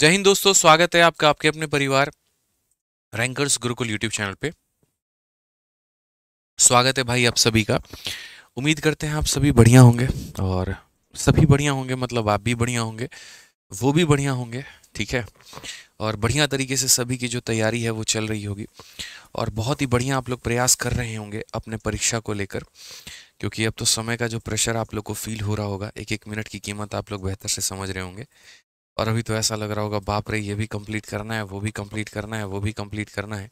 जय हिंद दोस्तों स्वागत है आपका आपके अपने परिवार रैंकर्स गुरुकुल यूट्यूब चैनल पे स्वागत है भाई आप सभी का उम्मीद करते हैं आप सभी बढ़िया होंगे और सभी बढ़िया होंगे मतलब आप भी बढ़िया होंगे वो भी बढ़िया होंगे ठीक है और बढ़िया तरीके से सभी की जो तैयारी है वो चल रही होगी और बहुत ही बढ़िया आप लोग प्रयास कर रहे होंगे अपने परीक्षा को लेकर क्योंकि अब तो समय का जो प्रेशर आप लोग को फील हो रहा होगा एक एक मिनट की कीमत आप लोग बेहतर से समझ रहे होंगे और अभी तो ऐसा लग रहा होगा बाप रे ये भी कंप्लीट करना है वो भी कंप्लीट करना है वो भी कंप्लीट करना है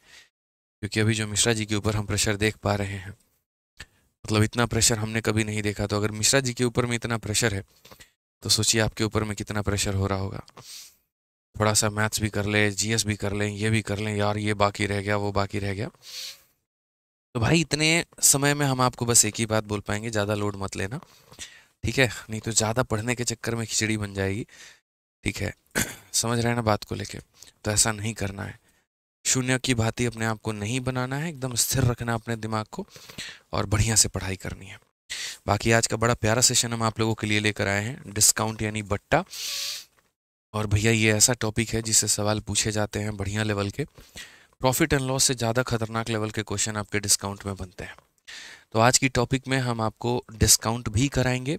क्योंकि अभी जो मिश्रा जी के ऊपर हम प्रेशर देख पा रहे हैं मतलब इतना प्रेशर हमने कभी नहीं देखा तो अगर मिश्रा जी के ऊपर में इतना प्रेशर है तो सोचिए आपके ऊपर में कितना प्रेशर हो रहा होगा थोड़ा सा मैथ्स भी कर ले जीएस भी कर लें ये भी कर लें यार ये बाकी रह गया वो बाकी रह गया तो भाई इतने समय में हम आपको बस एक ही बात बोल पाएंगे ज़्यादा लोड मत लेना ठीक है नहीं तो ज़्यादा पढ़ने के चक्कर में खिचड़ी बन जाएगी ठीक है समझ रहे हैं ना बात को लेके तो ऐसा नहीं करना है शून्य की भांति अपने आप को नहीं बनाना है एकदम स्थिर रखना अपने दिमाग को और बढ़िया से पढ़ाई करनी है बाकी आज का बड़ा प्यारा सेशन हम आप लोगों के लिए लेकर आए हैं डिस्काउंट यानी बट्टा और भैया ये ऐसा टॉपिक है जिससे सवाल पूछे जाते हैं बढ़िया लेवल के प्रॉफिट एंड लॉस से ज़्यादा खतरनाक लेवल के क्वेश्चन आपके डिस्काउंट में बनते हैं तो आज की टॉपिक में हम आपको डिस्काउंट भी कराएंगे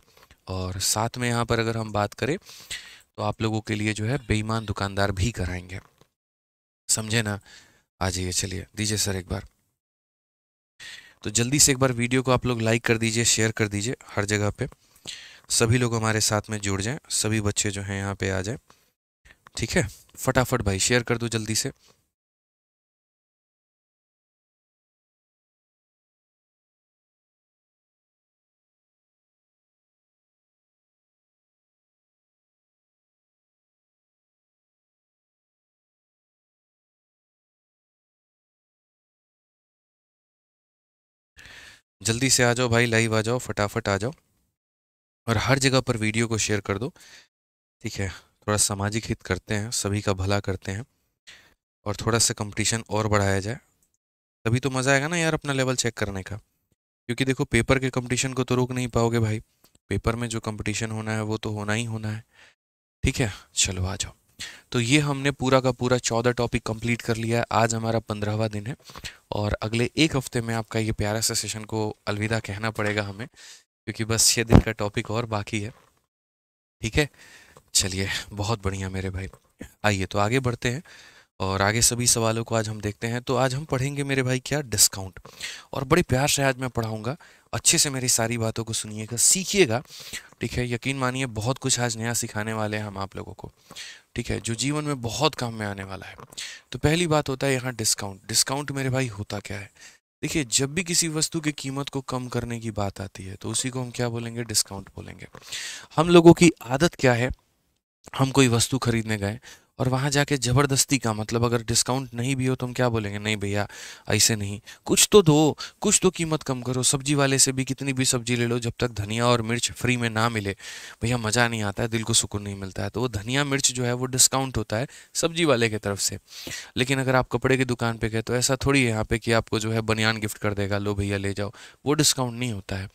और साथ में यहाँ पर अगर हम बात करें तो आप लोगों के लिए जो है बेईमान दुकानदार भी कराएंगे समझे ना आ जाइए चलिए दीजिए सर एक बार तो जल्दी से एक बार वीडियो को आप लोग लाइक कर दीजिए शेयर कर दीजिए हर जगह पे सभी लोग हमारे साथ में जुड़ जाएं सभी बच्चे जो हैं यहाँ पे आ जाएं ठीक है फटाफट भाई शेयर कर दो जल्दी से जल्दी से आ जाओ भाई लाइव आ जाओ फटाफट आ जाओ और हर जगह पर वीडियो को शेयर कर दो ठीक है थोड़ा सामाजिक हित करते हैं सभी का भला करते हैं और थोड़ा सा कंपटीशन और बढ़ाया जाए तभी तो मज़ा आएगा ना यार अपना लेवल चेक करने का क्योंकि देखो पेपर के कंपटीशन को तो रोक नहीं पाओगे भाई पेपर में जो कंपटीशन होना है वो तो होना ही होना है ठीक है चलो आ जाओ तो ये हमने पूरा का पूरा चौदह टॉपिक कंप्लीट कर लिया है आज हमारा पंद्रहवा दिन है और अगले एक हफ्ते में आपका ये प्यारा सा सेशन को अलविदा कहना पड़ेगा हमें क्योंकि बस छः दिन का टॉपिक और बाकी है ठीक है चलिए बहुत बढ़िया मेरे भाई आइए तो आगे बढ़ते हैं और आगे सभी सवालों को आज हम देखते हैं तो आज हम पढ़ेंगे मेरे भाई क्या डिस्काउंट और बड़े प्यार से आज मैं पढ़ाऊँगा अच्छे से मेरी सारी बातों को सुनिएगा सीखिएगा ठीक है यकीन मानिए बहुत कुछ आज नया सिखाने वाले हैं हम आप लोगों को ठीक है जो जीवन में बहुत काम में आने वाला है तो पहली बात होता है यहाँ डिस्काउंट डिस्काउंट मेरे भाई होता क्या है देखिए जब भी किसी वस्तु की कीमत को कम करने की बात आती है तो उसी को हम क्या बोलेंगे डिस्काउंट बोलेंगे हम लोगों की आदत क्या है हम कोई वस्तु खरीदने गए और वहाँ जाके ज़बरदस्ती का मतलब अगर डिस्काउंट नहीं भी हो तो हम क्या बोलेंगे नहीं भैया ऐसे नहीं कुछ तो दो कुछ तो कीमत कम करो सब्जी वाले से भी कितनी भी सब्जी ले लो जब तक धनिया और मिर्च फ्री में ना मिले भैया मज़ा नहीं आता है दिल को सुकून नहीं मिलता है तो वो धनिया मिर्च जो है वो डिस्काउंट होता है सब्जी वाले की तरफ से लेकिन अगर आप कपड़े की दुकान पर गए तो ऐसा थोड़ी है यहाँ पर कि आपको जो है बनियान गिफ्ट कर देगा लो भैया ले जाओ वो डिस्काउंट नहीं होता है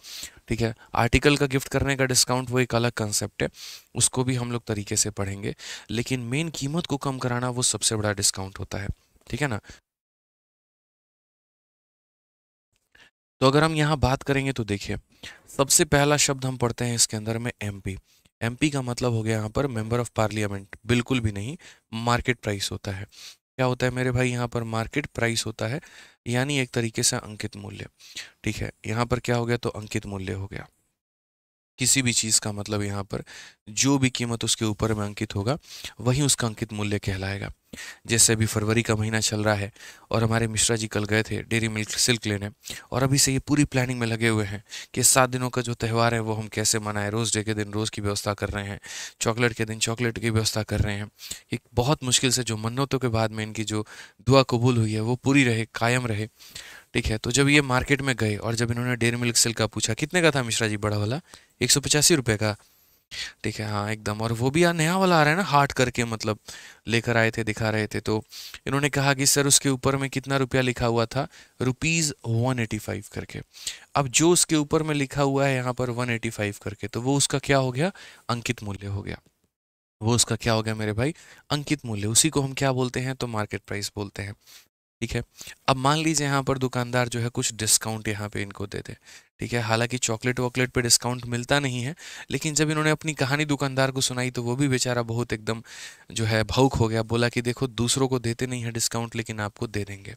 ठीक है आर्टिकल का गिफ्ट करने का डिस्काउंट वो एक अलग कंसेप्ट है उसको भी हम लोग तरीके से पढ़ेंगे लेकिन मेन कीमत को कम कराना वो सबसे बड़ा डिस्काउंट होता है ठीक है ना तो अगर हम यहाँ बात करेंगे तो देखिए सबसे पहला शब्द हम पढ़ते हैं इसके अंदर में एमपी एमपी का मतलब हो गया यहाँ पर मेंबर ऑफ पार्लियामेंट बिल्कुल भी नहीं मार्केट प्राइस होता है क्या होता है मेरे भाई यहाँ पर मार्केट प्राइस होता है यानी एक तरीके से अंकित मूल्य ठीक है यहाँ पर क्या हो गया तो अंकित मूल्य हो गया किसी भी चीज़ का मतलब यहाँ पर जो भी कीमत उसके ऊपर में अंकित होगा वही उसका अंकित मूल्य कहलाएगा जैसे अभी फरवरी का महीना चल रहा है और हमारे मिश्रा जी कल गए थे डेरी मिल्क सिल्क लेने और अभी से ये पूरी प्लानिंग में लगे हुए हैं कि सात दिनों का जो त्यौहार है वो हम कैसे मनाएं रोज़ डे के दिन रोज़ की व्यवस्था कर रहे हैं चॉकलेट के दिन चॉकलेट की व्यवस्था कर रहे हैं एक बहुत मुश्किल से जो मन्नतों के बाद में इनकी जो दुआ कबूल हुई है वो पूरी रहे कायम रहे ठीक है तो जब ये मार्केट में गए और जब इन्होंने डेयर मिल्क सेल का पूछा कितने का था मिश्रा जी बड़ा वाला एक सौ पचासी रुपये का ठीक है हाँ एकदम और वो भी यार नया वाला आ रहा है ना हार्ट करके मतलब लेकर आए थे दिखा रहे थे तो इन्होंने कहा कि सर उसके ऊपर में कितना रुपया लिखा हुआ था रुपीज़ वन एटी फाइव करके अब जो उसके ऊपर में लिखा हुआ है यहाँ पर वन एटी फाइव करके तो वो उसका क्या हो गया अंकित मूल्य हो गया वो उसका क्या हो गया मेरे भाई अंकित मूल्य उसी को हम क्या बोलते हैं तो मार्केट प्राइस बोलते हैं ठीक है अब मान लीजिए यहाँ पर दुकानदार जो है कुछ डिस्काउंट यहाँ पे इनको दे दे ठीक है हालांकि चॉकलेट वॉकलेट पे डिस्काउंट मिलता नहीं है लेकिन जब इन्होंने अपनी कहानी दुकानदार को सुनाई तो वो भी बेचारा बहुत एकदम जो है भावुक हो गया बोला कि देखो दूसरों को देते नहीं है डिस्काउंट लेकिन आपको दे देंगे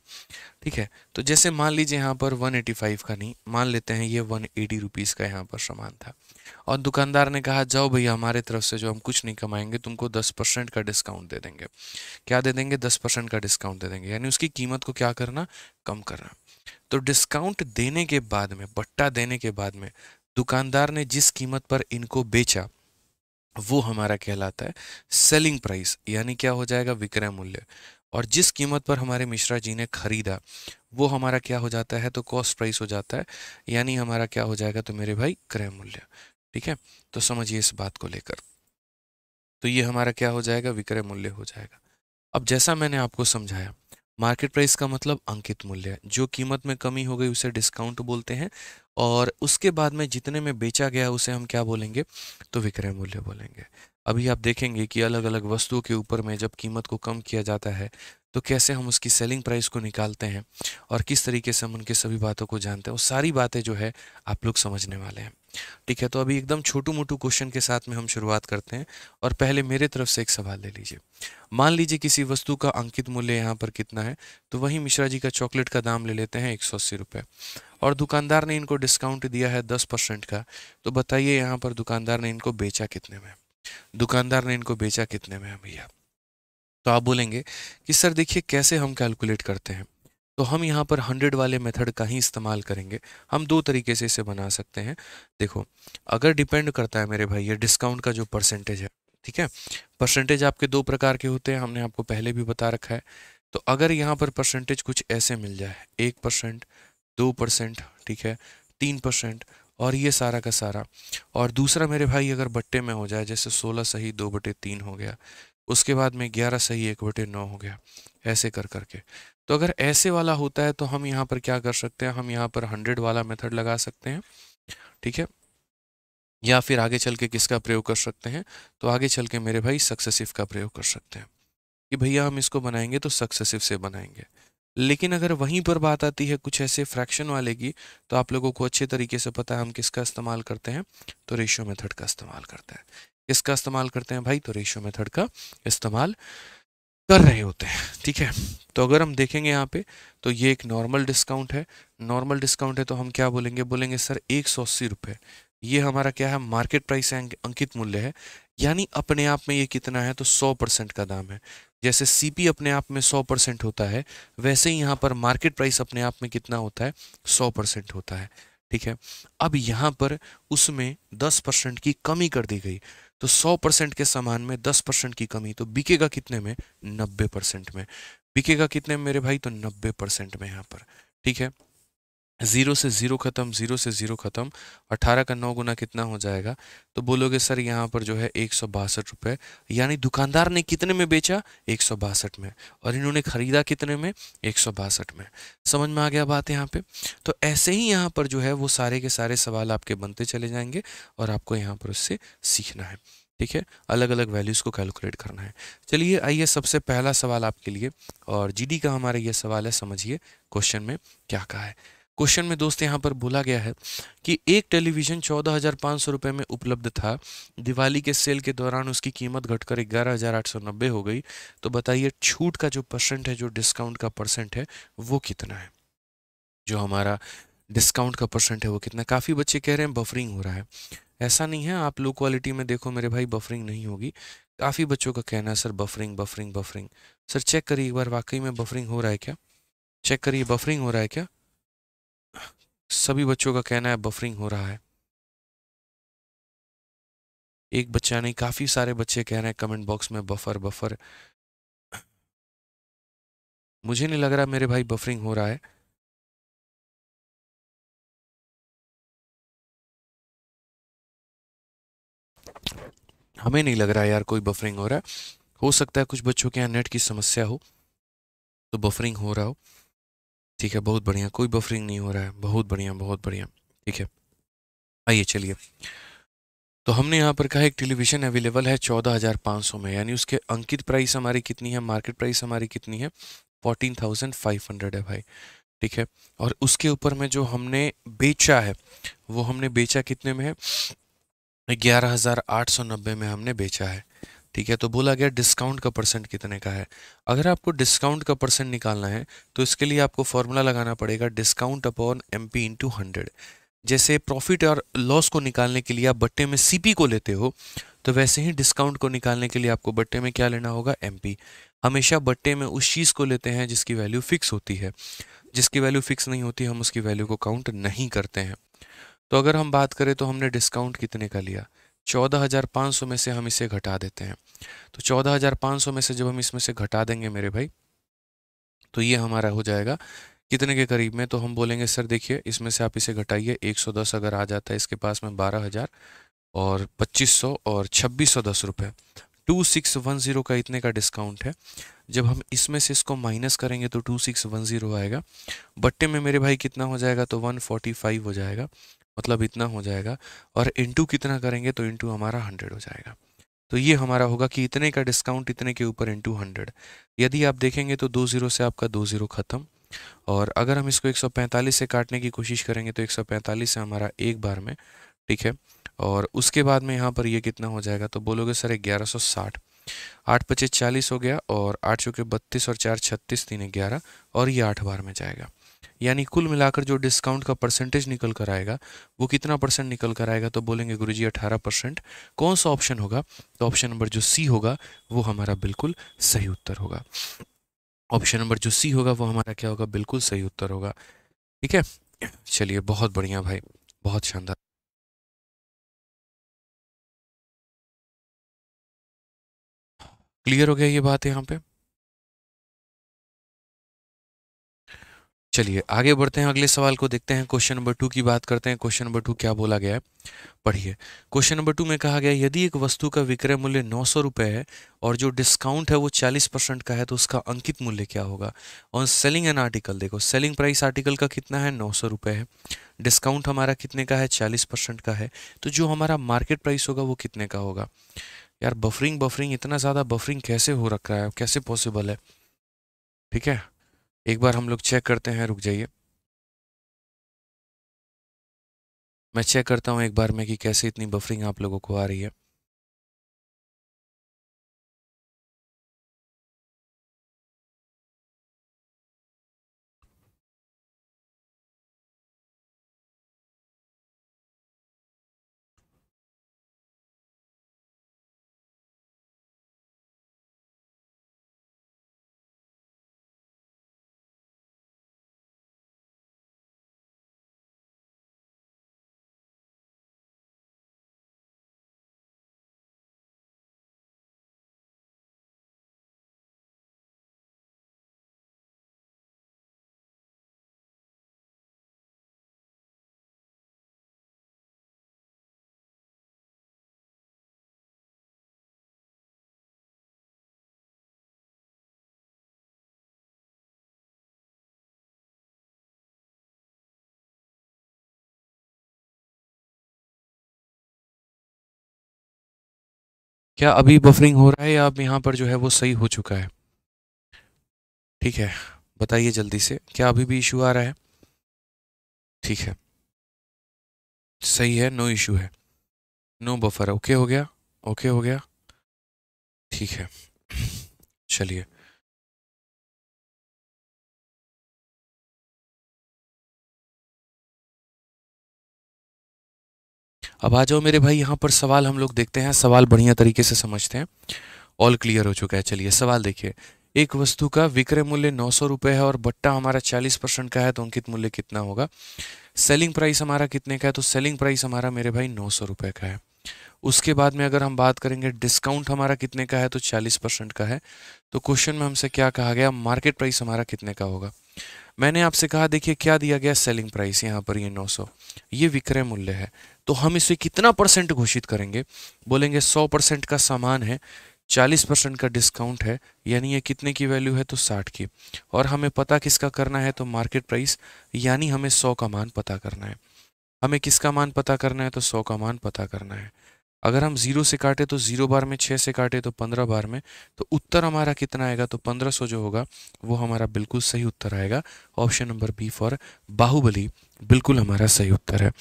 ठीक है तो जैसे मान लीजिए यहाँ पर वन एटी फाइव का नहीं मान लेते हैं ये वन एटी रुपीज़ का यहाँ पर सामान था और दुकानदार ने कहा जाओ भैया हमारे तरफ से जो हम कुछ नहीं कमाएंगे तुमको दस परसेंट का डिस्काउंट दे देंगे क्या दे देंगे दस परसेंट का डिस्काउंट दे देंगे यानी उसकी कीमत को क्या करना कम करना तो डिस्काउंट देने के बाद में बट्टा देने के बाद में दुकानदार ने जिस कीमत पर इनको बेचा वो हमारा कहलाता है सेलिंग प्राइस यानी क्या हो जाएगा विक्रय मूल्य और जिस कीमत पर हमारे मिश्रा जी ने खरीदा वो हमारा क्या हो जाता है तो कॉस्ट प्राइस हो जाता है यानी हमारा क्या हो जाएगा तो मेरे भाई क्रय मूल्य ठीक है तो समझिए इस बात को लेकर तो ये हमारा क्या हो जाएगा विक्रय मूल्य हो जाएगा अब जैसा मैंने आपको समझाया मार्केट प्राइस का मतलब अंकित मूल्य जो कीमत में कमी हो गई उसे डिस्काउंट बोलते हैं और उसके बाद में जितने में बेचा गया उसे हम क्या बोलेंगे तो विक्रय मूल्य बोलेंगे अभी आप देखेंगे कि अलग अलग वस्तुओं के ऊपर में जब कीमत को कम किया जाता है तो कैसे हम उसकी सेलिंग प्राइस को निकालते हैं और किस तरीके से हम उनके सभी बातों को जानते हैं वो सारी बातें जो है आप लोग समझने वाले हैं ठीक है तो अभी एकदम छोटू मोटू क्वेश्चन के साथ में हम शुरुआत करते हैं और पहले मेरे तरफ से एक सवाल ले लीजिए मान लीजिए किसी वस्तु का अंकित मूल्य यहाँ पर कितना है तो वहीं मिश्रा जी का चॉकलेट का दाम ले लेते हैं एक सौ अस्सी रुपये और दुकानदार ने इनको डिस्काउंट दिया है दस परसेंट का तो बताइए यहाँ पर दुकानदार ने इनको बेचा कितने में दुकानदार ने इनको बेचा कितने में है भैया तो आप बोलेंगे कि सर देखिए कैसे हम कैलकुलेट करते हैं तो हम यहाँ पर हंड्रेड वाले मेथड का ही इस्तेमाल करेंगे हम दो तरीके से इसे बना सकते हैं देखो अगर डिपेंड करता है मेरे भाई ये डिस्काउंट का जो परसेंटेज है ठीक है परसेंटेज आपके दो प्रकार के होते हैं हमने आपको पहले भी बता रखा है तो अगर यहाँ पर परसेंटेज कुछ ऐसे मिल जाए एक परसेंट दो परसेंट ठीक है तीन परसेंट और ये सारा का सारा और दूसरा मेरे भाई अगर बट्टे में हो जाए जैसे सोलह सही दो बटे तीन हो गया उसके बाद में ग्यारह सही एक बटे नौ हो गया ऐसे कर करके तो अगर ऐसे वाला होता है तो हम यहाँ पर क्या कर सकते हैं हम यहाँ पर हंड्रेड वाला मेथड लगा सकते हैं ठीक है या फिर आगे चल के किसका प्रयोग कर सकते हैं तो आगे चल के मेरे भाई सक्सेसिव का प्रयोग कर सकते हैं कि भैया हम इसको बनाएंगे तो सक्सेसिव से बनाएंगे लेकिन अगर वहीं पर बात आती है कुछ ऐसे फ्रैक्शन वाले की तो आप लोगों को अच्छे तरीके से पता है हम किसका इस्तेमाल करते हैं तो रेशियो मेथड का इस्तेमाल करते हैं किसका इस्तेमाल करते हैं भाई तो रेशियो मेथड का इस्तेमाल कर रहे होते हैं ठीक है तो अगर हम देखेंगे यहाँ पे तो ये एक नॉर्मल डिस्काउंट है नॉर्मल डिस्काउंट है तो हम क्या बोलेंगे बोलेंगे सर एक सौ अस्सी रुपये ये हमारा क्या है मार्केट प्राइस है अंकित मूल्य है यानी अपने आप में ये कितना है तो सौ परसेंट का दाम है जैसे सीपी अपने आप में सौ परसेंट होता है वैसे ही यहाँ पर मार्केट प्राइस अपने आप में कितना होता है सौ परसेंट होता है ठीक है अब यहाँ पर उसमें दस परसेंट की कमी कर दी गई तो 100 परसेंट के सामान में 10 परसेंट की कमी तो बिकेगा कितने में 90 परसेंट में बिकेगा कितने में मेरे भाई तो 90 परसेंट में यहाँ पर ठीक है ज़ीरो से ज़ीरो ख़त्म ज़ीरो से ज़ीरो ख़त्म अट्ठारह का नौ गुना कितना हो जाएगा तो बोलोगे सर यहाँ पर जो है एक सौ बासठ रुपये यानी दुकानदार ने कितने में बेचा एक सौ बासठ में और इन्होंने ख़रीदा कितने में एक सौ बासठ में समझ में आ गया बात यहाँ पे तो ऐसे ही यहाँ पर जो है वो सारे के सारे सवाल आपके बनते चले जाएंगे और आपको यहाँ पर उससे सीखना है ठीक है अलग अलग वैल्यूज़ को कैलकुलेट करना है चलिए आइए सबसे पहला सवाल आपके लिए और जी का हमारा ये सवाल है समझिए क्वेश्चन में क्या कहा है क्वेश्चन में दोस्त यहाँ पर बोला गया है कि एक टेलीविज़न चौदह हज़ार पाँच सौ रुपये में उपलब्ध था दिवाली के सेल के दौरान उसकी कीमत घटकर ग्यारह हज़ार आठ सौ नब्बे हो गई तो बताइए छूट का जो परसेंट है जो डिस्काउंट का परसेंट है वो कितना है जो हमारा डिस्काउंट का परसेंट है वो कितना काफ़ी बच्चे कह रहे हैं बफरिंग हो रहा है ऐसा नहीं है आप लो क्वालिटी में देखो मेरे भाई बफरिंग नहीं होगी काफ़ी बच्चों का कहना है sir buffering buffering buffering sir check करिए एक बार वाकई में बफरिंग हो रहा है क्या चेक करिए बफरिंग हो रहा है क्या सभी बच्चों का कहना है बफरिंग हो रहा है एक बच्चा नहीं काफ़ी सारे बच्चे कह रहे हैं कमेंट बॉक्स में बफर बफर मुझे नहीं लग रहा मेरे भाई बफरिंग हो रहा है हमें नहीं लग रहा यार कोई बफरिंग हो रहा है हो सकता है कुछ बच्चों के यहाँ नेट की समस्या हो तो बफरिंग हो रहा हो ठीक है बहुत बढ़िया कोई बफरिंग नहीं हो रहा है बहुत बढ़िया बहुत बढ़िया ठीक है आइए चलिए तो हमने यहाँ पर कहा एक टेलीविज़न अवेलेबल है चौदह हज़ार पाँच सौ में यानी उसके अंकित प्राइस हमारी कितनी है मार्केट प्राइस हमारी कितनी है फोर्टीन थाउजेंड फाइव हंड्रेड है भाई ठीक है और उसके ऊपर में जो हमने बेचा है वो हमने बेचा कितने में है ग्यारह हज़ार आठ सौ नब्बे में हमने बेचा है ठीक है तो बोला गया डिस्काउंट का परसेंट कितने का है अगर आपको डिस्काउंट का परसेंट निकालना है तो इसके लिए आपको फॉर्मूला लगाना पड़ेगा discount upon M P into hundred जैसे प्रॉफिट और लॉस को निकालने के लिए आप बट्टे में सीपी को लेते हो तो वैसे ही डिस्काउंट को निकालने के लिए आपको बट्टे में क्या लेना होगा एम हमेशा बट्टे में उस चीज़ को लेते हैं जिसकी वैल्यू फिक्स होती है जिसकी वैल्यू फिक्स नहीं होती हम उसकी वैल्यू को काउंट नहीं करते हैं तो अगर हम बात करें तो हमने डिस्काउंट कितने का लिया चौदह हज़ार पाँच सौ में से हम इसे घटा देते हैं तो चौदह हज़ार पाँच सौ में से जब हम इसमें से घटा देंगे मेरे भाई तो ये हमारा हो जाएगा कितने के करीब में तो हम बोलेंगे सर देखिए इसमें से आप इसे घटाइए 110 अगर आ जाता है इसके पास में 12000 और 2500 और छब्बीस सौ दस रुपये टू सिक्स वन ज़ीरो का इतने का डिस्काउंट है जब हम इसमें से इसको माइनस करेंगे तो टू सिक्स वन ज़ीरो आएगा बट्टे में मेरे भाई कितना हो जाएगा तो वन फोर्टी फाइव हो जाएगा मतलब इतना हो जाएगा और इंटू कितना करेंगे तो इंटू हमारा हंड्रेड हो जाएगा तो ये हमारा होगा कि इतने का डिस्काउंट इतने के ऊपर इंटू हंड्रेड यदि आप देखेंगे तो दो ज़ीरो से आपका दो ज़ीरो ख़त्म और अगर हम इसको 145 से काटने की कोशिश करेंगे तो 145 से हमारा एक बार में ठीक है और उसके बाद में यहाँ पर ये कितना हो जाएगा तो बोलोगे सर ग्यारह सौ साठ आठ पच्चीस चालीस हो गया और आठ चौके बत्तीस और चार छत्तीस तीन ग्यारह और ये आठ बार में जाएगा यानी कुल मिलाकर जो डिस्काउंट का परसेंटेज निकल कर आएगा वो कितना परसेंट निकल कर आएगा तो बोलेंगे गुरु जी अठारह परसेंट कौन सा ऑप्शन होगा तो ऑप्शन नंबर जो सी होगा वो हमारा बिल्कुल सही उत्तर होगा ऑप्शन नंबर जो सी होगा वो हमारा क्या होगा बिल्कुल सही उत्तर होगा ठीक है चलिए बहुत बढ़िया भाई बहुत शानदार क्लियर हो गया ये बात यहाँ पे चलिए आगे बढ़ते हैं अगले सवाल को देखते हैं क्वेश्चन नंबर टू की बात करते हैं क्वेश्चन नंबर टू क्या बोला गया है पढ़िए क्वेश्चन नंबर टू में कहा गया यदि एक वस्तु का विक्रय मूल्य नौ सौ रुपये है और जो डिस्काउंट है वो चालीस परसेंट का है तो उसका अंकित मूल्य क्या होगा और सेलिंग एन आर्टिकल देखो सेलिंग प्राइस आर्टिकल का कितना है नौ सौ रुपये है डिस्काउंट हमारा कितने का है चालीस परसेंट का है तो जो हमारा मार्केट प्राइस होगा वो कितने का होगा यार बफरिंग बफरिंग इतना ज़्यादा बफरिंग कैसे हो रखा है कैसे पॉसिबल है ठीक है एक बार हम लोग चेक करते हैं रुक जाइए मैं चेक करता हूँ एक बार में कि कैसे इतनी बफरिंग आप लोगों को आ रही है क्या अभी बफरिंग हो रहा है या अब यहाँ पर जो है वो सही हो चुका है ठीक है बताइए जल्दी से क्या अभी भी इशू आ रहा है ठीक है सही है नो इशू है नो बफर ओके हो गया ओके हो गया ठीक है चलिए अब आ जाओ मेरे भाई यहाँ पर सवाल हम लोग देखते हैं सवाल बढ़िया तरीके से समझते हैं ऑल क्लियर हो चुका है चलिए सवाल देखिए एक वस्तु का विक्रय मूल्य नौ सौ रुपये है और बट्टा हमारा चालीस परसेंट का है तो अंकित मूल्य कितना होगा सेलिंग प्राइस हमारा कितने का है तो सेलिंग प्राइस हमारा मेरे भाई नौ सौ का है उसके बाद में अगर हम बात करेंगे डिस्काउंट हमारा कितने का है तो चालीस परसेंट का है तो क्वेश्चन में हमसे क्या कहा गया मार्केट प्राइस हमारा कितने का होगा मैंने आपसे कहा देखिए क्या दिया गया सेलिंग प्राइस यहाँ पर ये नौ सौ ये विक्रय मूल्य है तो हम इसे कितना परसेंट घोषित करेंगे बोलेंगे सौ परसेंट का सामान है चालीस परसेंट का डिस्काउंट है यानी ये कितने की वैल्यू है तो साठ की और हमें पता किसका करना है तो मार्केट प्राइस यानी हमें सौ का मान पता करना है हमें किसका मान पता करना है तो सौ का मान पता करना है अगर हम जीरो से काटे तो जीरो बार में छः से काटे तो पंद्रह बार में तो उत्तर हमारा कितना आएगा तो पंद्रह सौ जो होगा वो हमारा बिल्कुल सही उत्तर आएगा option number B for Bahubali बिल्कुल हमारा सही उत्तर है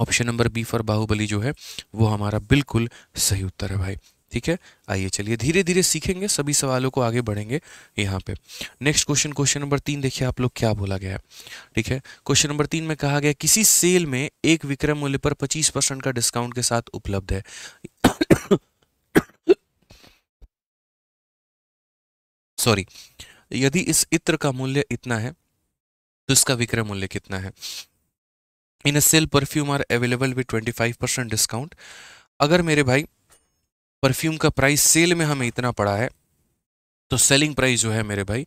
option number B for Bahubali जो है वो हमारा बिल्कुल सही उत्तर है भाई ठीक है आइए चलिए धीरे धीरे सीखेंगे सभी सवालों को आगे बढ़ेंगे यहाँ पे नेक्स्ट क्वेश्चन क्वेश्चन नंबर तीन देखिए आप लोग क्या बोला गया है ठीक है क्वेश्चन नंबर तीन में कहा गया किसी सेल में एक विक्रय मूल्य पर 25 परसेंट का डिस्काउंट के साथ उपलब्ध है सॉरी यदि इस इत्र का मूल्य इतना है तो इसका विक्रय मूल्य कितना है in sale perfume are available with five percent discount अगर मेरे भाई परफ्यूम का प्राइस सेल में हमें इतना पड़ा है तो सेलिंग प्राइस जो है मेरे भाई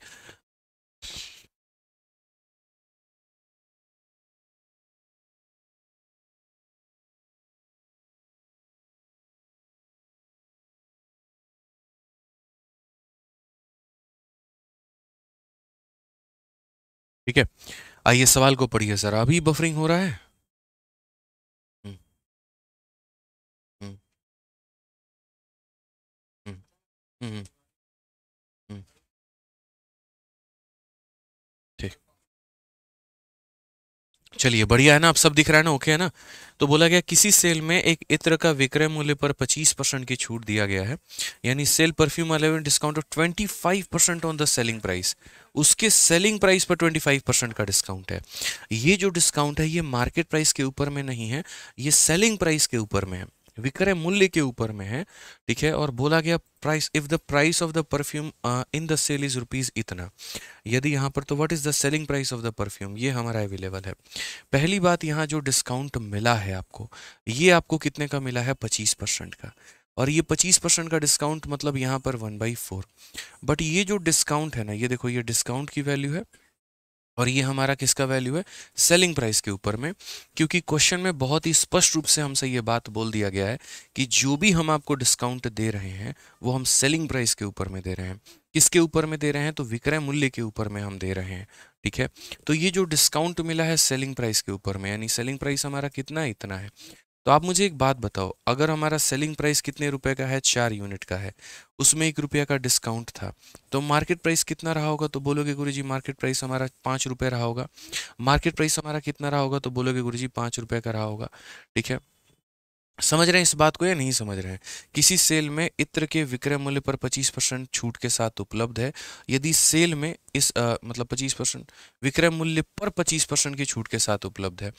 ठीक है आइए सवाल को पढ़िए सर अभी बफरिंग हो रहा है हम्म हुँ। हम्म। हम्म। हम्म। चलिए बढ़िया है ना आप सब दिख रहा है ना ओके है ना तो बोला गया किसी सेल में एक इत्र का विक्रय मूल्य पर 25 परसेंट की छूट दिया गया है यानी sale perfume allowing discount twenty five percent on the selling price उसके सेलिंग प्राइस पर 25 परसेंट का डिस्काउंट है ये जो डिस्काउंट है ये मार्केट प्राइस के ऊपर में नहीं है ये सेलिंग प्राइस के ऊपर में है विक्रय मूल्य के ऊपर में है ठीक है और बोला गया price if the price of the perfume in the sale is rupees इतना यदि यहाँ पर तो what is the selling price of the perfume ये हमारा अवेलेबल है पहली बात यहाँ जो डिस्काउंट मिला है आपको ये आपको कितने का मिला है पच्चीस परसेंट का और ये 25 परसेंट का डिस्काउंट मतलब यहाँ पर वन बाई फोर बट ये जो डिस्काउंट है ना ये देखो ये डिस्काउंट की वैल्यू है और ये हमारा किसका वैल्यू है सेलिंग प्राइस के ऊपर में क्योंकि क्वेश्चन में बहुत ही स्पष्ट रूप से हमसे ये बात बोल दिया गया है कि जो भी हम आपको डिस्काउंट दे रहे हैं वो हम सेलिंग प्राइस के ऊपर में दे रहे हैं किसके ऊपर में दे रहे हैं तो विक्रय मूल्य के ऊपर में हम दे रहे हैं ठीक है तो ये जो डिस्काउंट मिला है सेलिंग प्राइस के ऊपर में यानी सेलिंग प्राइस हमारा कितना है इतना है तो आप मुझे एक बात बताओ अगर हमारा सेलिंग प्राइस कितने रुपए का है चार यूनिट का है उसमें एक रुपया का डिस्काउंट था तो मार्केट प्राइस कितना रहा होगा तो बोलोगे गुरु जी मार्केट प्राइस हमारा पाँच रुपये रहा होगा मार्केट प्राइस हमारा कितना रहा होगा तो बोलोगे गुरु जी पाँच रुपये का रहा होगा ठीक है समझ रहे हैं इस बात को या नहीं समझ रहे हैं किसी सेल में इत्र के विक्रय मूल्य पर 25 परसेंट छूट के साथ उपलब्ध है यदि सेल में इस आ, मतलब 25 परसेंट विक्रय मूल्य पर 25 परसेंट की छूट के साथ उपलब्ध है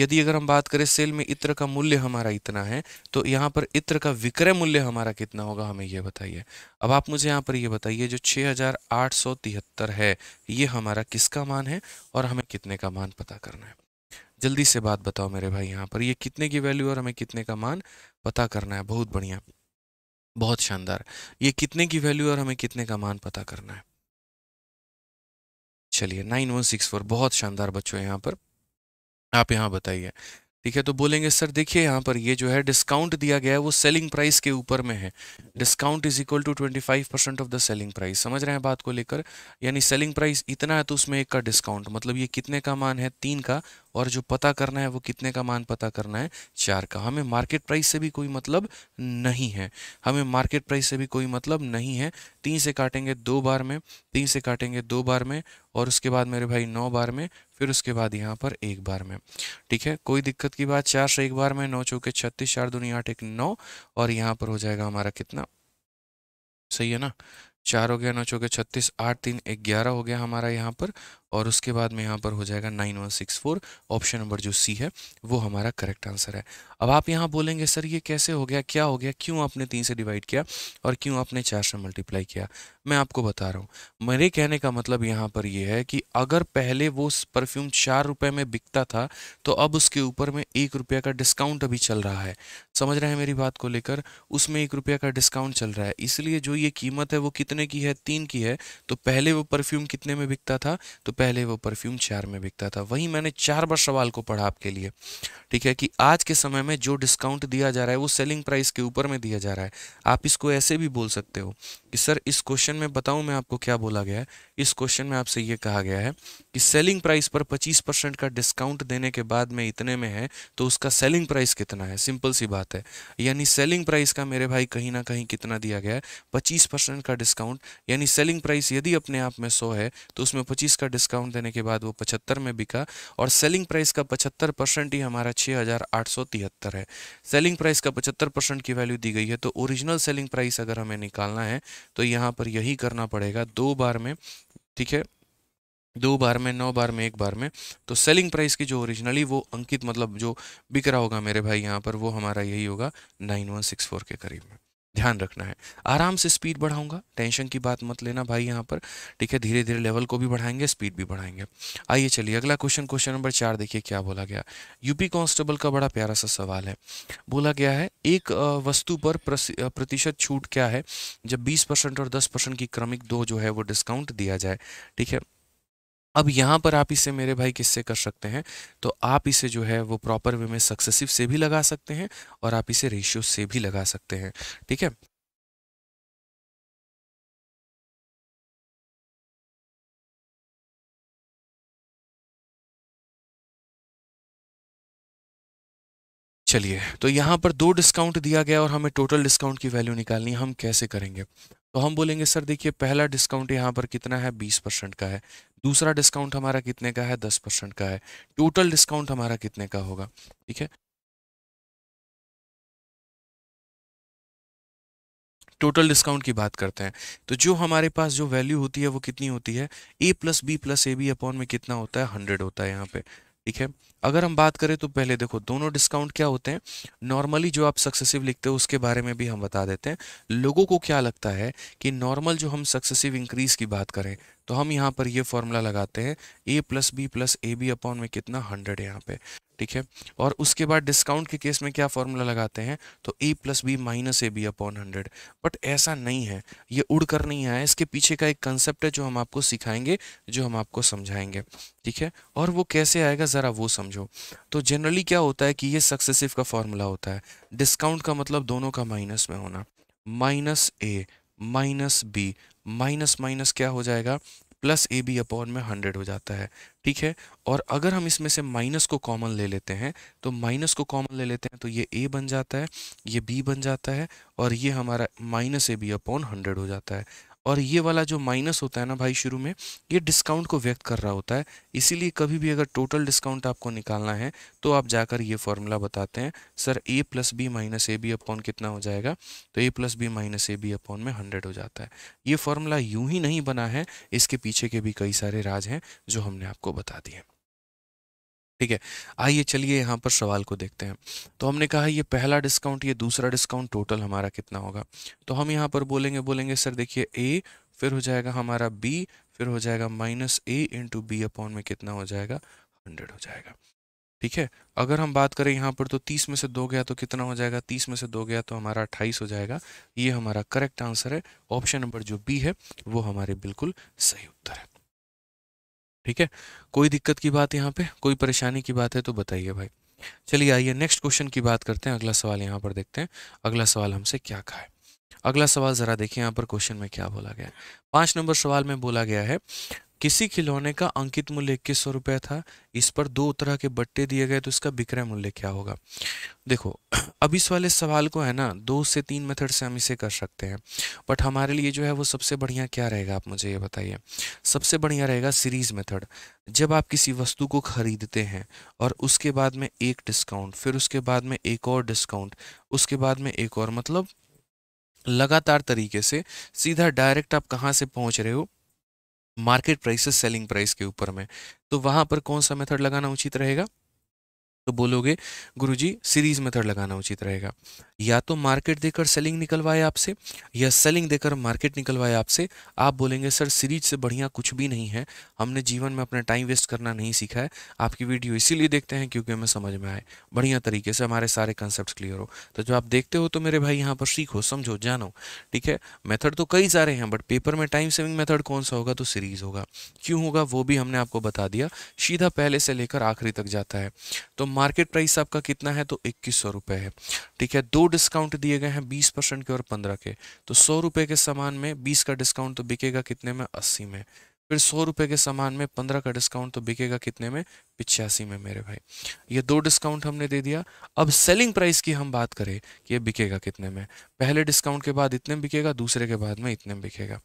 यदि अगर हम बात करें सेल में इत्र का मूल्य हमारा इतना है तो यहाँ पर इत्र का विक्रय मूल्य हमारा कितना होगा हमें यह बताइए अब आप मुझे यहाँ पर यह बताइए जो छः है ये हमारा किसका मान है और हमें कितने का मान पता करना है जल्दी से बात बताओ मेरे भाई यहाँ पर ये कितने की वैल्यू और हमें कितने का मान पता करना है बहुत बढ़िया बहुत शानदार ये कितने की वैल्यू और हमें कितने का मान पता करना है चलिए नाइन वन सिक्स फोर बहुत शानदार बच्चों यहाँ पर आप यहाँ बताइए ठीक है तो बोलेंगे सर देखिए यहाँ पर ये जो है डिस्काउंट दिया गया है वो सेलिंग प्राइस के ऊपर में है discount is equal to twenty five percent of the selling price समझ रहे हैं बात को लेकर यानी सेलिंग प्राइस इतना है तो उसमें एक का डिस्काउंट मतलब ये कितने का मान है तीन का और जो पता करना है वो कितने का मान पता करना है चार का हमें मार्केट प्राइस से भी कोई मतलब नहीं है हमें मार्केट प्राइस से भी कोई मतलब नहीं है तीन से काटेंगे दो बार में तीन से काटेंगे दो बार में और उसके बाद मेरे भाई नौ बार में फिर उसके बाद यहाँ पर एक बार में ठीक है कोई दिक्कत की बात चार से एक बार में नौ चौके छत्तीस चार दुनिया आठ एक नौ और यहाँ पर हो जाएगा हमारा कितना सही है ना चार हो गया नौ चौके छत्तीस आठ तीन ग्यारह हो गया हमारा यहाँ पर और उसके बाद में यहाँ पर हो जाएगा nine one six four option number जो सी है वो हमारा करेक्ट आंसर है अब आप यहाँ बोलेंगे सर ये कैसे हो गया क्या हो गया क्यों आपने तीन से डिवाइड किया और क्यों आपने चार से मल्टीप्लाई किया मैं आपको बता रहा हूँ मेरे कहने का मतलब यहाँ पर यह है कि अगर पहले वो परफ्यूम चार रुपये में बिकता था तो अब उसके ऊपर में एक रुपये का डिस्काउंट अभी चल रहा है समझ रहे हैं मेरी बात को लेकर उसमें एक रुपये का डिस्काउंट चल रहा है इसलिए जो ये कीमत है वो कितने की है तीन की है तो पहले वो परफ्यूम कितने में बिकता था तो पहले वो परफ्यूम चार में बिकता था वहीं मैंने चार बार सवाल को पढ़ा आपके लिए ठीक है कि आज के समय में जो डिस्काउंट दिया जा रहा है वो सेलिंग प्राइस के ऊपर में दिया जा रहा है आप इसको ऐसे भी बोल सकते हो कि सर इस क्वेश्चन में बताऊं मैं आपको क्या बोला गया है इस क्वेश्चन में आपसे ये कहा गया है कि सेलिंग प्राइस पर 25 परसेंट का डिस्काउंट देने के बाद में इतने में है तो उसका सेलिंग प्राइस कितना है सिंपल सी बात है यानी सेलिंग प्राइस का मेरे भाई कहीं ना कहीं कितना दिया गया है पच्चीस परसेंट का डिस्काउंट यानी सेलिंग प्राइस यदि अपने आप में सौ है तो उसमें पच्चीस का डिस्काउंट देने के बाद वो पचहत्तर में बिका और सेलिंग प्राइस का पचहत्तर परसेंट ही हमारा छः हज़ार आठ सौ तिहत्तर है सेलिंग प्राइस का पचहत्तर परसेंट की वैल्यू दी गई है तो ओरिजिनल सेलिंग प्राइस अगर हमें निकालना है तो यहाँ पर यही करना पड़ेगा दो बार में ठीक है दो बार में नौ बार में एक बार में तो सेलिंग प्राइस की जो ओरिजिनली वो अंकित मतलब जो बिक रहा होगा मेरे भाई यहाँ पर वो हमारा यही होगा नाइन वन सिक्स फोर के करीब में ध्यान रखना है आराम से स्पीड बढ़ाऊंगा टेंशन की बात मत लेना भाई यहाँ पर ठीक है धीरे धीरे लेवल को भी बढ़ाएंगे स्पीड भी बढ़ाएंगे आइए चलिए अगला क्वेश्चन क्वेश्चन नंबर चार देखिए क्या बोला गया यूपी कांस्टेबल का बड़ा प्यारा सा सवाल है बोला गया है एक वस्तु पर प्रतिशत छूट क्या है जब बीस परसेंट और दस परसेंट की क्रमिक दो जो है वो डिस्काउंट दिया जाए ठीक है अब यहाँ पर आप इसे मेरे भाई किससे कर सकते हैं तो आप इसे जो है वो प्रॉपर वे में सक्सेसिव से भी लगा सकते हैं और आप इसे रेशियो से भी लगा सकते हैं ठीक है चलिए तो यहाँ पर दो डिस्काउंट दिया गया और हमें टोटल डिस्काउंट की वैल्यू निकालनी है हम कैसे करेंगे तो हम बोलेंगे सर देखिए पहला डिस्काउंट यहाँ पर कितना है बीस परसेंट का है दूसरा डिस्काउंट हमारा कितने का है दस परसेंट का है टोटल डिस्काउंट हमारा कितने का होगा ठीक है टोटल डिस्काउंट की बात करते हैं तो जो हमारे पास जो वैल्यू होती है वो कितनी होती है A plus B plus A B upon में कितना होता है हंड्रेड होता है यहाँ पे ठीक है अगर हम बात करें तो पहले देखो दोनों डिस्काउंट क्या होते हैं नॉर्मली जो आप सक्सेसिव लिखते हो उसके बारे में भी हम बता देते हैं लोगों को क्या लगता है कि नॉर्मल जो हम सक्सेसिव इंक्रीज की बात करें तो हम यहाँ पर ये फॉर्मूला लगाते हैं A plus B plus A B upon में कितना हंड्रेड है यहाँ पे ठीक है और उसके बाद डिस्काउंट के केस में क्या फॉर्मूला लगाते हैं तो A plus B minus A B upon hundred but ऐसा नहीं है ये उड़ कर नहीं आया इसके पीछे का एक कंसेप्ट है जो हम आपको सिखाएंगे जो हम आपको समझाएंगे ठीक है और वो कैसे आएगा ज़रा वो समझो तो जनरली क्या होता है कि ये सक्सेसिव का फॉर्मूला होता है डिस्काउंट का मतलब दोनों का माइनस में होना minus A minus B minus minus क्या हो जाएगा प्लस ए बी अपॉन में हंड्रेड हो जाता है ठीक है और अगर हम इसमें से माइनस को कॉमन ले लेते हैं तो माइनस को कॉमन ले लेते हैं तो ये ए बन जाता है ये बी बन जाता है और ये हमारा minus A B upon hundred हो जाता है और ये वाला जो माइनस होता है ना भाई शुरू में ये डिस्काउंट को व्यक्त कर रहा होता है इसीलिए कभी भी अगर टोटल डिस्काउंट आपको निकालना है तो आप जाकर ये फॉर्मूला बताते हैं sir A plus B minus A B upon कितना हो जाएगा तो A plus B minus A B upon में हंड्रेड हो जाता है ये फॉर्मूला यूं ही नहीं बना है इसके पीछे के भी कई सारे राज हैं जो हमने आपको बता दिए ठीक है आइए चलिए यहाँ पर सवाल को देखते हैं तो हमने कहा ये पहला डिस्काउंट ये दूसरा डिस्काउंट टोटल हमारा कितना होगा तो हम यहाँ पर बोलेंगे बोलेंगे सर देखिए ए फिर हो जाएगा हमारा बी फिर हो जाएगा minus A into B upon में कितना हो जाएगा हंड्रेड हो जाएगा ठीक है अगर हम बात करें यहाँ पर तो तीस में से दो गया तो कितना हो जाएगा तीस में से दो गया तो हमारा अट्ठाईस हो जाएगा ये हमारा करेक्ट आंसर है ऑप्शन नंबर जो बी है वो हमारे बिल्कुल सही उत्तर है ठीक है कोई दिक्कत की बात यहाँ पे कोई परेशानी की बात है तो बताइए भाई चलिए आइए नेक्स्ट क्वेश्चन की बात करते हैं अगला सवाल यहाँ पर देखते हैं अगला सवाल हमसे क्या कहा है अगला सवाल ज़रा देखिए यहाँ पर क्वेश्चन में क्या बोला गया है पांच नंबर सवाल में बोला गया है किसी खिलौने का अंकित मूल्य इक्कीस सौ रुपये था इस पर दो तरह के बट्टे दिए गए तो इसका विक्रय मूल्य क्या होगा देखो अब इस वाले सवाल को है ना दो से तीन मेथड से हम इसे कर सकते हैं बट हमारे लिए जो है वो सबसे बढ़िया क्या रहेगा आप मुझे ये बताइए सबसे बढ़िया रहेगा सीरीज मेथड जब आप किसी वस्तु को खरीदते हैं और उसके बाद में एक डिस्काउंट फिर उसके बाद में एक और डिस्काउंट उसके बाद में एक और मतलब लगातार तरीके से सीधा डायरेक्ट आप कहाँ से पहुँच रहे हो मार्केट प्राइस से सेलिंग प्राइस के ऊपर में तो वहां पर कौन सा मेथड लगाना उचित रहेगा तो बोलोगे गुरुजी सीरीज मेथड लगाना उचित रहेगा या तो मार्केट देकर सेलिंग निकलवाए आपसे या सेलिंग देकर मार्केट निकलवाए आपसे आप बोलेंगे सर सीरीज से बढ़िया कुछ भी नहीं है हमने जीवन में अपना टाइम वेस्ट करना नहीं सीखा है आपकी वीडियो इसीलिए देखते हैं क्योंकि हमें समझ में आए बढ़िया तरीके से हमारे सारे कंसेप्ट क्लियर हो तो जो आप देखते हो तो मेरे भाई यहाँ पर सीखो समझो जानो ठीक है मेथड तो कई सारे हैं बट पेपर में टाइम सेविंग मेथड कौन सा होगा तो सीरीज होगा क्यों होगा वो भी हमने आपको बता दिया सीधा पहले से लेकर आखिरी तक जाता है तो मार्केट प्राइस आपका कितना है तो इक्कीस सौ रुपये है ठीक है दो डिस्काउंट दिए गए हैं बीस परसेंट के और पंद्रह के तो सौ रुपये के सामान में बीस का डिस्काउंट तो बिकेगा कितने में अस्सी में फिर सौ रुपये के सामान में पंद्रह का डिस्काउंट तो बिकेगा कितने में पिचासी में मेरे भाई ये दो डिस्काउंट हमने दे दिया अब सेलिंग प्राइस की हम बात करें कि ये बिकेगा कितने में पहले डिस्काउंट के बाद इतने बिकेगा दूसरे के बाद में इतने बिकेगा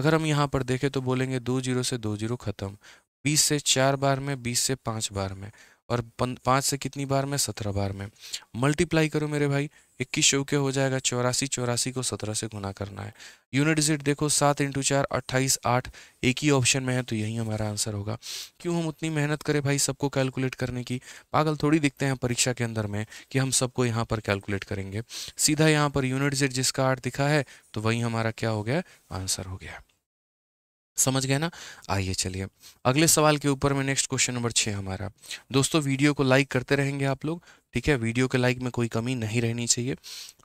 अगर हम यहाँ पर देखें तो बोलेंगे दो जीरो से दो जीरो ख़त्म बीस से चार बार में बीस से पाँच बार में और पाँच से कितनी बार में सत्रह बार में मल्टीप्लाई करो मेरे भाई इक्कीस के हो जाएगा चौरासी चौरासी को सत्रह से गुना करना है यूनिट डिजिट देखो सात इंटू चार अट्ठाईस आठ एक ही ऑप्शन में है तो यही हमारा आंसर होगा क्यों हम उतनी मेहनत करें भाई सबको कैलकुलेट करने की पागल थोड़ी दिखते हैं परीक्षा के अंदर में कि हम सबको यहाँ पर कैलकुलेट करेंगे सीधा यहाँ पर यूनिट डिजिट जिसका आठ दिखा है तो वही हमारा क्या हो गया आंसर हो गया समझ गए ना आइए चलिए अगले सवाल के ऊपर में नेक्स्ट क्वेश्चन नंबर छः हमारा दोस्तों वीडियो को लाइक करते रहेंगे आप लोग ठीक है वीडियो के लाइक में कोई कमी नहीं रहनी चाहिए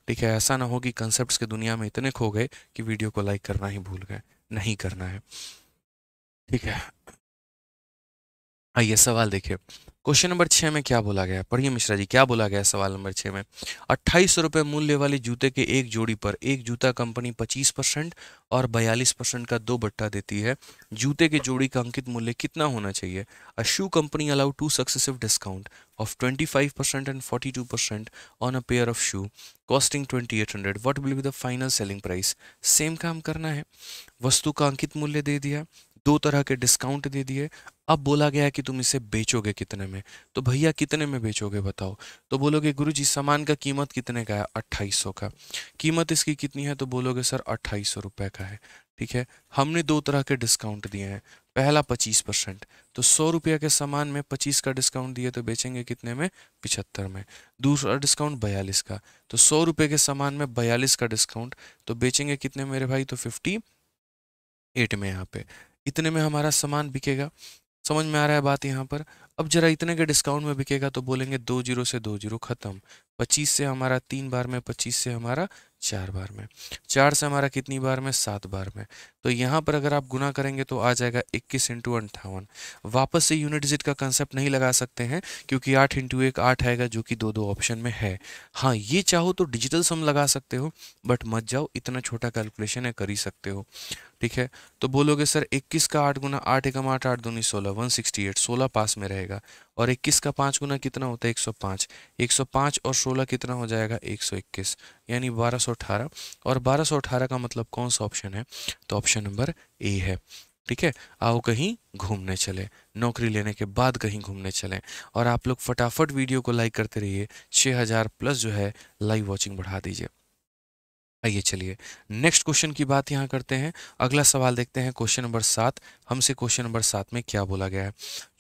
ठीक है ऐसा ना हो कि कंसेप्ट के दुनिया में इतने खो गए कि वीडियो को लाइक करना ही भूल गए नहीं करना है ठीक है आइए सवाल देखिए क्वेश्चन नंबर छः में क्या बोला गया पढ़िए मिश्रा जी क्या बोला गया सवाल नंबर छः में अट्ठाईस सौ रुपये मूल्य वाले जूते के एक जोड़ी पर एक जूता कंपनी पच्चीस परसेंट और बयालीस परसेंट का दो बट्टा देती है जूते के जोड़ी का अंकित मूल्य कितना होना चाहिए a shoe company allow two successive discount of twenty five percent and forty two percent on a pair of shoe costing twenty eight hundred what will be the final selling price same काम करना है वस्तु का अंकित मूल्य दे दिया दो तरह के डिस्काउंट दे दिए अब बोला गया कि तुम इसे बेचोगे कितने में तो भैया कितने में बेचोगे बताओ तो बोलोगे गुरु जी सामान का कीमत कितने का है अट्ठाईस का कीमत इसकी कितनी है तो बोलोगे सर अट्ठाईस रुपये का है ठीक है हमने दो तरह के डिस्काउंट दिए हैं पहला पच्चीस परसेंट तो सौ रुपये के सामान में पच्चीस का डिस्काउंट दिए तो बेचेंगे कितने में पिछहत्तर में दूसरा डिस्काउंट बयालीस का तो सौ रुपये के सामान में बयालीस का डिस्काउंट तो बेचेंगे कितने मेरे भाई तो फिफ्टी एट में यहाँ पे इतने में हमारा सामान बिकेगा समझ में आ रहा है बात यहाँ पर अब जरा इतने के डिस्काउंट में बिकेगा तो बोलेंगे दो जीरो से दो जीरो ख़त्म पच्चीस से हमारा तीन बार में पच्चीस से हमारा चार बार में चार से हमारा कितनी बार में सात बार में तो यहाँ पर अगर आप गुना करेंगे तो आ जाएगा इक्कीस इंटू अंठावन वापस से यूनिट डिजिट का कंसेप्ट नहीं लगा सकते हैं क्योंकि आठ इंटू एक आठ आएगा जो कि दो दो ऑप्शन में है हाँ ये चाहो तो डिजिटल सम लगा सकते हो बट मत जाओ इतना छोटा कैलकुलेशन है कर ही सकते हो ठीक है तो बोलोगे सर इक्कीस का आठ गुना आठ एकम आठ आठ दूनी सोलह वन सिक्सटी एट सोलह पास में रहेगा जाएगा और इक्कीस का पाँच गुना कितना होता है एक सौ पाँच एक सौ पाँच और सोलह कितना हो जाएगा एक सौ इक्कीस यानी बारह सौ अठारह और बारह सौ अठारह का मतलब कौन सा ऑप्शन है तो ऑप्शन नंबर ए है ठीक है आओ कहीं घूमने चले नौकरी लेने के बाद कहीं घूमने चले और आप लोग फटाफट वीडियो को लाइक करते रहिए 6000 प्लस जो है लाइव वॉचिंग बढ़ा दीजिए आइए चलिए नेक्स्ट क्वेश्चन की बात यहाँ करते हैं अगला सवाल देखते हैं क्वेश्चन नंबर सात हमसे क्वेश्चन नंबर सात में क्या बोला गया है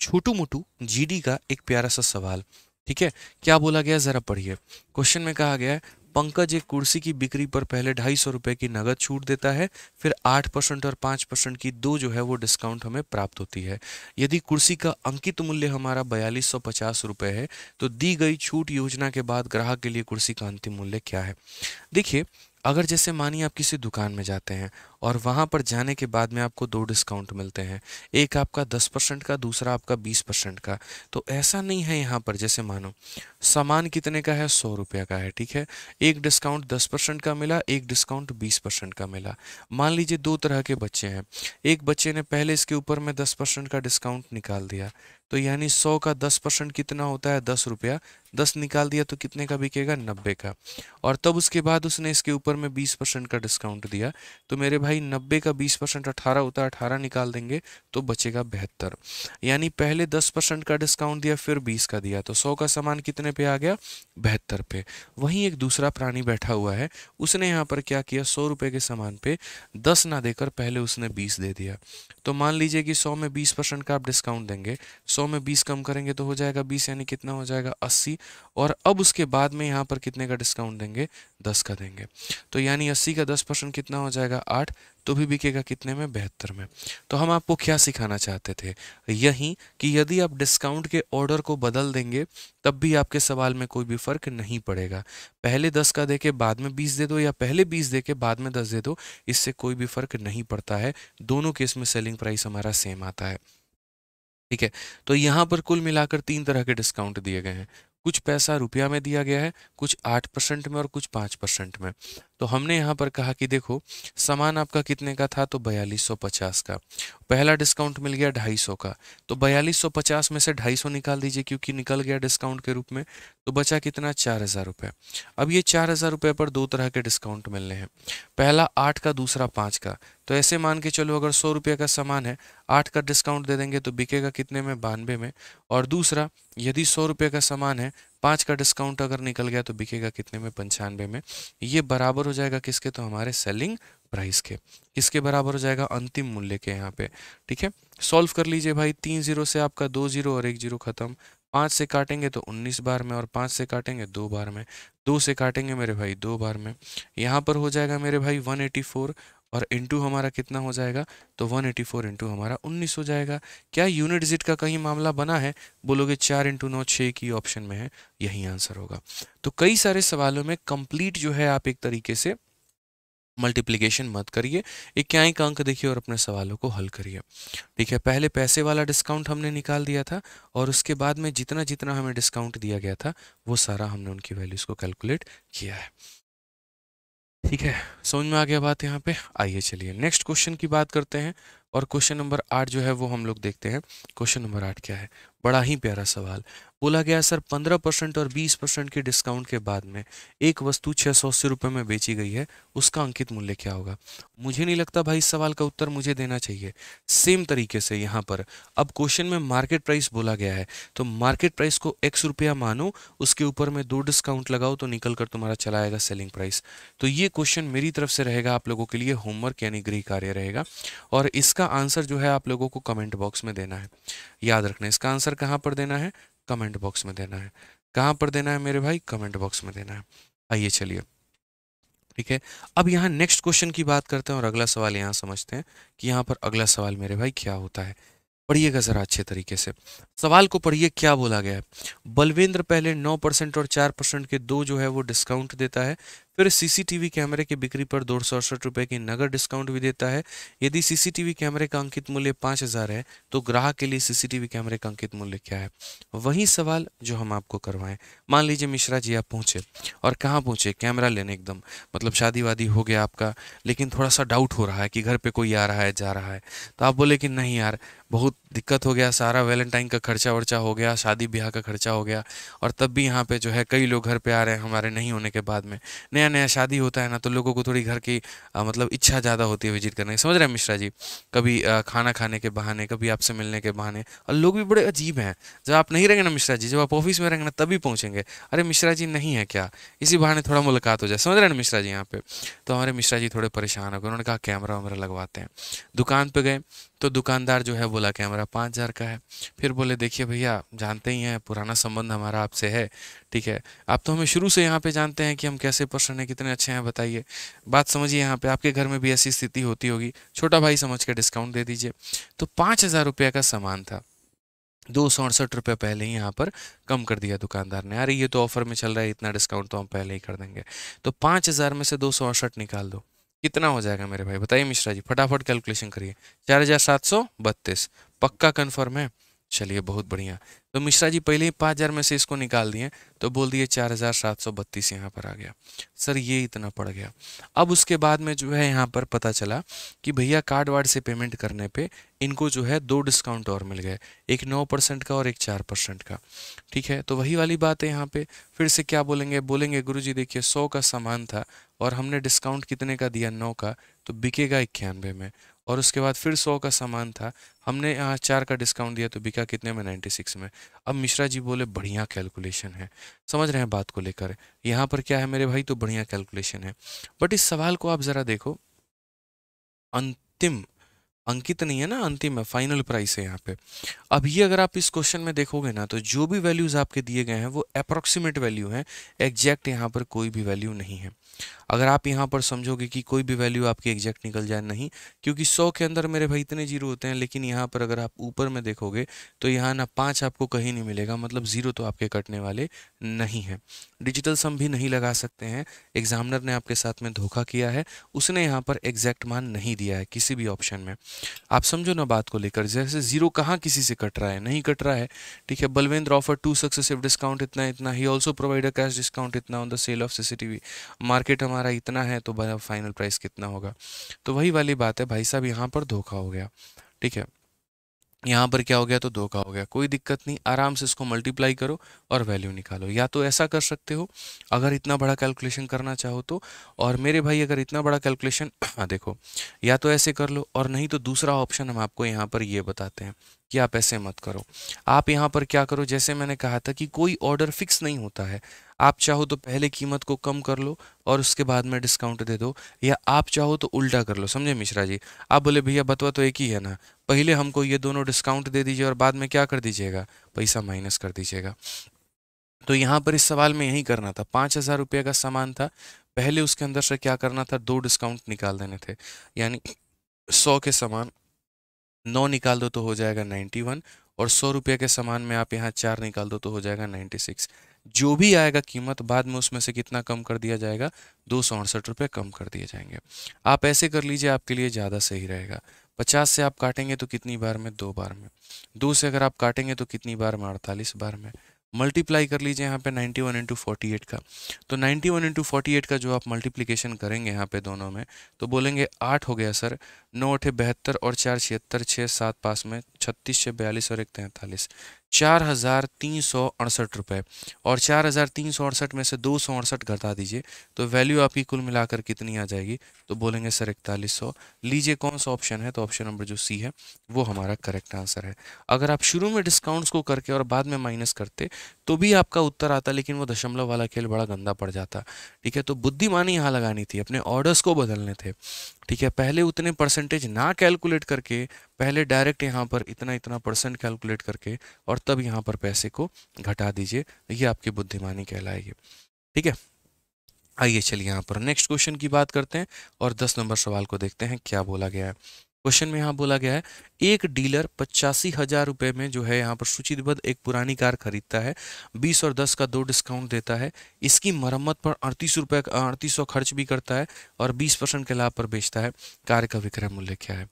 छोटू मोटू जीडी का एक प्यारा सा सवाल ठीक है क्या बोला गया ज़रा पढ़िए क्वेश्चन में कहा गया है पंकज एक कुर्सी की बिक्री पर पहले ढाई सौ रुपये की नगद छूट देता है फिर आठ परसेंट और पाँच परसेंट की दो जो है वो डिस्काउंट हमें प्राप्त होती है यदि कुर्सी का अंकित मूल्य हमारा बयालीस सौ पचास रुपये है तो दी गई छूट योजना के बाद ग्राहक के लिए कुर्सी का अंतिम मूल्य क्या है देखिए अगर जैसे मानिए आप किसी दुकान में जाते हैं और वहाँ पर जाने के बाद में आपको दो डिस्काउंट मिलते हैं एक आपका दस परसेंट का दूसरा आपका बीस परसेंट का तो ऐसा नहीं है यहाँ पर जैसे मानो सामान कितने का है सौ रुपये का है ठीक है एक डिस्काउंट दस परसेंट का मिला एक डिस्काउंट बीस परसेंट का मिला मान लीजिए दो तरह के बच्चे हैं एक बच्चे ने पहले इसके ऊपर में दस परसेंट का डिस्काउंट निकाल दिया तो यानी सौ का दस परसेंट कितना होता है दस रुपया दस निकाल दिया तो कितने का बिकेगा नब्बे का और तब उसके बाद उसने इसके ऊपर में बीस परसेंट का डिस्काउंट दिया तो मेरे भाई नब्बे का बीस परसेंट अठारह होता अठारह निकाल देंगे तो बचेगा बेहतर यानी पहले दस परसेंट का डिस्काउंट दिया फिर बीस का दिया तो सौ का सामान कितने पे आ गया बेहतर पे वहीं एक दूसरा प्राणी बैठा हुआ है उसने यहाँ पर क्या किया सौ रुपये के सामान पे दस ना देकर पहले उसने बीस दे दिया तो मान लीजिए कि सौ में बीस परसेंट का आप डिस्काउंट देंगे सौ में बीस कम करेंगे तो हो जाएगा बीस यानी कितना हो जाएगा अस्सी और अब उसके बाद में यहाँ पर कितने का डिस्काउंट देंगे दस का देंगे तो यानी अस्सी का दस परसेंट कितना हो जाएगा आठ तो भी बिकेगा कितने में बेहतर में तो हम आपको क्या सिखाना चाहते थे यही कि यदि आप डिस्काउंट के ऑर्डर को बदल देंगे तब भी आपके सवाल में कोई भी फ़र्क नहीं पड़ेगा पहले दस का दे के बाद में बीस दे दो या पहले बीस दे के बाद में दस दे दो इससे कोई भी फ़र्क नहीं पड़ता है दोनों केस में सेलिंग प्राइस हमारा सेम आता है ठीक है तो यहाँ पर कुल मिलाकर तीन तरह के डिस्काउंट दिए गए हैं कुछ पैसा रुपया में दिया गया है कुछ आठ परसेंट में और कुछ पाँच परसेंट में तो हमने यहाँ पर कहा कि देखो सामान आपका कितने का था तो बयालीस पचास का पहला डिस्काउंट मिल गया ढाई सौ का तो बयालीस पचास में से ढाई सौ निकाल दीजिए क्योंकि निकल गया डिस्काउंट के रूप में तो बचा कितना चार हज़ार रुपये अब ये चार हज़ार रुपये पर दो तरह के डिस्काउंट मिलने हैं पहला आठ का दूसरा पाँच का तो ऐसे मान के चलो अगर सौ रुपये का सामान है आठ का डिस्काउंट दे देंगे तो बिकेगा कितने में बानवे में और दूसरा यदि सौ रुपये का सामान है पाँच का डिस्काउंट अगर निकल गया तो बिकेगा कितने में पंचानवे में ये बराबर हो जाएगा किसके तो हमारे सेलिंग प्राइस के किसके बराबर हो जाएगा अंतिम मूल्य के यहाँ पे ठीक है सॉल्व कर लीजिए भाई तीन जीरो से आपका दो जीरो और एक जीरो खत्म पाँच से काटेंगे तो उन्नीस बार में और पाँच से काटेंगे दो बार में दो से काटेंगे मेरे भाई दो बार में यहाँ पर हो जाएगा मेरे भाई वन एटी फोर और इनटू हमारा कितना हो जाएगा तो 184 एटी फोर इंटू हमारा उन्नीस हो जाएगा क्या यूनिट डिजिट का कहीं मामला बना है बोलोगे चार इंटू नौ छः की ऑप्शन में है यही आंसर होगा तो कई सारे सवालों में कंप्लीट जो है आप एक तरीके से मल्टीप्लीकेशन मत करिए एक अंक देखिए और अपने सवालों को हल करिए ठीक है पहले पैसे वाला डिस्काउंट हमने निकाल दिया था और उसके बाद में जितना जितना हमें डिस्काउंट दिया गया था वो सारा हमने उनकी वैल्यूज़ को कैलकुलेट किया है ठीक है समझ में आ गया बात यहाँ पे आइए चलिए नेक्स्ट क्वेश्चन की बात करते हैं और क्वेश्चन नंबर आठ जो है वो हम लोग देखते हैं क्वेश्चन नंबर आठ क्या है बड़ा ही प्यारा सवाल बोला गया सर 15 परसेंट और 20 परसेंट के डिस्काउंट के बाद में एक वस्तु छः सौ अस्सी रुपये में बेची गई है उसका अंकित मूल्य क्या होगा मुझे नहीं लगता भाई इस सवाल का उत्तर मुझे देना चाहिए सेम तरीके से यहाँ पर अब क्वेश्चन में मार्केट प्राइस बोला गया है तो मार्केट प्राइस को एक्स रुपया मानो उसके ऊपर में दो डिस्काउंट लगाओ तो निकल कर तुम्हारा चला आएगा सेलिंग प्राइस तो ये क्वेश्चन मेरी तरफ से रहेगा आप लोगों के लिए होमवर्क यानी गृह कार्य रहेगा और इसका आंसर जो है आप लोगों को कमेंट बॉक्स में देना है याद रखना इसका आंसर कहाँ पर देना है कमेंट बॉक्स में देना है कहाँ पर देना है मेरे भाई कमेंट बॉक्स में देना है आइए चलिए ठीक है अब यहाँ नेक्स्ट क्वेश्चन की बात करते हैं और अगला सवाल यहाँ समझते हैं कि यहाँ पर अगला सवाल मेरे भाई क्या होता है पढ़िएगा ज़रा अच्छे तरीके से सवाल को पढ़िए क्या बोला गया है बलवेंद्र पहले 9 परसेंट और 4 परसेंट के दो जो है वो डिस्काउंट देता है फिर सीसीटीवी कैमरे की बिक्री पर दो सौ अड़सठ रुपये की नगर डिस्काउंट भी देता है यदि सीसीटीवी कैमरे का अंकित मूल्य पाँच हज़ार है तो ग्राहक के लिए सीसीटीवी कैमरे का अंकित मूल्य क्या है वही सवाल जो हम आपको करवाएं मान लीजिए मिश्रा जी आप पहुँचे और कहाँ पहुँचे कैमरा लेने एकदम मतलब शादी वादी हो गया आपका लेकिन थोड़ा सा डाउट हो रहा है कि घर पर कोई आ रहा है जा रहा है तो आप बोले कि नहीं यार बहुत दिक्कत हो गया सारा वैलेंटाइन का खर्चा वर्चा हो गया शादी ब्याह का खर्चा हो गया और तब भी यहाँ पे जो है कई लोग घर पे आ रहे हैं हमारे नहीं होने के बाद में नया नया शादी होता है ना तो लोगों को थोड़ी घर की आ, मतलब इच्छा ज़्यादा होती है विजिट करने की समझ रहे हैं मिश्रा जी कभी आ, खाना खाने के बहाने कभी आपसे मिलने के बहाने और लोग भी बड़े अजीब हैं जब आप नहीं रहेंगे ना मिश्रा जी जब आप ऑफिस में रहेंगे ना तभी पहुँचेंगे अरे मिश्रा जी नहीं है क्या इसी बहाने थोड़ा मुलाकात हो जाए समझ रहे हैं मिश्रा जी यहाँ पे तो हमारे मिश्रा जी थोड़े परेशान हो गए उन्होंने कहा कैमरा वैमरा लगवाते हैं दुकान पर गए तो दुकानदार जो है बोला कैमरा पाँच हज़ार का है फिर बोले देखिए भैया जानते ही हैं पुराना संबंध हमारा आपसे है ठीक है आप तो हमें शुरू से यहाँ पे जानते हैं कि हम कैसे पर्सन हैं कितने अच्छे हैं बताइए बात समझिए यहाँ पे आपके घर में भी ऐसी स्थिति होती होगी छोटा भाई समझ के डिस्काउंट दे दीजिए तो पाँच हज़ार रुपये का सामान था दो सौ अड़सठ रुपये पहले ही यहाँ पर कम कर दिया दुकानदार ने अरे ये तो ऑफर में चल रहा है इतना डिस्काउंट तो हम पहले ही कर देंगे तो पाँच हज़ार में से दो सौ अड़सठ निकाल दो कितना हो जाएगा मेरे भाई बताइए मिश्रा जी फटाफट कैलकुलेशन करिए चार हज़ार सात सौ बत्तीस पक्का कन्फर्म है चलिए बहुत बढ़िया तो मिश्रा जी पहले ही पाँच हज़ार में से इसको निकाल दिए तो बोल दिए चार हज़ार सात सौ बत्तीस यहाँ पर आ गया सर ये इतना पड़ गया अब उसके बाद में जो है यहाँ पर पता चला कि भैया कार्ड वार्ड से पेमेंट करने पे इनको जो है दो डिस्काउंट और मिल गए एक नौ परसेंट का और एक चार परसेंट का ठीक है तो वही वाली बात है यहाँ पे फिर से क्या बोलेंगे बोलेंगे गुरु जी देखिए सौ का सामान था और हमने डिस्काउंट कितने का दिया नौ का तो बिकेगा इक्यानवे में और उसके बाद फिर सौ का सामान था हमने यहाँ चार का डिस्काउंट दिया तो बिका कितने में नाइन्टी सिक्स में अब मिश्रा जी बोले बढ़िया कैलकुलेशन है समझ रहे हैं बात को लेकर यहाँ पर क्या है मेरे भाई तो बढ़िया कैलकुलेशन है बट इस सवाल को आप ज़रा देखो अंतिम अंकित नहीं है ना अंतिम है फाइनल प्राइस है यहाँ पे अब ये अगर आप इस क्वेश्चन में देखोगे ना तो जो भी वैल्यूज़ आपके दिए गए हैं वो अप्रॉक्सीमेट वैल्यू हैं एग्जैक्ट यहाँ पर कोई भी वैल्यू नहीं है अगर आप यहाँ पर समझोगे कि कोई भी वैल्यू आपकी एग्जैक्ट निकल जाए नहीं क्योंकि सौ के अंदर मेरे भाई इतने जीरो होते हैं लेकिन यहाँ पर अगर आप ऊपर में देखोगे तो यहाँ ना पाँच आपको कहीं नहीं मिलेगा मतलब ज़ीरो तो आपके कटने वाले नहीं हैं डिजिटल सम भी नहीं लगा सकते हैं एग्जामिनर ने आपके साथ में धोखा किया है उसने यहाँ पर एग्जैक्ट मान नहीं दिया है किसी भी ऑप्शन में आप समझो ना बात को लेकर जैसे जीरो कहाँ किसी से कट रहा है नहीं कट रहा है ठीक है Balvinder offer two successive discount इतना इतना ही ऑल्सो प्रोवाइड कैश डिस्काउंट इतना on the sale of CCTV market हमारा इतना है तो फाइनल प्राइस कितना होगा तो वही वाली बात है भाई साहब यहाँ पर धोखा हो गया ठीक है यहाँ पर क्या हो गया तो दो का हो गया कोई दिक्कत नहीं आराम से इसको मल्टीप्लाई करो और वैल्यू निकालो या तो ऐसा कर सकते हो अगर इतना बड़ा कैलकुलेशन करना चाहो तो और मेरे भाई अगर इतना बड़ा कैलकुलेशन हाँ देखो या तो ऐसे कर लो और नहीं तो दूसरा ऑप्शन हम आपको यहाँ पर ये बताते हैं कि आप ऐसे मत करो आप यहाँ पर क्या करो जैसे मैंने कहा था कि कोई ऑर्डर फिक्स नहीं होता है आप चाहो तो पहले कीमत को कम कर लो और उसके बाद में डिस्काउंट दे दो या आप चाहो तो उल्टा कर लो समझे मिश्रा जी आप बोले भैया बतवा तो एक ही है ना पहले हमको ये दोनों डिस्काउंट दे दीजिए और बाद में क्या कर दीजिएगा पैसा माइनस कर दीजिएगा तो यहाँ पर इस सवाल में यही करना था पाँच हज़ार रुपये का सामान था पहले उसके अंदर से क्या करना था दो डिस्काउंट निकाल देने थे यानी सौ के सामान नौ निकाल दो तो हो जाएगा नाइन्टी वन और सौ रुपये के सामान में आप यहाँ चार निकाल दो तो हो जाएगा नाइन्टी सिक्स जो भी आएगा कीमत बाद में उसमें से कितना कम कर दिया जाएगा दो सौ अड़सठ रुपये कम कर दिए जाएंगे आप ऐसे कर लीजिए आपके लिए ज़्यादा सही रहेगा पचास से आप काटेंगे तो कितनी बार में दो बार में दो से अगर आप काटेंगे तो कितनी बार में अड़तालीस बार में मल्टीप्लाई कर लीजिए यहाँ पे 91 वन इंटू फोर्टी का तो 91 वन इंटू फोर्टी का जो आप मल्टीप्लिकेशन करेंगे यहाँ पे दोनों में तो बोलेंगे आठ हो गया सर नौ अठे बहत्तर और चार छिहत्तर छः सात पास में छत्तीस छः बयालीस और एक तैंतालीस चार हज़ार तीन सौ अड़सठ रुपये और चार हज़ार तीन सौ अड़सठ में से दो सौ अड़सठ घटा दीजिए तो वैल्यू आपकी कुल मिलाकर कितनी आ जाएगी तो बोलेंगे सर इकतालीस सौ लीजिए कौन सा ऑप्शन है तो ऑप्शन नंबर जो सी है वो हमारा करेक्ट आंसर है अगर आप शुरू में डिस्काउंट्स को करके और बाद में माइनस करते तो भी आपका उत्तर आता लेकिन वो दशमलव वाला खेल बड़ा गंदा पड़ जाता ठीक है तो बुद्धिमानी यहाँ लगानी थी अपने ऑर्डर्स को बदलने थे ठीक है पहले उतने परसेंटेज ना कैलकुलेट करके पहले डायरेक्ट यहाँ पर इतना इतना परसेंट कैलकुलेट करके और तब यहाँ पर पैसे को घटा दीजिए ये आपकी बुद्धिमानी कहलाएगी ठीक है आइए चलिए यहाँ पर नेक्स्ट क्वेश्चन की बात करते हैं और दस नंबर सवाल को देखते हैं क्या बोला गया है क्वेश्चन में यहाँ बोला गया है एक डीलर पचासी हजार रुपये में जो है यहाँ पर सूचीबद्ध एक पुरानी कार खरीदता है बीस और दस का दो डिस्काउंट देता है इसकी मरम्मत पर अड़तीस रुपये अड़तीस सौ खर्च भी करता है और बीस परसेंट के लाभ पर बेचता है कार का विक्रय मूल्य क्या है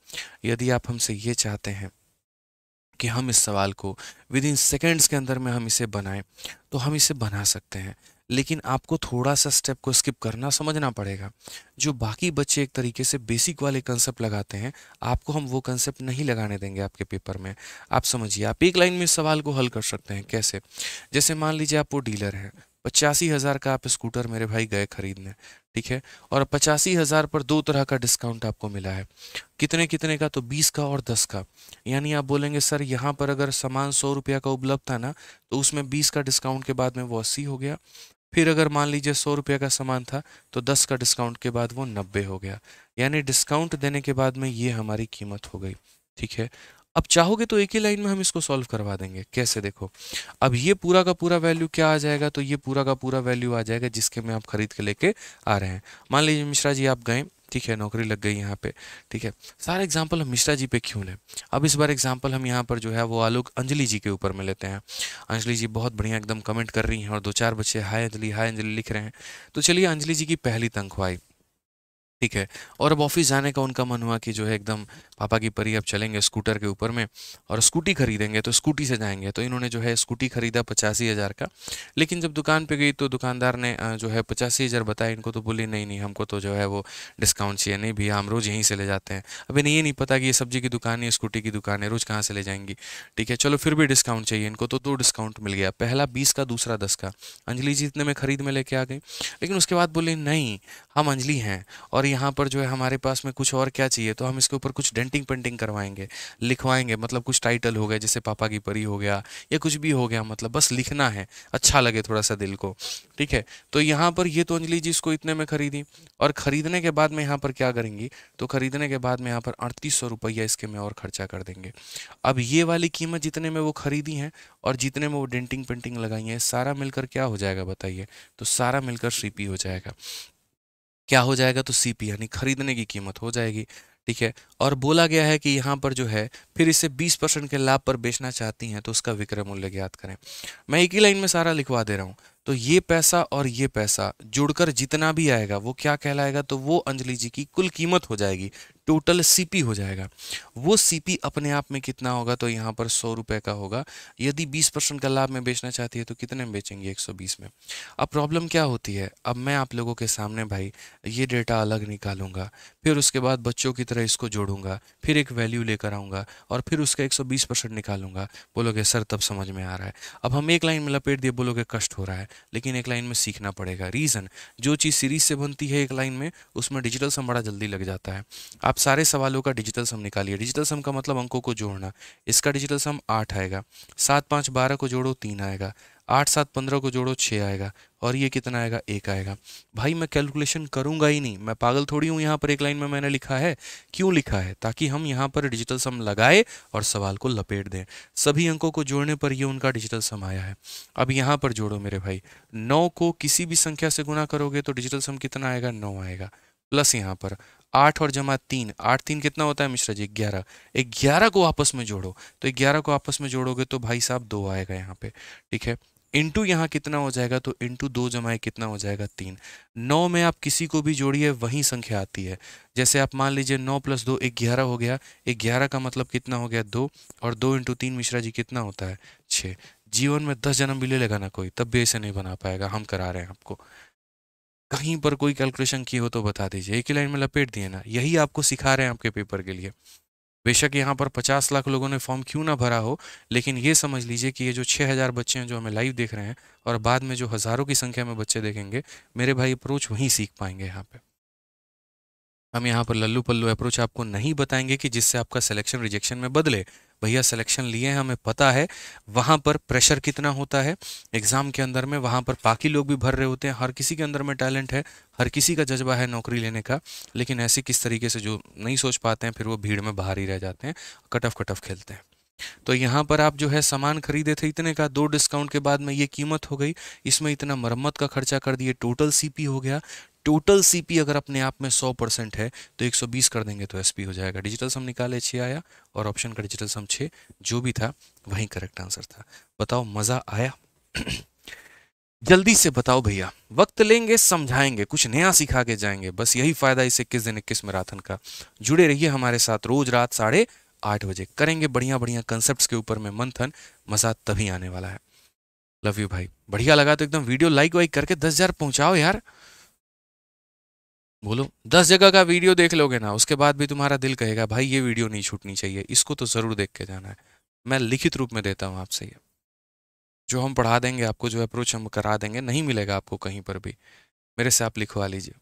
यदि आप हमसे ये चाहते हैं कि हम इस सवाल को विद इन सेकेंड्स के अंदर में हम इसे बनाएं तो हम इसे बना सकते हैं लेकिन आपको थोड़ा सा स्टेप को स्किप करना समझना पड़ेगा जो बाकी बच्चे एक तरीके से बेसिक वाले कंसेप्ट लगाते हैं आपको हम वो कंसेप्ट नहीं लगाने देंगे आपके पेपर में आप समझिए आप एक लाइन में इस सवाल को हल कर सकते हैं कैसे जैसे मान लीजिए आप वो डीलर हैं पचासी हज़ार का आप स्कूटर मेरे भाई गए खरीदने ठीक है और पचासी हज़ार पर दो तरह का डिस्काउंट आपको मिला है कितने कितने का तो बीस का और दस का यानी आप बोलेंगे सर यहाँ पर अगर सामान सौ रुपया का उपलब्ध था ना तो उसमें बीस का डिस्काउंट के बाद में वो अस्सी हो गया फिर अगर मान लीजिए सौ रुपये का सामान था तो दस का डिस्काउंट के बाद वो नब्बे हो गया यानी डिस्काउंट देने के बाद में ये हमारी कीमत हो गई ठीक है अब चाहोगे तो एक ही लाइन में हम इसको सॉल्व करवा देंगे कैसे देखो अब ये पूरा का पूरा वैल्यू क्या आ जाएगा तो ये पूरा का पूरा वैल्यू आ जाएगा जिसके में आप खरीद के लेके आ रहे हैं मान लीजिए मिश्रा जी आप गए ठीक है नौकरी लग गई यहाँ पे ठीक है सारा एग्जाम्पल हम मिश्रा जी पे क्यों लें अब इस बार एग्जाम्पल हम यहाँ पर जो है वो आलोक अंजलि जी के ऊपर में लेते हैं अंजलि जी बहुत बढ़िया एकदम कमेंट कर रही हैं और दो चार बच्चे हाय अंजलि हाय अंजलि लिख रहे हैं तो चलिए अंजलि जी की पहली तनख्वाही ठीक है और अब ऑफिस जाने का उनका मन हुआ कि जो है एकदम पापा की परी अब चलेंगे स्कूटर के ऊपर में और स्कूटी खरीदेंगे तो स्कूटी से जाएंगे तो इन्होंने जो है स्कूटी खरीदा पचासी हज़ार का लेकिन जब दुकान पे गई तो दुकानदार ने जो है पचासी हज़ार बताया इनको तो बोली नहीं नहीं हमको तो जो है वो डिस्काउंट चाहिए नहीं भैया हम रोज़ यहीं से ले जाते हैं अब इन्हें ये नहीं पता कि ये सब्जी की दुकान है स्कूटी की दुकान है रोज़ कहाँ से ले जाएंगी ठीक है चलो फिर भी डिस्काउंट चाहिए इनको तो दो डिस्काउंट मिल गया पहला बीस का दूसरा दस का अंजलि जी इतने में खरीद में लेके आ गई लेकिन उसके बाद बोले नहीं हम अंजलि हैं और यहाँ पर जो है हमारे पास में कुछ और क्या चाहिए तो हम इसके ऊपर कुछ डेंटिंग पेंटिंग करवाएंगे लिखवाएंगे मतलब कुछ टाइटल हो गया जैसे पापा की परी हो गया या कुछ भी हो गया मतलब बस लिखना है अच्छा लगे थोड़ा सा दिल को ठीक है तो यहाँ पर ये तो अंजलि जी इसको इतने में खरीदी और ख़रीदने के बाद में यहाँ पर क्या करेंगी तो ख़रीदने के बाद में यहाँ पर अड़तीस सौ रुपया इसके में और खर्चा कर देंगे अब ये वाली कीमत जितने में वो खरीदी हैं और जितने में वो डेंटिंग पेंटिंग लगाई हैं सारा मिलकर क्या हो जाएगा बताइए तो सारा मिलकर श्रीपी हो जाएगा क्या हो जाएगा तो सी यानी खरीदने की कीमत हो जाएगी ठीक है और बोला गया है कि यहाँ पर जो है फिर इसे 20 परसेंट के लाभ पर बेचना चाहती हैं तो उसका विक्रय मूल्य ज्ञात करें मैं एक ही लाइन में सारा लिखवा दे रहा हूँ तो ये पैसा और ये पैसा जुड़कर जितना भी आएगा वो क्या कहलाएगा तो वो अंजलि जी की कुल कीमत हो जाएगी टोटल सीपी हो जाएगा वो सीपी अपने आप में कितना होगा तो यहाँ पर सौ रुपये का होगा यदि बीस परसेंट का लाभ में बेचना चाहती है तो कितने में बेचेंगे एक सौ बीस में अब प्रॉब्लम क्या होती है अब मैं आप लोगों के सामने भाई ये डेटा अलग निकालूंगा फिर उसके बाद बच्चों की तरह इसको जोड़ूंगा फिर एक वैल्यू लेकर आऊँगा और फिर उसका एक सौ बीस परसेंट निकालूंगा बोलोगे सर तब समझ में आ रहा है अब हम एक लाइन में लपेट दिए बोलोगे कष्ट हो रहा है लेकिन एक लाइन में सीखना पड़ेगा रीज़न जो चीज़ सीरीज से बनती है एक लाइन में उसमें डिजिटल सम बड़ा जल्दी लग जाता है आप आप सारे सवालों का डिजिटल सम निकालिए डिजिटल सम का मतलब अंकों को जोड़ना इसका डिजिटल सम आठ आएगा सात पाँच बारह को जोड़ो तीन आएगा आठ सात पंद्रह को जोड़ो छः आएगा और ये कितना आएगा एक आएगा भाई मैं कैलकुलेशन करूँगा ही नहीं मैं पागल थोड़ी हूँ यहाँ पर एक लाइन में मैंने लिखा है क्यों लिखा है ताकि हम यहाँ पर डिजिटल सम लगाए और सवाल को लपेट दें सभी अंकों को जोड़ने पर ये उनका डिजिटल सम आया है अब यहाँ पर जोड़ो मेरे भाई नौ को किसी भी संख्या से गुना करोगे तो डिजिटल सम कितना आएगा नौ आएगा प्लस यहाँ पर आठ और जमा तीन आठ तीन कितना होता है मिश्रा जी ग्यारह ग्यारह को आपस में जोड़ो तो ग्यारह को आपस में जोड़ोगे तो भाई साहब दो आएगा यहाँ पे ठीक है इंटू यहाँ कितना हो जाएगा तो इंटू दो जमाए कितना हो जाएगा तीन नौ में आप किसी को भी जोड़िए वही संख्या आती है जैसे आप मान लीजिए नौ प्लस दो ग्यारह हो गया ग्यारह का मतलब कितना हो गया दो और दो इंटू तीन मिश्रा जी कितना होता है छः जीवन में दस जन्म भी ले लेगा ना कोई तब भी ऐसे नहीं बना पाएगा हम करा रहे हैं आपको कहीं पर कोई कैलकुलेशन की हो तो बता दीजिए एक ही लाइन में लपेट दिए ना यही आपको सिखा रहे हैं आपके पेपर के लिए बेशक यहाँ पर 50 लाख लोगों ने फॉर्म क्यों ना भरा हो लेकिन ये समझ लीजिए कि ये जो 6000 बच्चे हैं जो हमें लाइव देख रहे हैं और बाद में जो हज़ारों की संख्या में बच्चे देखेंगे मेरे भाई अप्रोच वहीं सीख पाएंगे यहाँ पे हम यहाँ पर लल्लू पल्लू अप्रोच आपको नहीं बताएंगे कि जिससे आपका सिलेक्शन रिजेक्शन में बदले भैया सिलेक्शन लिए हैं हमें पता है वहाँ पर प्रेशर कितना होता है एग्ज़ाम के अंदर में वहाँ पर बाकी लोग भी भर रहे होते हैं हर किसी के अंदर में टैलेंट है हर किसी का जज्बा है नौकरी लेने का लेकिन ऐसे किस तरीके से जो नहीं सोच पाते हैं फिर वो भीड़ में बाहर ही रह जाते हैं कटफ ऑफ खेलते हैं तो यहाँ पर आप जो है सामान खरीदे थे इतने का दो डिस्काउंट के बाद में ये कीमत हो गई इसमें इतना मरम्मत का खर्चा कर दिए टोटल सीपी हो गया टोटल सीपी अगर अपने आप में 100 परसेंट है तो 120 कर देंगे तो एसपी हो जाएगा डिजिटल सम निकाले छः आया और ऑप्शन का डिजिटल सम छः जो भी था वही करेक्ट आंसर था बताओ मज़ा आया जल्दी से बताओ भैया वक्त लेंगे समझाएंगे कुछ नया सिखा के जाएंगे बस यही फायदा इस इक्कीस दिन इक्कीस मैराथन का जुड़े रहिए हमारे साथ रोज रात साढ़े आठ बजे करेंगे बढ़िया बढ़िया कंसेप्ट के ऊपर में मंथन मजा तभी आने वाला है लव यू भाई बढ़िया लगा तो एकदम वीडियो लाइक वाइक करके दस हजार पहुंचाओ यार बोलो दस जगह का वीडियो देख लोगे ना उसके बाद भी तुम्हारा दिल कहेगा भाई ये वीडियो नहीं छूटनी चाहिए इसको तो ज़रूर देख के जाना है मैं लिखित रूप में देता हूँ आपसे ये जो हम पढ़ा देंगे आपको जो अप्रोच हम करा देंगे नहीं मिलेगा आपको कहीं पर भी मेरे से आप लिखवा लीजिए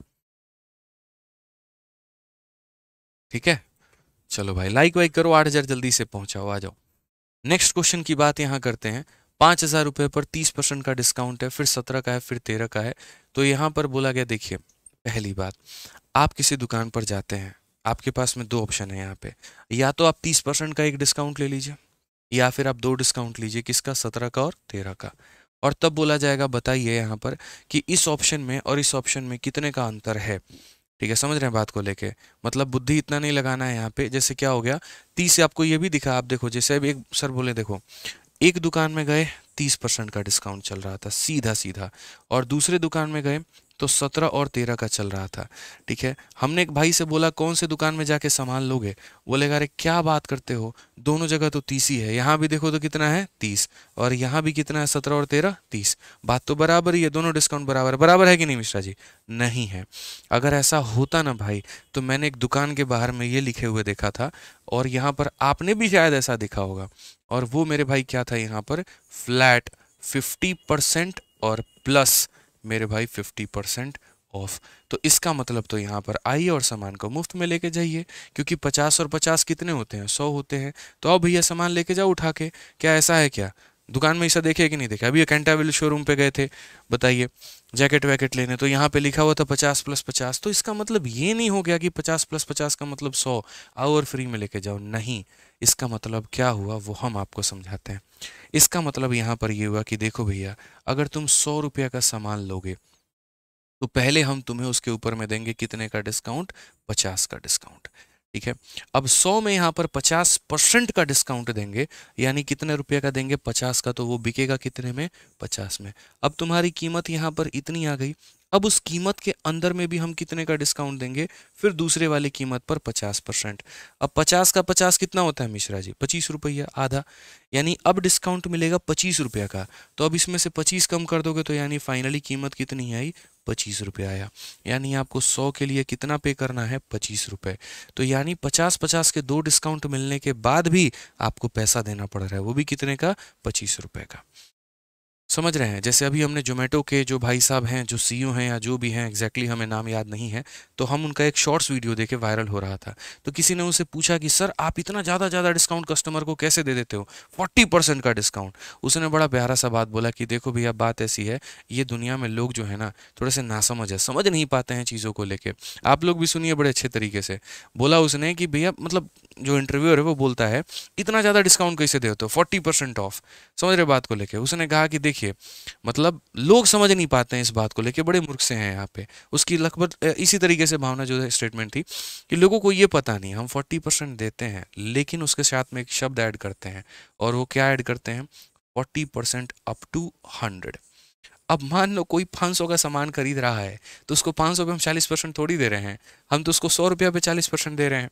ठीक है चलो भाई लाइक वाइक करो आठ हज़ार जल्दी से पहुंचाओ आ जाओ नेक्स्ट क्वेश्चन की बात यहां करते हैं पांच हज़ार रुपये पर तीस परसेंट का डिस्काउंट है फिर सत्रह का है फिर तेरह का है तो यहां पर बोला गया देखिए पहली बात आप किसी दुकान पर जाते हैं आपके पास में दो ऑप्शन है यहाँ पे या तो आप तीस परसेंट का एक डिस्काउंट ले लीजिए या फिर आप दो डिस्काउंट लीजिए किसका सत्रह का और तेरह का और तब बोला जाएगा बताइए यहाँ पर कि इस ऑप्शन में और इस ऑप्शन में कितने का अंतर है ठीक है समझ रहे हैं बात को लेके मतलब बुद्धि इतना नहीं लगाना है यहाँ पे जैसे क्या हो गया तीस आपको ये भी दिखा आप देखो जैसे अब एक सर बोले देखो एक दुकान में गए तीस परसेंट का डिस्काउंट चल रहा था सीधा सीधा और दूसरे दुकान में गए तो सत्रह और तेरह का चल रहा था ठीक है हमने एक भाई से बोला कौन से दुकान में जाके सामान लोगे बोलेगा अरे क्या बात करते हो दोनों जगह तो तीस ही है यहाँ भी देखो तो कितना है तीस और यहाँ भी कितना है सत्रह और तेरह तीस बात तो बराबर ही है दोनों डिस्काउंट बराबर है बराबर है कि नहीं मिश्रा जी नहीं है अगर ऐसा होता ना भाई तो मैंने एक दुकान के बाहर में ये लिखे हुए देखा था और यहाँ पर आपने भी शायद ऐसा देखा होगा और वो मेरे भाई क्या था यहाँ पर फ्लैट फिफ्टी परसेंट और प्लस मेरे भाई फिफ्टी परसेंट ऑफ तो इसका मतलब तो यहाँ पर आइए और सामान को मुफ्त में लेके जाइए क्योंकि पचास और पचास कितने होते हैं सौ होते हैं तो अब भैया सामान लेके जाओ उठा के क्या ऐसा है क्या दुकान में ऐसा देखे कि नहीं देखे अभी ये कैंटाविल शोरूम पे गए थे बताइए जैकेट वैकेट लेने तो यहाँ पे लिखा हुआ था पचास प्लस पचास तो इसका मतलब ये नहीं हो गया कि पचास प्लस पचास का मतलब सौ आओ और फ्री में लेके जाओ नहीं इसका मतलब क्या हुआ वो हम आपको समझाते हैं इसका मतलब यहाँ पर ये हुआ कि देखो भैया अगर तुम सौ रुपये का सामान लोगे तो पहले हम तुम्हें उसके ऊपर में देंगे कितने का डिस्काउंट पचास का डिस्काउंट ठीक है अब सौ में यहाँ पर पचास परसेंट का डिस्काउंट देंगे यानी कितने रुपये का देंगे पचास का तो वो बिकेगा कितने में पचास में अब तुम्हारी कीमत यहाँ पर इतनी आ गई अब उस कीमत के अंदर में भी हम कितने का डिस्काउंट देंगे फिर दूसरे वाले कीमत पर पचास परसेंट अब पचास का पचास कितना होता है मिश्रा जी पच्चीस रुपया आधा यानी अब डिस्काउंट मिलेगा पच्चीस रुपया का तो अब इसमें से पच्चीस कम कर दोगे तो यानी फाइनली कीमत कितनी आई पच्चीस रुपये आया यानी आपको सौ के लिए कितना पे करना है पच्चीस रुपये तो यानी पचास पचास के दो डिस्काउंट मिलने के बाद भी आपको पैसा देना पड़ रहा है वो भी कितने का पच्चीस का समझ रहे हैं जैसे अभी हमने जोमेटो के जो भाई साहब हैं जो सीईओ e हैं या जो भी हैं एग्जैक्टली exactly हमें नाम याद नहीं है तो हम उनका एक शॉर्ट्स वीडियो देखे वायरल हो रहा था तो किसी ने उनसे पूछा कि सर आप इतना ज़्यादा ज़्यादा डिस्काउंट कस्टमर को कैसे दे देते हो फोर्टी परसेंट का डिस्काउंट उसने बड़ा प्यारा सा बात बोला कि देखो भैया बात ऐसी है ये दुनिया में लोग जो है ना थोड़े से नासमझ है समझ नहीं पाते हैं चीज़ों को लेकर आप लोग भी सुनिए बड़े अच्छे तरीके से बोला उसने कि भैया मतलब जो इंटरव्यूअर है वो बोलता है इतना ज़्यादा डिस्काउंट कैसे देते हो फोर्टी परसेंट ऑफ समझ रहे बात को लेकर उसने कहा कि देखिए देखिए मतलब लोग समझ नहीं पाते हैं इस बात को लेकर बड़े मूर्ख से हैं यहाँ पे उसकी लगभग इसी तरीके से भावना जो स्टेटमेंट थी कि लोगों को ये पता नहीं हम फोर्टी परसेंट देते हैं लेकिन उसके साथ में एक शब्द ऐड करते हैं और वो क्या ऐड करते हैं forty percent up to hundred अब मान लो कोई पाँच सौ का सामान खरीद रहा है तो उसको पाँच सौ पे हम चालीस परसेंट थोड़ी दे रहे हैं हम तो उसको सौ रुपया पे चालीस परसेंट दे रहे हैं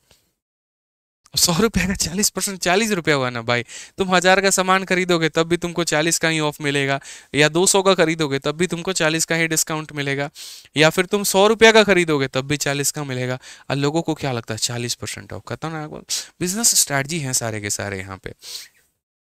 सौ रुपये का चालीस परसेंट चालीस रुपये हुआ ना भाई तुम हज़ार का सामान खरीदोगे तब भी तुमको चालीस का ही ऑफ मिलेगा या दो सौ का खरीदोगे तब भी तुमको चालीस का ही डिस्काउंट मिलेगा या फिर तुम सौ रुपये का खरीदोगे तब भी चालीस का मिलेगा और लोगों को क्या लगता है चालीस परसेंट ऑफ खत्म ना बिजनेस स्ट्रैटी हैं सारे के सारे यहाँ पे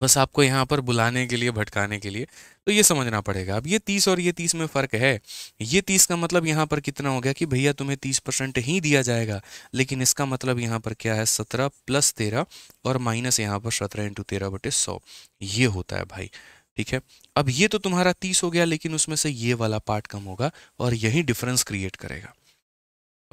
बस आपको यहाँ पर बुलाने के लिए भटकाने के लिए तो ये समझना पड़ेगा अब ये तीस और ये तीस में फ़र्क है ये तीस का मतलब यहाँ पर कितना हो गया कि भैया तुम्हें तीस परसेंट ही दिया जाएगा लेकिन इसका मतलब यहाँ पर क्या है सत्रह प्लस तेरह और माइनस यहाँ पर सत्रह इंटू तेरह बटे सौ ये होता है भाई ठीक है अब ये तो तुम्हारा तीस हो गया लेकिन उसमें से ये वाला पार्ट कम होगा और यही डिफरेंस क्रिएट करेगा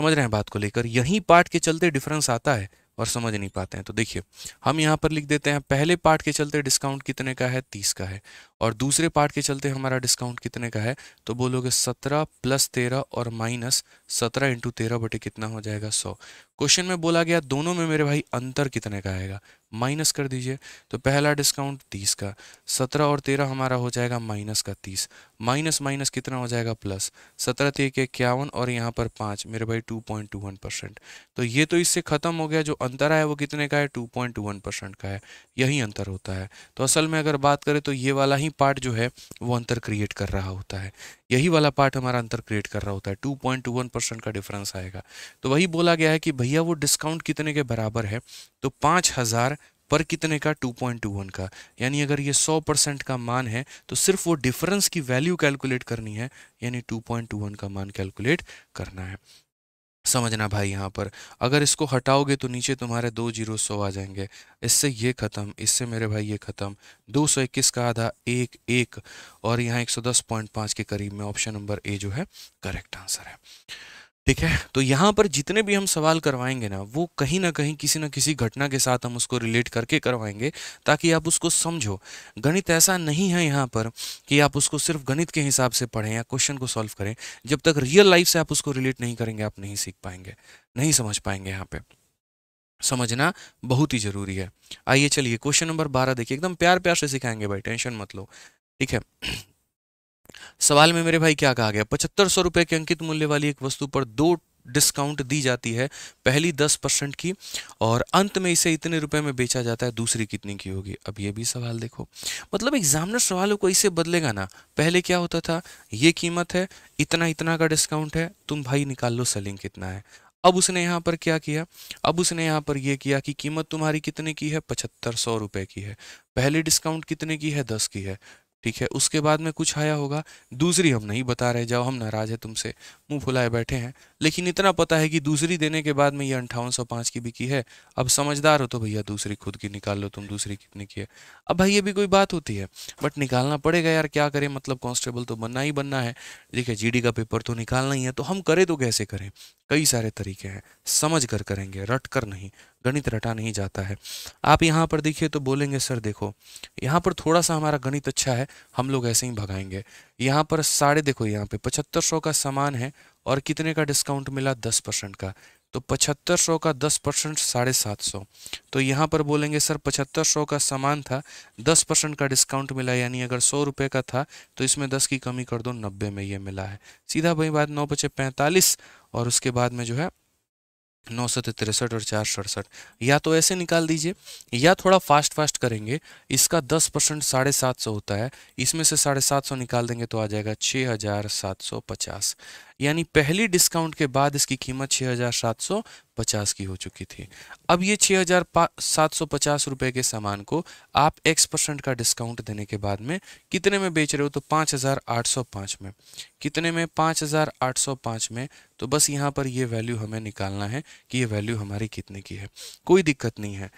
समझ रहे हैं बात को लेकर यही पार्ट के चलते डिफरेंस आता है और समझ नहीं पाते हैं तो देखिए हम यहाँ पर लिख देते हैं पहले पार्ट के चलते डिस्काउंट कितने का है तीस का है और दूसरे पार्ट के चलते हमारा डिस्काउंट कितने का है तो बोलोगे सत्रह प्लस तेरह और माइनस सत्रह इंटू तेरह बटे कितना हो जाएगा सौ क्वेश्चन में बोला गया दोनों में मेरे भाई अंतर कितने का आएगा माइनस कर दीजिए तो पहला डिस्काउंट तीस का सत्रह और तेरह हमारा हो जाएगा माइनस का तीस माइनस माइनस कितना हो जाएगा प्लस सत्रह तेरह के इक्यावन और यहाँ पर पाँच मेरे भाई two point two one percent तो ये तो इससे ख़त्म हो गया जो अंतर है वो कितने का है two point two one percent का है यही अंतर होता है तो असल में अगर बात करें तो ये वाला ही पार्ट जो है वो अंतर क्रिएट कर रहा होता है यही वाला पार्ट हमारा अंतर क्रिएट कर रहा होता है two point two one percent का डिफरेंस आएगा तो वही बोला गया है कि भैया वो डिस्काउंट कितने के बराबर है तो पाँच हज़ार पर कितने का 2.21 का यानी अगर ये 100 परसेंट का मान है तो सिर्फ वो डिफरेंस की वैल्यू कैलकुलेट करनी है यानी 2.21 का मान कैलकुलेट करना है समझना भाई यहाँ पर अगर इसको हटाओगे तो नीचे तुम्हारे दो जीरो सौ आ जाएंगे इससे ये ख़त्म इससे मेरे भाई ये ख़त्म दो सौ इक्कीस का आधा एक एक और यहाँ एक सौ दस पॉइंट पाँच के करीब में ऑप्शन नंबर ए जो है करेक्ट आंसर है ठीक है तो यहाँ पर जितने भी हम सवाल करवाएंगे ना वो कहीं ना कहीं किसी ना किसी घटना के साथ हम उसको रिलेट करके करवाएंगे ताकि आप उसको समझो गणित ऐसा नहीं है यहाँ पर कि आप उसको सिर्फ गणित के हिसाब से पढ़ें या क्वेश्चन को सॉल्व करें जब तक रियल लाइफ से आप उसको रिलेट नहीं करेंगे आप नहीं सीख पाएंगे नहीं समझ पाएंगे यहाँ पर समझना बहुत ही जरूरी है आइए चलिए क्वेश्चन नंबर बारह देखिए एकदम प्यार प्यार से सिखाएंगे भाई टेंशन मत लो ठीक है सवाल में मेरे भाई क्या कहा गया पचहत्तर सौ रुपये के अंकित मूल्य वाली एक वस्तु पर दो डिस्काउंट दी जाती है पहली दस परसेंट की और अंत में इसे इतने रुपए में बेचा जाता है दूसरी कितनी की होगी अब ये भी सवाल देखो मतलब एग्जामिनर सवालों को इसे बदलेगा ना पहले क्या होता था ये कीमत है इतना इतना का डिस्काउंट है तुम भाई निकाल लो सेलिंग कितना है अब उसने यहाँ पर क्या किया अब उसने यहाँ पर यह किया कि कीमत तुम्हारी कितने की है पचहत्तर सौ रुपये की है पहले डिस्काउंट कितने की है दस की है ठीक है उसके बाद में कुछ आया होगा दूसरी हम नहीं बता रहे जाओ हम नाराज है तुमसे मुंह फुलाए बैठे हैं लेकिन इतना पता है कि दूसरी देने के बाद में ये अंठावन सौ पाँच की बिकी है अब समझदार हो तो भैया दूसरी खुद की निकाल लो तुम दूसरी कितने की है अब भाई ये भी कोई बात होती है बट निकालना पड़ेगा यार क्या करें मतलब कॉन्स्टेबल तो बनना ही बनना है ठीक है जी का पेपर तो निकालना ही है तो हम करें तो कैसे करें कई सारे तरीके हैं समझ कर करेंगे रट कर नहीं गणित रटा नहीं जाता है आप यहाँ पर देखिए तो बोलेंगे सर देखो यहाँ पर थोड़ा सा हमारा गणित अच्छा है हम लोग ऐसे ही भगाएंगे यहाँ पर साढ़े देखो यहाँ पे पचहत्तर सौ का सामान है और कितने का डिस्काउंट मिला दस परसेंट का तो पचहत्तर सौ का दस परसेंट साढ़े सात सौ तो यहाँ पर बोलेंगे सर पचहत्तर सौ का सामान था दस परसेंट का डिस्काउंट मिला यानी अगर सौ रुपये का था तो इसमें दस की कमी कर दो नब्बे में ये मिला है सीधा वही बात नौ बचे पैंतालीस और उसके बाद में जो है नौ सौ तिरसठ और चार सड़सठ या तो ऐसे निकाल दीजिए या थोड़ा फास्ट फास्ट करेंगे इसका दस परसेंट साढ़े सात सौ होता है इसमें से साढ़े सात सौ निकाल देंगे तो आ जाएगा छः हज़ार सात सौ पचास यानी पहली डिस्काउंट के बाद इसकी कीमत 6,750 की हो चुकी थी अब ये 6,750 रुपए के सामान को आप x परसेंट का डिस्काउंट देने के बाद में कितने में बेच रहे हो तो 5,805 में कितने में 5,805 में तो बस यहाँ पर ये वैल्यू हमें निकालना है कि ये वैल्यू हमारी कितने की है कोई दिक्कत नहीं है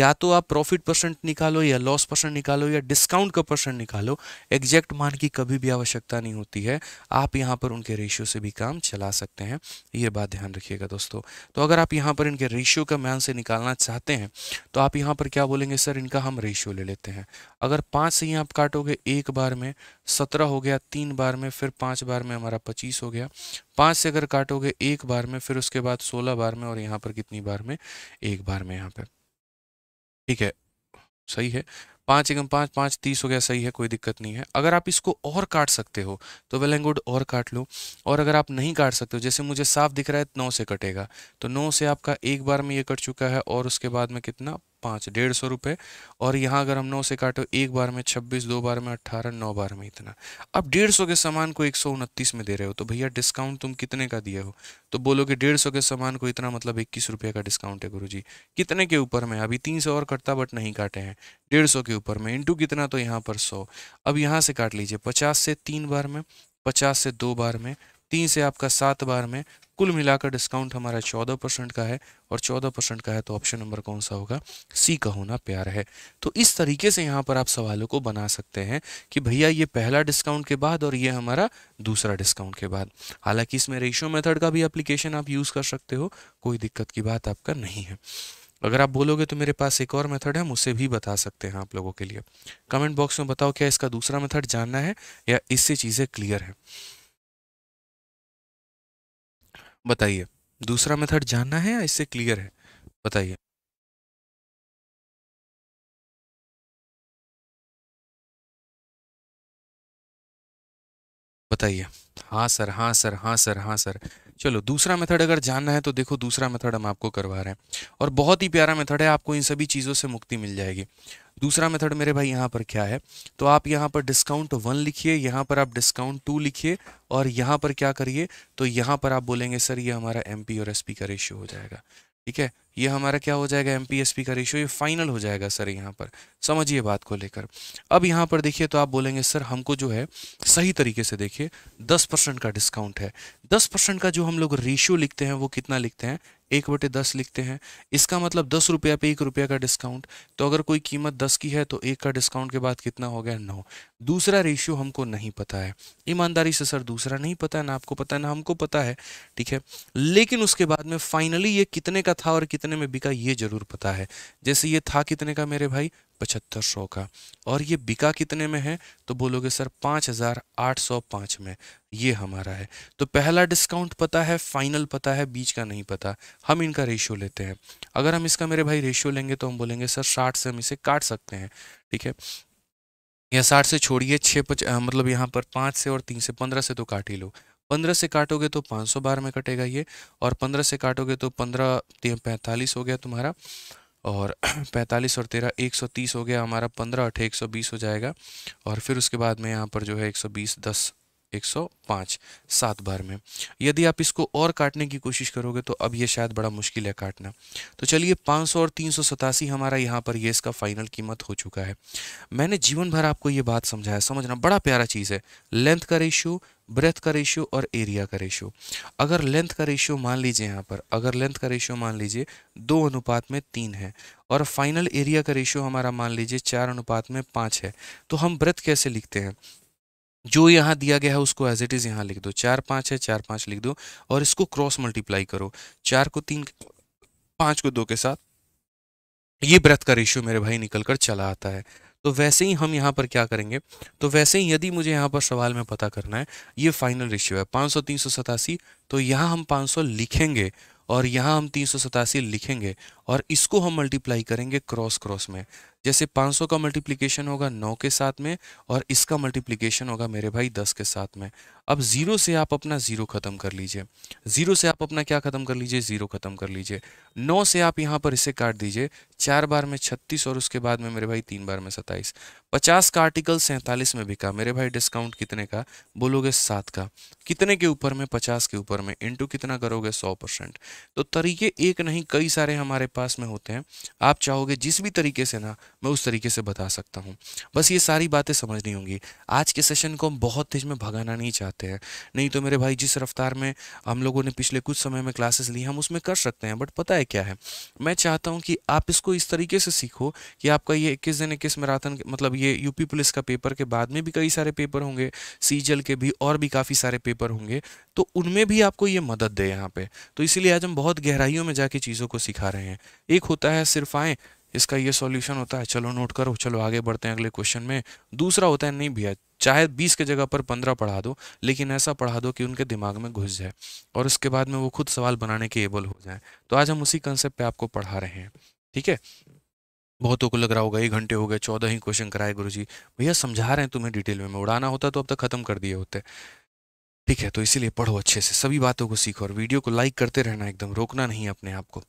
या तो आप प्रॉफिट परसेंट निकालो या लॉस परसेंट निकालो या डिस्काउंट का परसेंट निकालो एग्जैक्ट मान की कभी भी आवश्यकता नहीं होती है आप यहाँ पर उनके रेशियो से भी भी काम चला सकते हैं ये बात ध्यान रखिएगा दोस्तों तो अगर आप यहाँ पर इनके रेशियो का मैन से निकालना चाहते हैं तो आप यहाँ पर क्या बोलेंगे सर इनका हम रेशियो ले लेते हैं अगर पाँच से ही आप काटोगे एक बार में सत्रह हो गया तीन बार में फिर पाँच बार में हमारा पच्चीस हो गया पाँच से अगर काटोगे एक बार में फिर उसके बाद सोलह बार में और यहाँ पर कितनी बार में एक बार में यहाँ पर ठीक है सही है पाँच एकम पाँच पाँच तीस हो गया सही है कोई दिक्कत नहीं है अगर आप इसको और काट सकते हो तो वेल एंड गुड और काट लो और अगर आप नहीं काट सकते हो जैसे मुझे साफ दिख रहा है नौ से कटेगा तो नौ से आपका एक बार में ये कट चुका है और उसके बाद में कितना पाँच डेढ़ सौ रुपये और यहाँ अगर हम नौ से काटो एक बार में छब्बीस दो बार में अट्ठारह नौ बार में इतना अब डेढ़ सौ के सामान को एक सौ उनतीस में दे रहे हो तो भैया डिस्काउंट तुम कितने का दिए हो तो बोलोगे डेढ़ सौ के सामान को इतना मतलब इक्कीस रुपये का डिस्काउंट है गुरु जी कितने के ऊपर में अभी तीन सौ और कटता बट नहीं काटे हैं डेढ़ सौ के ऊपर में इंटू कितना तो यहाँ पर सौ अब यहाँ से काट लीजिए पचास से तीन बार में पचास से दो बार में तीन से आपका सात बार में कुल मिलाकर डिस्काउंट हमारा चौदह परसेंट का है और चौदह परसेंट का है तो ऑप्शन नंबर कौन सा होगा सी का होना प्यार है तो इस तरीके से यहाँ पर आप सवालों को बना सकते हैं कि भैया ये पहला डिस्काउंट के बाद और ये हमारा दूसरा डिस्काउंट के बाद हालांकि इसमें रेशियो मेथड का भी एप्लीकेशन आप यूज़ कर सकते हो कोई दिक्कत की बात आपका नहीं है अगर आप बोलोगे तो मेरे पास एक और मेथड है हम उसे भी बता सकते हैं आप लोगों के लिए कमेंट बॉक्स में बताओ क्या इसका दूसरा मेथड जानना है या इससे चीज़ें क्लियर हैं बताइए दूसरा मेथड जानना है या इससे क्लियर है बताइए बताइए हाँ सर हाँ सर हाँ सर हाँ सर चलो दूसरा मेथड अगर जानना है तो देखो दूसरा मेथड हम आपको करवा रहे हैं और बहुत ही प्यारा मेथड है आपको इन सभी चीज़ों से मुक्ति मिल जाएगी दूसरा मेथड मेरे भाई यहाँ पर क्या है तो आप यहाँ पर डिस्काउंट वन लिखिए यहाँ पर आप डिस्काउंट टू लिखिए और यहाँ पर क्या करिए तो यहाँ पर आप बोलेंगे सर ये हमारा एम और एस का रेशियो हो जाएगा ठीक है ये हमारा क्या हो जाएगा एम का रेशियो ये फाइनल हो जाएगा सर यहाँ पर समझिए बात को लेकर अब यहाँ पर देखिए तो आप बोलेंगे सर हमको जो है सही तरीके से देखिए दस परसेंट का डिस्काउंट है दस परसेंट का जो हम लोग रेशियो लिखते हैं वो कितना लिखते हैं एक बटे दस लिखते हैं इसका मतलब दस रुपया पे एक रुपया का डिस्काउंट तो अगर कोई कीमत दस की है तो एक का डिस्काउंट के बाद कितना हो गया नौ दूसरा रेशियो हमको नहीं पता है ईमानदारी से सर दूसरा नहीं पता है ना आपको पता है ना हमको पता है ठीक है लेकिन उसके बाद में फाइनली ये कितने का था और कितने कितने में बिका ये ज़रूर पता है जैसे ये था कितने का मेरे भाई पचहत्तर सौ का और ये बिका कितने में है तो बोलोगे सर पाँच हज़ार आठ सौ पाँच में ये हमारा है तो पहला डिस्काउंट पता है फाइनल पता है बीच का नहीं पता हम इनका रेशियो लेते हैं अगर हम इसका मेरे भाई रेशियो लेंगे तो हम बोलेंगे सर साठ से हम इसे काट सकते हैं ठीक है या साठ से छोड़िए छः पच मतलब यहाँ पर पाँच से और तीन से पंद्रह से तो काट ही लो पंद्रह से काटोगे तो पाँच सौ बारह में कटेगा ये और पंद्रह से काटोगे तो पंद्रह पैंतालीस हो गया तुम्हारा और पैंतालीस और तेरह एक सौ तीस हो गया हमारा पंद्रह अठे एक सौ बीस हो जाएगा और फिर उसके बाद में यहाँ पर जो है एक सौ बीस दस 105 सात बार में यदि आप इसको और काटने की कोशिश करोगे तो अब ये शायद बड़ा मुश्किल है काटना तो चलिए 500 और तीन हमारा यहाँ पर ये इसका फाइनल कीमत हो चुका है मैंने जीवन भर आपको ये बात समझाया समझना बड़ा प्यारा चीज़ है लेंथ का रेशियो ब्रेथ का रेशियो और एरिया का रेशियो अगर लेंथ का रेशियो मान लीजिए यहाँ पर अगर लेंथ का रेशियो मान लीजिए दो अनुपात में तीन है और फाइनल एरिया का रेशियो हमारा मान लीजिए चार अनुपात में पाँच है तो हम ब्रेथ कैसे लिखते हैं जो यहाँ दिया गया है उसको एज इट इज़ यहाँ लिख दो चार पाँच है चार पाँच लिख दो और इसको क्रॉस मल्टीप्लाई करो चार को तीन पाँच को दो के साथ ये ब्रथ का रेशियो मेरे भाई निकल कर चला आता है तो वैसे ही हम यहाँ पर क्या करेंगे तो वैसे ही यदि मुझे यहाँ पर सवाल में पता करना है ये फाइनल रेशियो है पाँच सौ तीन सौ सतासी तो यहाँ हम पाँच सौ लिखेंगे और यहाँ हम तीन सौ सतासी लिखेंगे और इसको हम मल्टीप्लाई करेंगे क्रॉस क्रॉस में जैसे 500 का मल्टीप्लिकेशन होगा 9 के साथ में और इसका मल्टीप्लिकेशन होगा मेरे भाई 10 के साथ में अब ज़ीरो से आप अपना ज़ीरो ख़त्म कर लीजिए ज़ीरो से आप अपना क्या ख़त्म कर लीजिए ज़ीरो ख़त्म कर लीजिए नौ से आप यहाँ पर इसे काट दीजिए चार बार में छत्तीस और उसके बाद में मेरे भाई तीन बार में सत्ताईस पचास का आर्टिकल सैंतालीस में बिका मेरे भाई डिस्काउंट कितने का बोलोगे सात का कितने के ऊपर में पचास के ऊपर में इंटू कितना करोगे सौ परसेंट तो तरीके एक नहीं कई सारे हमारे पास में होते हैं आप चाहोगे जिस भी तरीके से ना मैं उस तरीके से बता सकता हूँ बस ये सारी बातें समझनी होंगी आज के सेशन को हम बहुत तेज में भगाना नहीं चाहते चाहते हैं नहीं तो मेरे भाई जिस रफ्तार में हम लोगों ने पिछले कुछ समय में क्लासेस ली हम उसमें कर सकते हैं बट पता है क्या है मैं चाहता हूँ कि आप इसको इस तरीके से सीखो कि आपका ये इक्कीस दिन इक्कीस मैराथन मतलब ये यूपी पुलिस का पेपर के बाद में भी कई सारे पेपर होंगे सीजल के भी और भी काफ़ी सारे पेपर होंगे तो उनमें भी आपको ये मदद दे यहाँ पे तो इसीलिए आज हम बहुत गहराइयों में जाके चीज़ों को सिखा रहे हैं एक होता है सिर्फ आएँ इसका ये सॉल्यूशन होता है चलो नोट करो चलो आगे बढ़ते हैं अगले क्वेश्चन में दूसरा होता है नहीं भैया चाहे बीस के जगह पर पंद्रह पढ़ा दो लेकिन ऐसा पढ़ा दो कि उनके दिमाग में घुस जाए और उसके बाद में वो खुद सवाल बनाने के एबल हो जाए तो आज हम उसी कंसेप्ट पे आपको पढ़ा रहे हैं ठीक है बहुतों को लग रहा होगा एक घंटे हो गए चौदह ही क्वेश्चन कराए गुरु जी भैया समझा रहे हैं तुम्हें डिटेल में उड़ाना होता तो अब तक खत्म कर दिए होते ठीक है तो इसीलिए पढ़ो अच्छे से सभी बातों को सीखो और वीडियो को लाइक करते रहना एकदम रोकना नहीं अपने आप को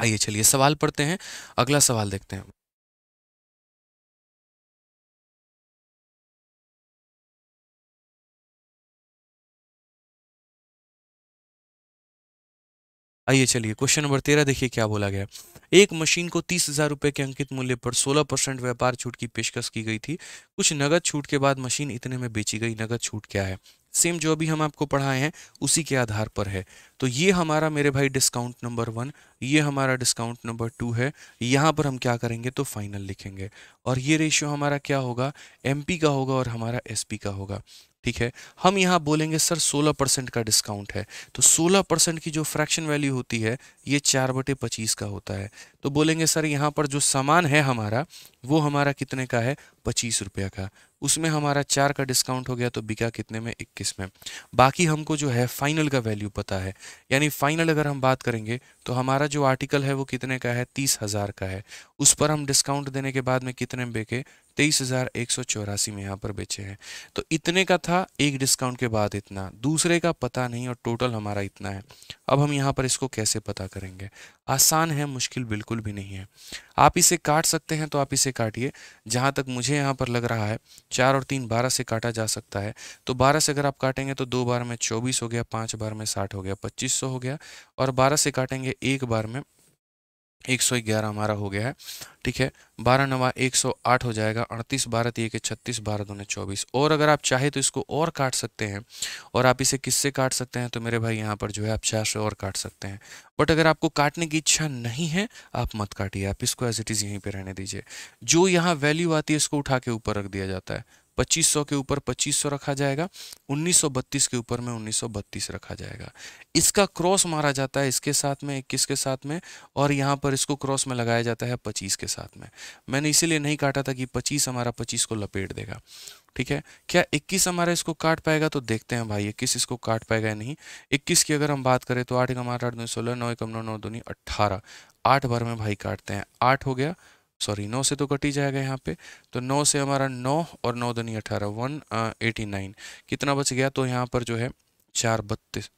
आइए चलिए सवाल पढ़ते हैं अगला सवाल देखते हैं आइए चलिए क्वेश्चन नंबर तेरह देखिए क्या बोला गया एक मशीन को तीस हजार रुपए के अंकित मूल्य पर सोलह परसेंट व्यापार छूट की पेशकश की गई थी कुछ नगद छूट के बाद मशीन इतने में बेची गई नगद छूट क्या है सेम जो अभी हम आपको पढ़ाए हैं उसी के आधार पर है तो ये हमारा मेरे भाई डिस्काउंट नंबर वन ये हमारा डिस्काउंट नंबर टू है यहाँ पर हम क्या करेंगे तो फाइनल लिखेंगे और ये रेशियो हमारा क्या होगा एम का होगा और हमारा एस का होगा ठीक है हम यहाँ बोलेंगे सर 16 परसेंट का डिस्काउंट है तो 16 परसेंट की जो फ्रैक्शन वैल्यू होती है ये चार बटे पच्चीस का होता है तो बोलेंगे सर यहाँ पर जो सामान है हमारा वो हमारा कितने का है पच्चीस रुपया का उसमें हमारा चार का डिस्काउंट हो गया तो बिका कितने में इक्कीस में बाकी हमको जो है फाइनल का वैल्यू पता है यानी फाइनल अगर हम बात करेंगे तो हमारा जो आर्टिकल है वो कितने का है तीस हज़ार का है उस पर हम डिस्काउंट देने के बाद में कितने में बेके तेईस हज़ार एक सौ चौरासी में यहाँ पर बेचे हैं तो इतने का था एक डिस्काउंट के बाद इतना दूसरे का पता नहीं और टोटल हमारा इतना है अब हम यहाँ पर इसको कैसे पता करेंगे आसान है मुश्किल बिल्कुल भी नहीं है आप इसे काट सकते हैं तो आप इसे काटिए जहाँ तक मुझे यहाँ पर लग रहा है चार और तीन बारह से काटा जा सकता है तो बारह से अगर आप काटेंगे तो दो बार में चौबीस हो गया पाँच बार में साठ हो गया पच्चीस सौ हो गया और बारह से काटेंगे एक बार में एक सौ ग्यारह हमारा हो गया है ठीक है बारह नवा एक सौ आठ हो जाएगा अड़तीस बारह तीन तो के छत्तीस बारह दोनों चौबीस और अगर आप चाहे तो इसको और काट सकते हैं और आप इसे किससे काट सकते हैं तो मेरे भाई यहाँ पर जो है आप चार से और काट सकते हैं बट अगर आपको काटने की इच्छा नहीं है आप मत काटिए आप इसको एज इट इज़ यहीं पर रहने दीजिए जो यहाँ वैल्यू आती है इसको उठा के ऊपर रख दिया जाता है 2500 के ऊपर 2500 रखा जाएगा 1932 के ऊपर में 1932 रखा जाएगा इसका क्रॉस मारा जाता है इसके साथ में इक्कीस के साथ में और यहाँ पर इसको क्रॉस में लगाया जाता है पच्चीस के साथ में मैंने इसीलिए नहीं काटा था कि पच्चीस हमारा पच्चीस को लपेट देगा ठीक है क्या 21 हमारा इसको काट पाएगा तो देखते हैं भाई इक्कीस इसको काट पाएगा या नहीं 21 की अगर हम बात करें तो आठ एक हमारा आठ दो सोलह नौ एक नौ नौ दूनी अट्ठारह आठ बार में भाई काटते हैं आठ हो गया सॉरी नौ से तो कट ही जाएगा यहाँ पे तो नौ से हमारा नौ और नौ दनी अठारह वन एटी नाइन कितना बच गया तो यहाँ पर जो है चार बत्तीस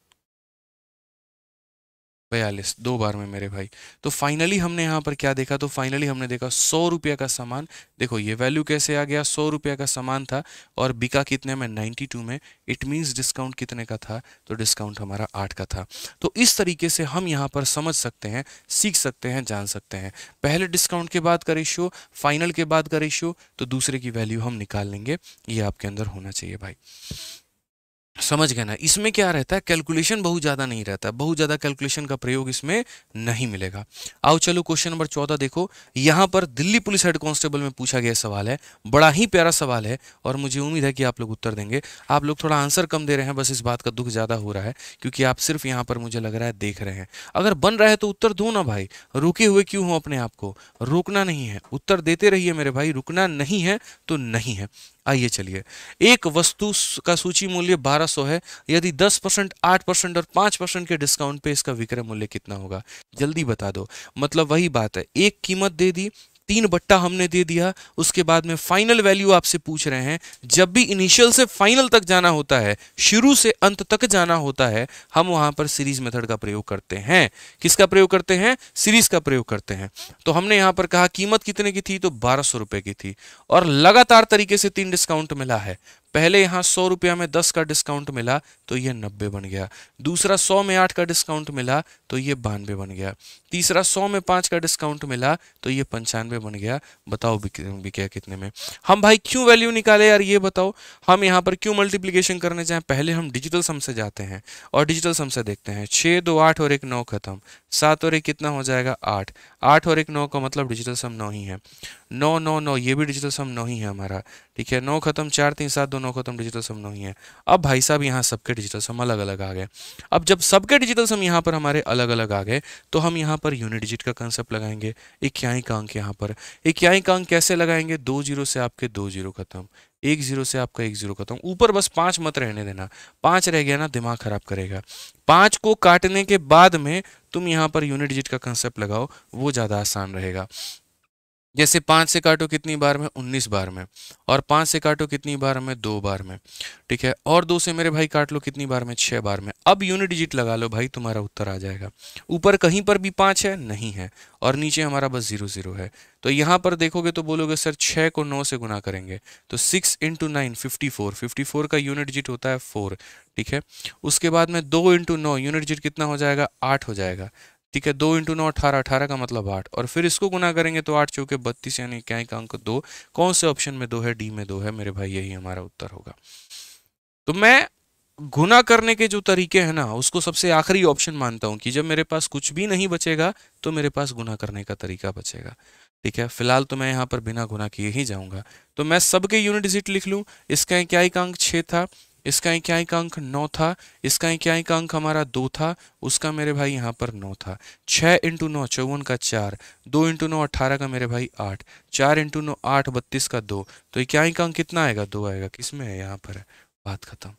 बयालीस दो बार में मेरे भाई तो फाइनली हमने यहाँ पर क्या देखा तो फाइनली हमने देखा सौ रुपये का सामान देखो ये वैल्यू कैसे आ गया सौ रुपये का सामान था और बिका कितने में नाइन्टी टू में इट मीन्स डिस्काउंट कितने का था तो डिस्काउंट हमारा आठ का था तो इस तरीके से हम यहाँ पर समझ सकते हैं सीख सकते हैं जान सकते हैं पहले डिस्काउंट के बाद का रेशियो फाइनल के बाद का रेशियो तो दूसरे की वैल्यू हम निकाल लेंगे ये आपके अंदर होना चाहिए भाई समझ गए ना इसमें क्या रहता है कैलकुलेशन बहुत ज़्यादा नहीं रहता है बहुत ज़्यादा कैलकुलेशन का प्रयोग इसमें नहीं मिलेगा आओ चलो क्वेश्चन नंबर चौदह देखो यहाँ पर दिल्ली पुलिस हेड कांस्टेबल में पूछा गया सवाल है बड़ा ही प्यारा सवाल है और मुझे उम्मीद है कि आप लोग उत्तर देंगे आप लोग थोड़ा आंसर कम दे रहे हैं बस इस बात का दुख ज़्यादा हो रहा है क्योंकि आप सिर्फ यहाँ पर मुझे लग रहा है देख रहे हैं अगर बन रहा है तो उत्तर दो ना भाई रुके हुए क्यों हो अपने आप को रोकना नहीं है उत्तर देते रहिए मेरे भाई रुकना नहीं है तो नहीं है आइए चलिए एक वस्तु का सूची मूल्य 1200 है यदि 10 परसेंट आठ परसेंट और 5 परसेंट के डिस्काउंट पे इसका विक्रय मूल्य कितना होगा जल्दी बता दो मतलब वही बात है एक कीमत दे दी तीन बट्टा हमने दे दिया उसके बाद में फाइनल वैल्यू आपसे पूछ रहे हैं जब भी इनिशियल से फाइनल तक जाना होता है शुरू से अंत तक जाना होता है हम वहां पर सीरीज मेथड का प्रयोग करते हैं किसका प्रयोग करते हैं सीरीज का प्रयोग करते हैं तो हमने यहां पर कहा कीमत कितने की थी तो बारह की थी और लगातार तरीके से तीन डिस्काउंट मिला है पहले यहाँ सौ रुपया में दस का डिस्काउंट मिला तो ये नब्बे बन गया दूसरा सौ में आठ का डिस्काउंट मिला तो ये बानवे बन गया तीसरा सौ में पाँच का डिस्काउंट मिला तो ये पंचानवे बन गया बताओ बिकया कितने में हम भाई क्यों वैल्यू निकाले यार ये बताओ हम यहाँ पर क्यों मल्टीप्लीकेशन करने जाए पहले हम डिजिटल सम से जाते हैं और डिजिटल सम से देखते हैं छः दो आठ और एक नौ खत्म सात और एक कितना हो जाएगा आठ आठ और एक नौ का मतलब डिजिटल सम नौ ही है नौ नौ नौ ये भी डिजिटल सम नौ ही है हमारा ठीक है नौ खत्म चार तीन सात दो नौ खत्म डिजिटल सम नौ ही है अब भाई साहब यहाँ सबके डिजिटल सम अलग अलग आ गए अब जब सबके डिजिटल सम यहाँ पर हमारे अलग अलग आ गए तो हम यहाँ पर यूनिट डिजिट का कंसेप्ट लगाएंगे इक्याई का अंक यहाँ पर इक्याई का अंक कैसे लगाएंगे दो जीरो से आपके दो जीरो खत्म एक जीरो से आपका एक जीरो खत्म ऊपर बस पांच मत रहने देना पांच रह गया ना दिमाग खराब करेगा पांच को काटने के बाद में तुम यहाँ पर यूनिट डिजिट का कंसेप्ट लगाओ वो ज़्यादा आसान रहेगा जैसे पाँच से काटो कितनी बार में उन्नीस बार में और पाँच से काटो कितनी बार में दो बार में ठीक है और दो से मेरे भाई काट लो कितनी बार में छः बार में अब यूनिट डिजिट लगा लो भाई तुम्हारा उत्तर आ जाएगा ऊपर कहीं पर भी पाँच है नहीं है और नीचे हमारा बस जीरो जीरो है तो यहाँ पर देखोगे तो बोलोगे सर छः को नौ से गुना करेंगे तो six into nine fifty four fifty four का यूनिट डिजिट होता है फोर ठीक है उसके बाद में दो इंटू नौ यूनिट डिजिट कितना हो जाएगा आठ हो जाएगा ठीक है दो इंटू नौ अठारह अठारह का मतलब आठ और फिर इसको गुना करेंगे तो आठ चौके बत्तीस यानी क्या एक अंक दो कौन से ऑप्शन में दो है डी में दो है मेरे भाई यही हमारा उत्तर होगा तो मैं गुना करने के जो तरीके हैं ना उसको सबसे आखिरी ऑप्शन मानता हूँ कि जब मेरे पास कुछ भी नहीं बचेगा तो मेरे पास गुना करने का तरीका बचेगा ठीक है फिलहाल तो मैं यहाँ पर बिना गुना किए ही जाऊँगा तो मैं सबके यूनिट डिजिट लिख लूँ इसका क्या एक अंक छे था इसका एकाएक अंक नौ था इसका एकाएक अंक हमारा दो था उसका मेरे भाई यहाँ पर नौ था छः इंटू नौ चौवन का चार दो इंटू नौ अट्ठारह का मेरे भाई आठ चार इंटू नौ आठ बत्तीस का दो तो एकाएक अंक कितना आएगा दो आएगा किस में है यहाँ पर बात खत्म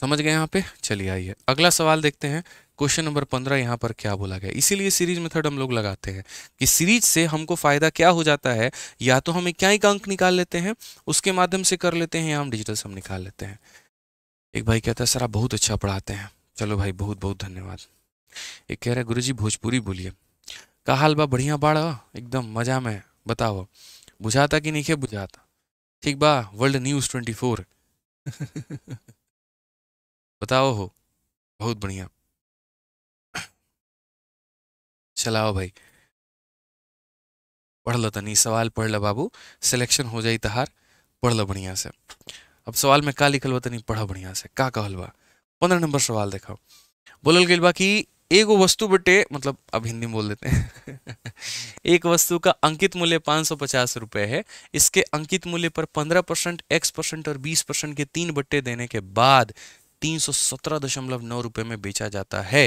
समझ गए यहाँ पे चलिए आइए अगला सवाल देखते हैं क्वेश्चन नंबर पंद्रह यहाँ पर क्या बोला गया इसीलिए सीरीज मेथड हम लोग लगाते हैं कि सीरीज से हमको फायदा क्या हो जाता है या तो हम क्या एक अंक निकाल लेते हैं उसके माध्यम से कर लेते हैं या हम डिजिटल सम निकाल लेते हैं एक भाई कहता है सर आप बहुत अच्छा पढ़ाते हैं चलो भाई बहुत बहुत धन्यवाद एक कह रहे गुरु जी भोजपुरी बोलिए का हाल बा बढ़िया बाढ़ एकदम मजा में बताओ बुझाता कि नहीं खे बुझाता ठीक बा वर्ल्ड न्यूज़ ट्वेंटी फोर बताओ हो बहुत बढ़िया चलाओ भाई पढ़ लो तनी सवाल पढ़ लो बाबू सिलेक्शन हो जाई तहार पढ़ लो बढ़िया से अब सवाल में का लिखल बा तनी पढ़ बढ़िया से का कहल बा पंद्रह नंबर सवाल देखो बोलल गई बा कि एगो वस्तु बटे मतलब अब हिंदी में बोल देते हैं एक वस्तु का अंकित मूल्य पाँच सौ पचास रुपये है इसके अंकित मूल्य पर पंद्रह परसेंट एक्स परसेंट और बीस परसेंट के तीन बट्टे देने के बाद तीन सौ सत्रह दशमलव नौ रुपये में बेचा जाता है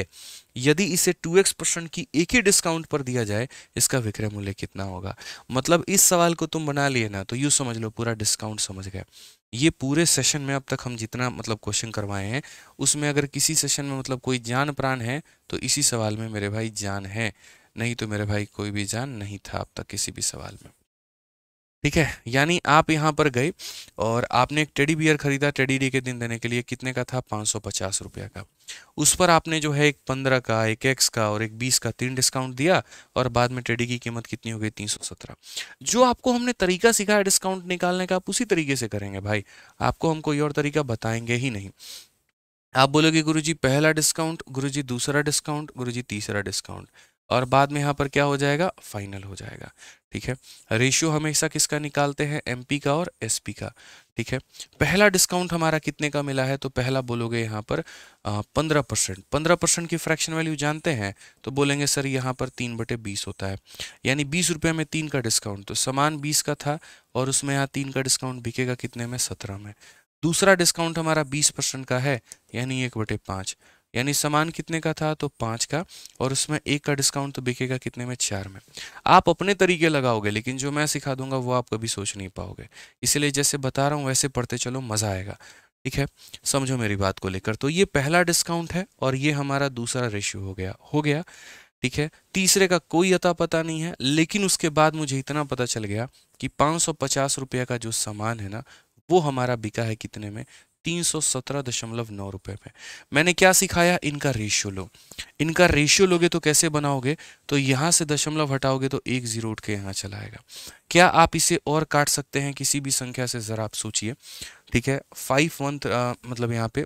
यदि इसे 2x परसेंट की एक ही डिस्काउंट पर दिया जाए इसका विक्रय मूल्य कितना होगा मतलब इस सवाल को तुम बना लिए ना तो यूँ समझ लो पूरा डिस्काउंट समझ गए ये पूरे सेशन में अब तक हम जितना मतलब क्वेश्चन करवाए हैं उसमें अगर किसी सेशन में मतलब कोई जान प्राण है तो इसी सवाल में मेरे भाई जान है नहीं तो मेरे भाई कोई भी जान नहीं था अब तक किसी भी सवाल में ठीक है यानी आप यहाँ पर गए और आपने एक टेडी बियर खरीदा टेडी डे के दिन देने के लिए कितने का था पाँच सौ पचास रुपया का उस पर आपने जो है एक पंद्रह का एक एक्स का और एक बीस का तीन डिस्काउंट दिया और बाद में टेडी की कीमत कितनी हो गई तीन सौ सत्रह जो आपको हमने तरीका सिखाया डिस्काउंट निकालने का आप उसी तरीके से करेंगे भाई आपको हम कोई और तरीका बताएंगे ही नहीं आप बोलोगे जी पहला डिस्काउंट जी दूसरा डिस्काउंट जी तीसरा डिस्काउंट और बाद में यहाँ पर क्या हो जाएगा फाइनल हो जाएगा ठीक है रेशियो हमेशा किसका निकालते हैं एमपी का और एसपी का ठीक है पहला डिस्काउंट हमारा कितने का मिला है तो पहला बोलोगे यहाँ पर पंद्रह परसेंट पंद्रह परसेंट की फ्रैक्शन वैल्यू जानते हैं तो बोलेंगे सर यहाँ पर तीन बटे बीस होता है यानी बीस रुपये में तीन का डिस्काउंट तो सामान बीस का था और उसमें यहाँ तीन का डिस्काउंट बिकेगा कितने में सत्रह में दूसरा डिस्काउंट हमारा बीस परसेंट का है यानी एक बटे यानी सामान कितने का था तो पाँच का और उसमें एक का डिस्काउंट तो बिकेगा कितने में चार में आप अपने तरीके लगाओगे लेकिन जो मैं सिखा दूंगा वो आप कभी सोच नहीं पाओगे इसलिए जैसे बता रहा हूँ वैसे पढ़ते चलो मज़ा आएगा ठीक है समझो मेरी बात को लेकर तो ये पहला डिस्काउंट है और ये हमारा दूसरा रेशियो हो गया हो गया ठीक है तीसरे का कोई अता पता नहीं है लेकिन उसके बाद मुझे इतना पता चल गया कि पाँच सौ का जो सामान है ना वो हमारा बिका है कितने में तीन सौ सत्रह दशमलव नौ मैंने क्या सिखाया इनका रेशियो लो इनका रेशियो लोगे तो कैसे बनाओगे तो यहाँ से दशमलव हटाओगे तो एक जीरो उठ के यहाँ चला आएगा क्या आप इसे और काट सकते हैं किसी भी संख्या से ज़रा आप सोचिए ठीक है फाइव वन मतलब यहाँ पे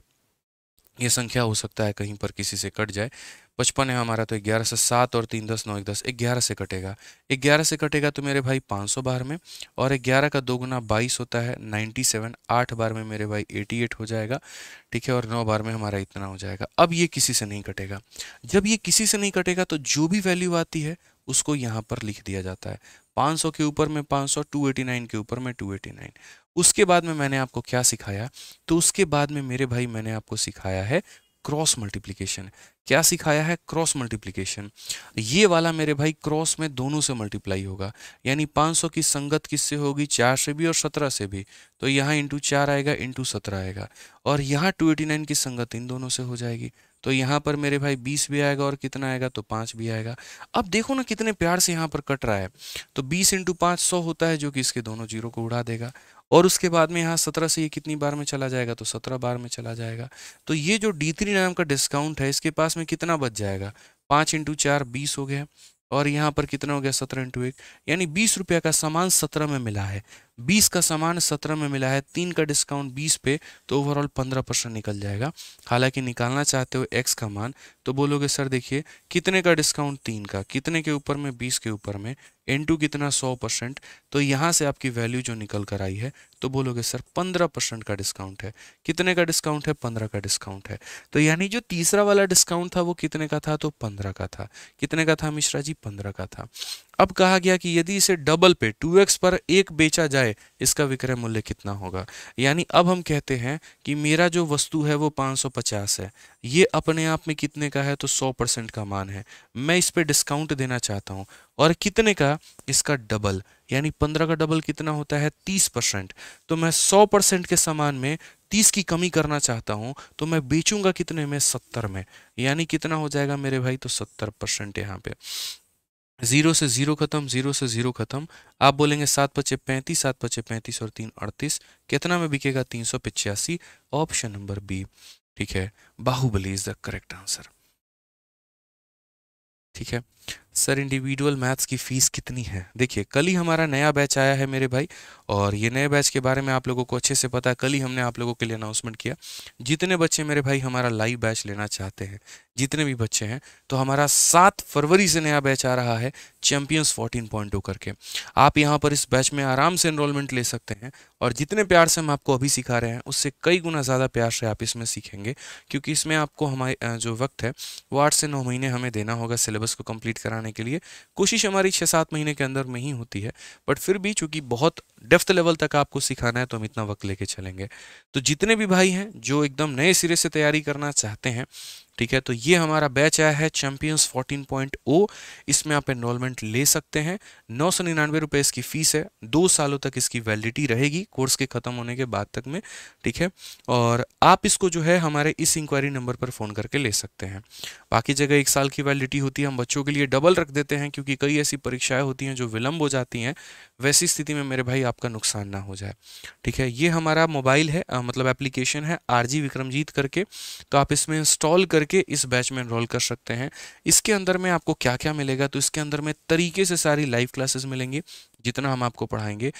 ये संख्या हो सकता है कहीं पर किसी से कट जाए पचपन है हमारा तो ग्यारह से सात और तीन दस नौ एक दस ग्यारह से कटेगा ग्यारह से कटेगा तो मेरे भाई पाँच सौ बार में और ग्यारह का दो गुना बाईस होता है नाइन्टी सेवन आठ बार में मेरे भाई एटी एट हो जाएगा ठीक है और नौ बार में हमारा इतना हो जाएगा अब ये किसी से नहीं कटेगा जब ये किसी से नहीं कटेगा तो जो भी वैल्यू आती है उसको यहाँ पर लिख दिया जाता है पाँच के ऊपर में पाँच सौ के ऊपर में टू उसके बाद में मैंने आपको क्या सिखाया तो उसके बाद में मेरे भाई मैंने आपको सिखाया है क्रॉस मल्टीप्लिकेशन क्या सिखाया है क्रॉस मल्टीप्लिकेशन ये वाला मेरे भाई क्रॉस में दोनों से मल्टीप्लाई होगा यानी 500 की संगत किससे होगी चार से भी और सत्रह से भी तो यहाँ इंटू चार आएगा इंटू सत्रह आएगा और यहाँ 289 की संगत इन दोनों से हो जाएगी तो यहाँ पर मेरे भाई बीस भी आएगा और कितना आएगा तो पाँच भी आएगा अब देखो ना कितने प्यार से यहाँ पर कट रहा है तो बीस इंटू पाँच सौ होता है जो कि इसके दोनों जीरो को उड़ा देगा और उसके बाद में यहाँ सत्रह से ये कितनी बार में चला जाएगा तो सत्रह बार में चला जाएगा तो ये जो डी थ्री नाम का डिस्काउंट है इसके पास में कितना बच जाएगा पाँच इंटू चार बीस हो गया और यहाँ पर कितना हो गया सत्रह इंटू एक यानी बीस रुपये का सामान सत्रह में मिला है बीस का सामान सत्रह में मिला है तीन का डिस्काउंट बीस पे तो ओवरऑल पंद्रह परसेंट निकल जाएगा हालांकि निकालना चाहते हो एक्स का मान तो बोलोगे सर देखिए कितने का डिस्काउंट तीन का कितने के ऊपर में बीस के ऊपर में एन टू कितना सौ परसेंट तो यहाँ से आपकी वैल्यू जो निकल कर आई है तो बोलोगे सर पंद्रह परसेंट का डिस्काउंट है कितने का डिस्काउंट है पंद्रह का डिस्काउंट है तो यानी जो तीसरा वाला डिस्काउंट था वो कितने का था तो पंद्रह का था कितने का था मिश्रा जी पंद्रह का था अब कहा गया कि यदि इसे डबल पे 2x पर एक बेचा जाए इसका विक्रय मूल्य कितना होगा यानी अब हम कहते हैं कि मेरा जो वस्तु है वो 550 है ये अपने आप में कितने का है तो 100 परसेंट का मान है मैं इस पर डिस्काउंट देना चाहता हूँ और कितने का इसका डबल यानी 15 का डबल कितना होता है 30 परसेंट तो मैं 100 परसेंट के सामान में 30 की कमी करना चाहता हूँ तो मैं बेचूंगा कितने में 70 में यानी कितना हो जाएगा मेरे भाई तो 70 परसेंट यहाँ पे जीरो से जीरो खत्म जीरो से जीरो खत्म आप बोलेंगे सात पचे पैंतीस सात पचे पैंतीस और तीन अड़तीस कितना में बिकेगा तीन सौ पिचासी ऑप्शन नंबर बी ठीक है Bahubali is the correct answer ठीक है सर इंडिविजुअल मैथ्स की फ़ीस कितनी है देखिए कल ही हमारा नया बैच आया है मेरे भाई और ये नए बैच के बारे में आप लोगों को अच्छे से पता है कल ही हमने आप लोगों के लिए अनाउंसमेंट किया जितने बच्चे मेरे भाई हमारा लाइव बैच लेना चाहते हैं जितने भी बच्चे हैं तो हमारा सात फरवरी से नया बैच आ रहा है चैम्पियंस फोर्टीन पॉइंट करके आप यहाँ पर इस बैच में आराम से इनरोलमेंट ले सकते हैं और जितने प्यार से हम आपको अभी सिखा रहे हैं उससे कई गुना ज़्यादा प्यार से आप इसमें सीखेंगे क्योंकि इसमें आपको हमारे जो वक्त है वो आठ से नौ महीने हमें देना होगा सिलेबस को कम्प्लीट कराने बनाने के लिए कोशिश हमारी छः सात महीने के अंदर में ही होती है बट फिर भी चूंकि बहुत डेफ्थ लेवल तक आपको सिखाना है तो हम इतना वक्त लेके चलेंगे तो जितने भी भाई हैं जो एकदम नए सिरे से तैयारी करना चाहते हैं ठीक है तो ये हमारा बैच आया है चैंपियंस 14.0 इसमें आप एनरोलमेंट ले सकते हैं नौ सौ निन्यानवे रुपये इसकी फ़ीस है दो सालों तक इसकी वैलिडिटी रहेगी कोर्स के ख़त्म होने के बाद तक में ठीक है और आप इसको जो है हमारे इस इंक्वायरी नंबर पर फ़ोन करके ले सकते हैं बाकी जगह एक साल की वैलिडिटी होती है हम बच्चों के लिए डबल रख देते हैं क्योंकि कई ऐसी परीक्षाएँ होती हैं जो विलम्ब हो जाती हैं वैसी स्थिति में मेरे भाई आपका नुकसान ना हो जाए ठीक है ये हमारा मोबाइल है आ, मतलब एप्लीकेशन है आर जी विक्रमजीत करके तो आप इसमें इंस्टॉल करके इस बैच में इनरोल कर सकते हैं इसके अंदर में आपको क्या क्या मिलेगा तो इसके अंदर में तरीके से सारी लाइव क्लासेस मिलेंगी जितना हम आपको पढ़ाएंगे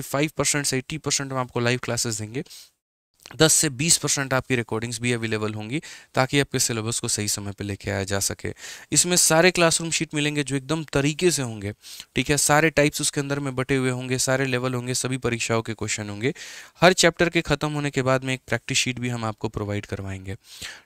फाइव परसेंट से एट्टी परसेंट हम आपको लाइव क्लासेस देंगे दस से बीस परसेंट आपकी रिकॉर्डिंग्स भी अवेलेबल होंगी ताकि आपके सिलेबस को सही समय पर लेके आया जा सके इसमें सारे क्लासरूम शीट मिलेंगे जो एकदम तरीके से होंगे ठीक है सारे टाइप्स उसके अंदर में बटे हुए होंगे सारे लेवल होंगे सभी परीक्षाओं के क्वेश्चन होंगे हर चैप्टर के ख़त्म होने के बाद में एक प्रैक्टिस शीट भी हम आपको प्रोवाइड करवाएंगे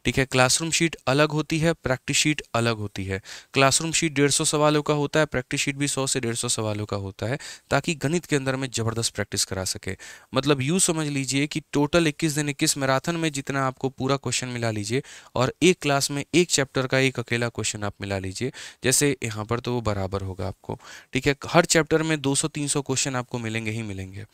ठीक है क्लासरूम शीट अलग होती है प्रैक्टिस शीट अलग होती है क्लासरूम शीट डेढ़ सवालों का होता है प्रैक्टिस शीट भी सौ से डेढ़ सवालों का होता है ताकि गणित के अंदर में ज़बरदस्त प्रैक्टिस करा सके मतलब यूँ समझ लीजिए कि टोटल इक्कीस दिन इक्कीस मैराथन में जितना आपको पूरा क्वेश्चन मिला लीजिए और एक क्लास में एक चैप्टर का एक अकेला क्वेश्चन आप मिला लीजिए जैसे यहाँ पर तो वो बराबर होगा आपको ठीक है हर चैप्टर में 200-300 क्वेश्चन आपको मिलेंगे ही मिलेंगे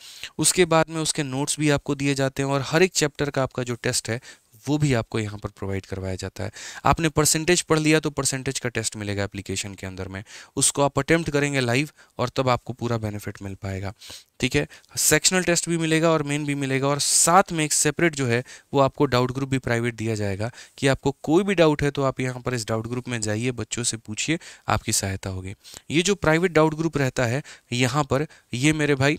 उसके बाद में उसके नोट्स भी आपको दिए जाते हैं और हर एक चैप्टर का आपका जो टेस्ट है वो भी आपको यहाँ पर प्रोवाइड करवाया जाता है आपने परसेंटेज पढ़ लिया तो परसेंटेज का टेस्ट मिलेगा एप्लीकेशन के अंदर में उसको आप अटैम्प्ट करेंगे लाइव और तब आपको पूरा बेनिफिट मिल पाएगा ठीक है सेक्शनल टेस्ट भी मिलेगा और मेन भी मिलेगा और साथ में एक सेपरेट जो है वो आपको डाउट ग्रुप भी प्राइवेट दिया जाएगा कि आपको कोई भी डाउट है तो आप यहाँ पर इस डाउट ग्रुप में जाइए बच्चों से पूछिए आपकी सहायता होगी ये जो प्राइवेट डाउट ग्रुप रहता है यहाँ पर ये मेरे भाई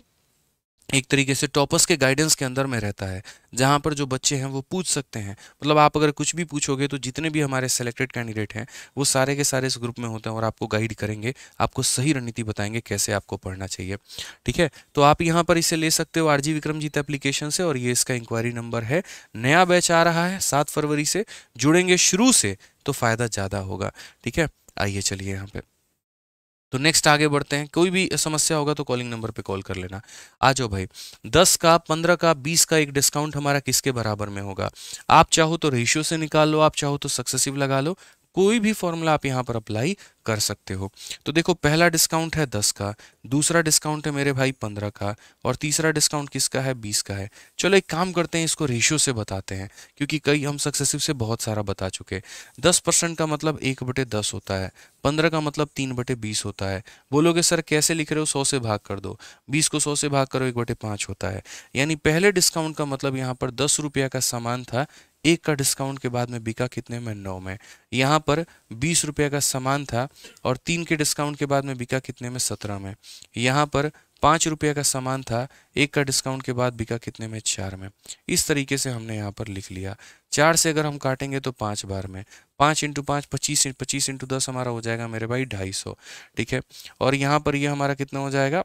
एक तरीके से टॉपर्स के गाइडेंस के अंदर में रहता है जहाँ पर जो बच्चे हैं वो पूछ सकते हैं मतलब आप अगर कुछ भी पूछोगे तो जितने भी हमारे सेलेक्टेड कैंडिडेट हैं वो सारे के सारे इस ग्रुप में होते हैं और आपको गाइड करेंगे आपको सही रणनीति बताएंगे कैसे आपको पढ़ना चाहिए ठीक है तो आप यहाँ पर इसे ले सकते हो आर विक्रमजीत एप्लीकेशन से और ये इसका इंक्वायरी नंबर है नया बैच आ रहा है सात फरवरी से जुड़ेंगे शुरू से तो फ़ायदा ज़्यादा होगा ठीक है आइए चलिए यहाँ पर तो नेक्स्ट आगे बढ़ते हैं कोई भी समस्या होगा तो कॉलिंग नंबर पे कॉल कर लेना आ जाओ भाई दस का पंद्रह का बीस का एक डिस्काउंट हमारा किसके बराबर में होगा आप चाहो तो रेशियो से निकाल लो आप चाहो तो सक्सेसिव लगा लो कोई भी फॉर्मूला आप यहाँ पर अप्लाई कर सकते हो तो देखो पहला डिस्काउंट है दस का दूसरा डिस्काउंट है मेरे भाई पंद्रह का और तीसरा डिस्काउंट किसका है बीस का है चलो एक काम करते हैं इसको रेशियो से बताते हैं क्योंकि कई हम सक्सेसिव से बहुत सारा बता चुके दस परसेंट का मतलब एक बटे दस होता है पंद्रह का मतलब तीन बटे बीस होता है बोलोगे सर कैसे लिख रहे हो सौ से भाग कर दो बीस को सौ से भाग करो एक बटे पाँच होता है यानी पहले डिस्काउंट का मतलब यहाँ पर दस रुपया का सामान था एक का डिस्काउंट के बाद में बिका कितने में नौ में यहाँ पर बीस रुपये का सामान था और तीन के डिस्काउंट के बाद में बिका कितने में सत्रह में यहाँ पर पाँच रुपये का सामान था एक का डिस्काउंट के बाद बिका कितने में चार में इस तरीके से हमने यहाँ पर लिख लिया चार से अगर हम काटेंगे तो पाँच बार में पाँच इंटू पाँच पच्चीस पच्चीस इंटू दस हमारा हो जाएगा मेरे भाई ढाई सौ ठीक है और यहाँ पर ये यह हमारा कितना हो जाएगा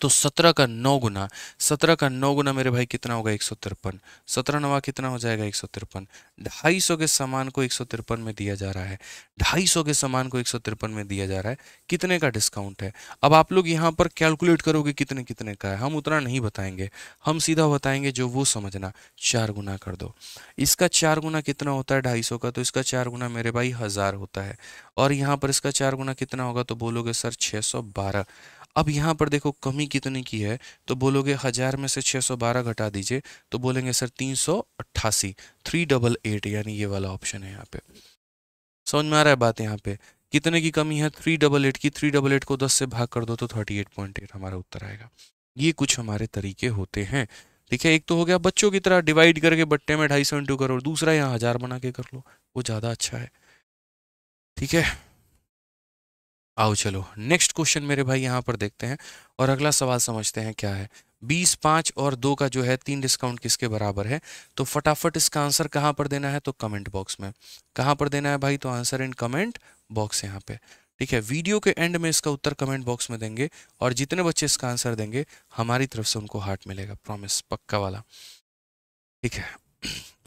तो सत्रह का नौ गुना सत्रह का नौ गुना मेरे भाई कितना होगा एक सौ तिरपन सत्रह नवा कितना हो जाएगा एक सौ तिरपन ढाई सौ के सामान को एक सौ तिरपन में दिया जा रहा है ढाई सौ के सामान को एक सौ तिरपन में दिया जा रहा है कितने का डिस्काउंट है अब आप लोग यहाँ पर कैलकुलेट करोगे कितने कितने का है हम उतना नहीं बताएंगे हम सीधा बताएंगे जो वो समझना चार गुना कर दो इसका चार गुना कितना होता है ढाई सौ का तो इसका चार गुना मेरे भाई हज़ार होता है और यहाँ पर इसका चार गुना कितना होगा तो बोलोगे सर छः सौ बारह अब यहाँ पर देखो कमी कितने की है तो बोलोगे हज़ार में से 612 घटा दीजिए तो बोलेंगे सर तीन सौ अट्ठासी थ्री डबल एट यानी ये वाला ऑप्शन है यहाँ पे समझ में आ रहा है बात यहाँ पे कितने की कमी है थ्री डबल एट की थ्री डबल एट को दस से भाग कर दो तो थर्टी एट पॉइंट एट हमारा उत्तर आएगा ये कुछ हमारे तरीके होते हैं ठीक है एक तो हो गया बच्चों की तरह डिवाइड करके बट्टे में ढाई सौ इंटू करो दूसरा यहाँ हज़ार बना के कर लो वो ज़्यादा अच्छा है ठीक है आओ चलो नेक्स्ट क्वेश्चन मेरे भाई यहाँ पर देखते हैं और अगला सवाल समझते हैं क्या है बीस पाँच और दो का जो है तीन डिस्काउंट किसके बराबर है तो फटाफट इसका आंसर कहाँ पर देना है तो कमेंट बॉक्स में कहाँ पर देना है भाई तो आंसर इन कमेंट बॉक्स यहाँ पे ठीक है वीडियो के एंड में इसका उत्तर कमेंट बॉक्स में देंगे और जितने बच्चे इसका आंसर देंगे हमारी तरफ से उनको हार्ट मिलेगा प्रॉमिस पक्का वाला ठीक है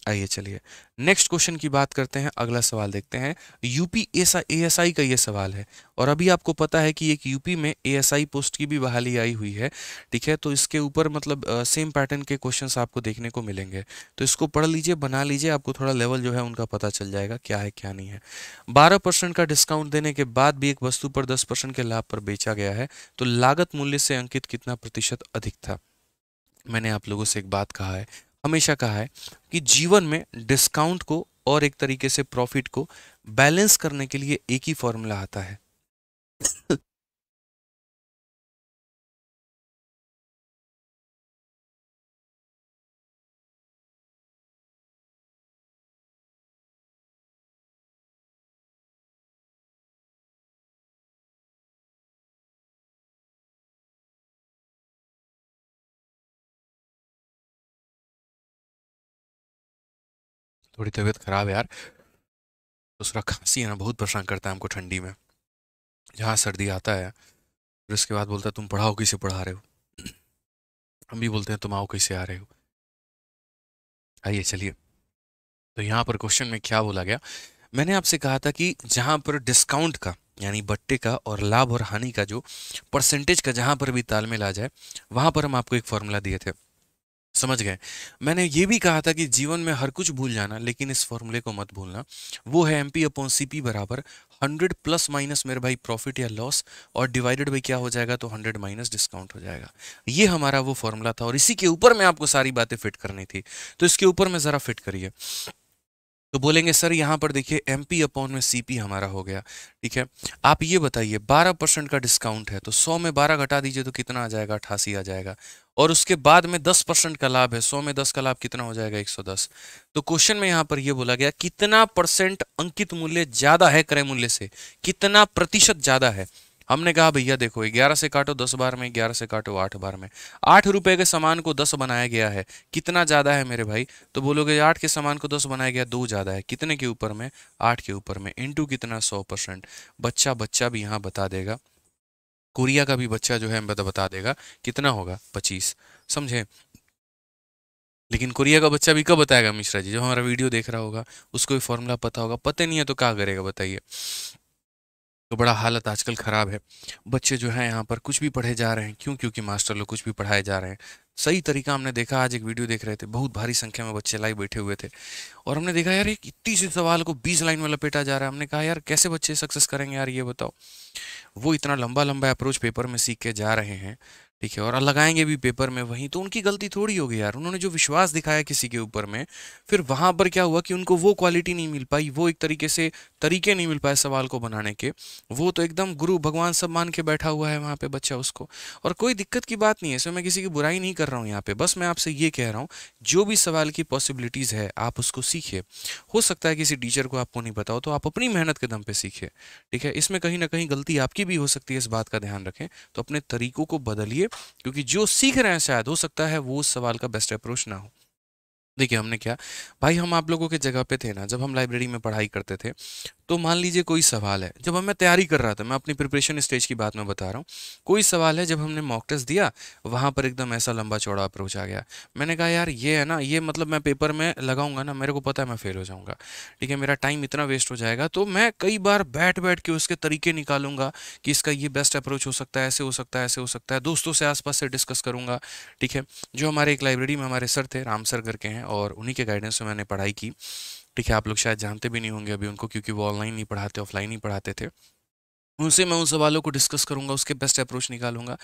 आइए चलिए नेक्स्ट क्वेश्चन की बात करते हैं अगला सवाल देखते हैं यूपी एएसआई का ये सवाल है और अभी आपको पता है कि एक यूपी में एएसआई पोस्ट की भी बहाली आई हुई है ठीक है तो इसके ऊपर मतलब सेम पैटर्न के क्वेश्चंस आपको देखने को मिलेंगे तो इसको पढ़ लीजिए बना लीजिए आपको थोड़ा लेवल जो है उनका पता चल जाएगा क्या है क्या नहीं है बारह का डिस्काउंट देने के बाद भी एक वस्तु पर दस के लाभ पर बेचा गया है तो लागत मूल्य से अंकित कितना प्रतिशत अधिक था मैंने आप लोगों से एक बात कहा है हमेशा कहा है कि जीवन में डिस्काउंट को और एक तरीके से प्रॉफिट को बैलेंस करने के लिए एक ही फॉर्मूला आता है थोड़ी तबीयत ख़राब है यार दूसरा तो खांसी है ना बहुत परेशान करता है हमको ठंडी में जहाँ सर्दी आता है फिर उसके बाद बोलता है तुम पढ़ाओ किसे पढ़ा रहे हो हम भी बोलते हैं तुम आओ कैसे आ रहे हो आइए चलिए तो यहाँ पर क्वेश्चन में क्या बोला गया मैंने आपसे कहा था कि जहाँ पर डिस्काउंट का यानी बट्टे का और लाभ और हानि का जो परसेंटेज का जहाँ पर भी तालमेल आ जाए वहाँ पर हम आपको एक फॉर्मूला दिए थे समझ गए मैंने ये भी कहा था कि जीवन में हर कुछ भूल जाना लेकिन इस फॉर्मूले को मत भूलना वो है M P upon C P बराबर हंड्रेड प्लस माइनस मेरे भाई प्रॉफिट या लॉस और डिवाइडेड बाई क्या हो जाएगा तो हंड्रेड माइनस डिस्काउंट हो जाएगा ये हमारा वो फॉर्मूला था और इसी के ऊपर मैं आपको सारी बातें फिट करनी थी तो इसके ऊपर मैं ज़रा फिट करिए तो बोलेंगे सर यहाँ पर देखिए एम पी अपॉन में सी पी हमारा हो गया ठीक है आप ये बताइए 12 परसेंट का डिस्काउंट है तो 100 में 12 घटा दीजिए तो कितना आ जाएगा अठासी आ जाएगा और उसके बाद में 10 परसेंट का लाभ है 100 में 10 का लाभ कितना हो जाएगा 110 तो क्वेश्चन में यहाँ पर यह बोला गया कितना परसेंट अंकित मूल्य ज़्यादा है क्रय मूल्य से कितना प्रतिशत ज़्यादा है हमने कहा भैया देखो ग्यारह से काटो दस बार में ग्यारह से काटो आठ बार में आठ रुपए के सामान को दस बनाया गया है कितना ज़्यादा है मेरे भाई तो बोलोगे आठ के सामान को दस बनाया गया दो ज़्यादा है कितने के ऊपर में आठ के ऊपर में इंटू कितना सौ परसेंट बच्चा बच्चा भी यहाँ बता देगा कोरिया का भी बच्चा जो है बता देगा कितना होगा पच्चीस समझे लेकिन कोरिया का बच्चा भी कब बताएगा मिश्रा जी जो हमारा वीडियो देख रहा होगा उसको भी फॉर्मूला पता होगा पता नहीं है तो क्या करेगा बताइए तो बड़ा हालत आजकल ख़राब है बच्चे जो हैं यहाँ पर कुछ भी पढ़े जा रहे हैं क्यों क्योंकि मास्टर लोग कुछ भी पढ़ाए जा रहे हैं सही तरीका हमने देखा आज एक वीडियो देख रहे थे बहुत भारी संख्या में बच्चे लाइव बैठे हुए थे और हमने देखा यार एक इतनी से सवाल को बीस लाइन में लपेटा जा रहा है हमने कहा यार कैसे बच्चे सक्सेस करेंगे यार ये बताओ वो इतना लंबा लंबा अप्रोच पेपर में सीख के जा रहे हैं ठीक है और लगाएंगे भी पेपर में वहीं तो उनकी गलती थोड़ी होगी यार उन्होंने जो विश्वास दिखाया किसी के ऊपर में फिर वहां पर क्या हुआ कि उनको वो क्वालिटी नहीं मिल पाई वो एक तरीके से तरीके नहीं मिल पाए सवाल को बनाने के वो तो एकदम गुरु भगवान सब मान के बैठा हुआ है वहाँ पे बच्चा उसको और कोई दिक्कत की बात नहीं है इसमें मैं किसी की बुराई नहीं कर रहा हूँ यहाँ पे बस मैं आपसे ये कह रहा हूँ जो भी सवाल की पॉसिबिलिटीज़ है आप उसको सीखिए हो सकता है किसी टीचर को आपको नहीं बताओ तो आप अपनी मेहनत के दम पर सीखिए ठीक है इसमें कहीं ना कहीं गलती आपकी भी हो सकती है इस बात का ध्यान रखें तो अपने तरीकों को बदलिए क्योंकि जो सीख रहे हैं शायद हो सकता है वो उस सवाल का बेस्ट अप्रोच ना हो देखिए हमने क्या भाई हम आप लोगों के जगह पे थे ना जब हम लाइब्रेरी में पढ़ाई करते थे तो मान लीजिए कोई सवाल है जब मैं तैयारी कर रहा था मैं अपनी प्रिपरेशन स्टेज की बात में बता रहा हूँ कोई सवाल है जब हमने मॉक टेस्ट दिया वहाँ पर एकदम ऐसा लंबा चौड़ा अप्रोच आ गया मैंने कहा यार ये है ना ये मतलब मैं पेपर में लगाऊंगा ना मेरे को पता है मैं फेल हो जाऊँगा ठीक है मेरा टाइम इतना वेस्ट हो जाएगा तो मैं कई बार बैठ बैठ के उसके तरीके निकालूंगा कि इसका ये बेस्ट अप्रोच हो सकता है ऐसे हो सकता है ऐसे हो सकता है दोस्तों से आसपास से डिस्कस करूँगा ठीक है जो हमारे एक लाइब्रेरी में हमारे सर थे राम सर करके हैं और उन्हीं के गाइडेंस में मैंने पढ़ाई की ठीक है आप लोग शायद जानते भी नहीं होंगे अभी उनको क्योंकि वो ऑनलाइन नहीं पढ़ाते ऑफलाइन ही पढ़ाते थे उनसे मैं उन सवालों को डिस्कस करूंगा उसके बेस्ट अप्रोच निकालूंगा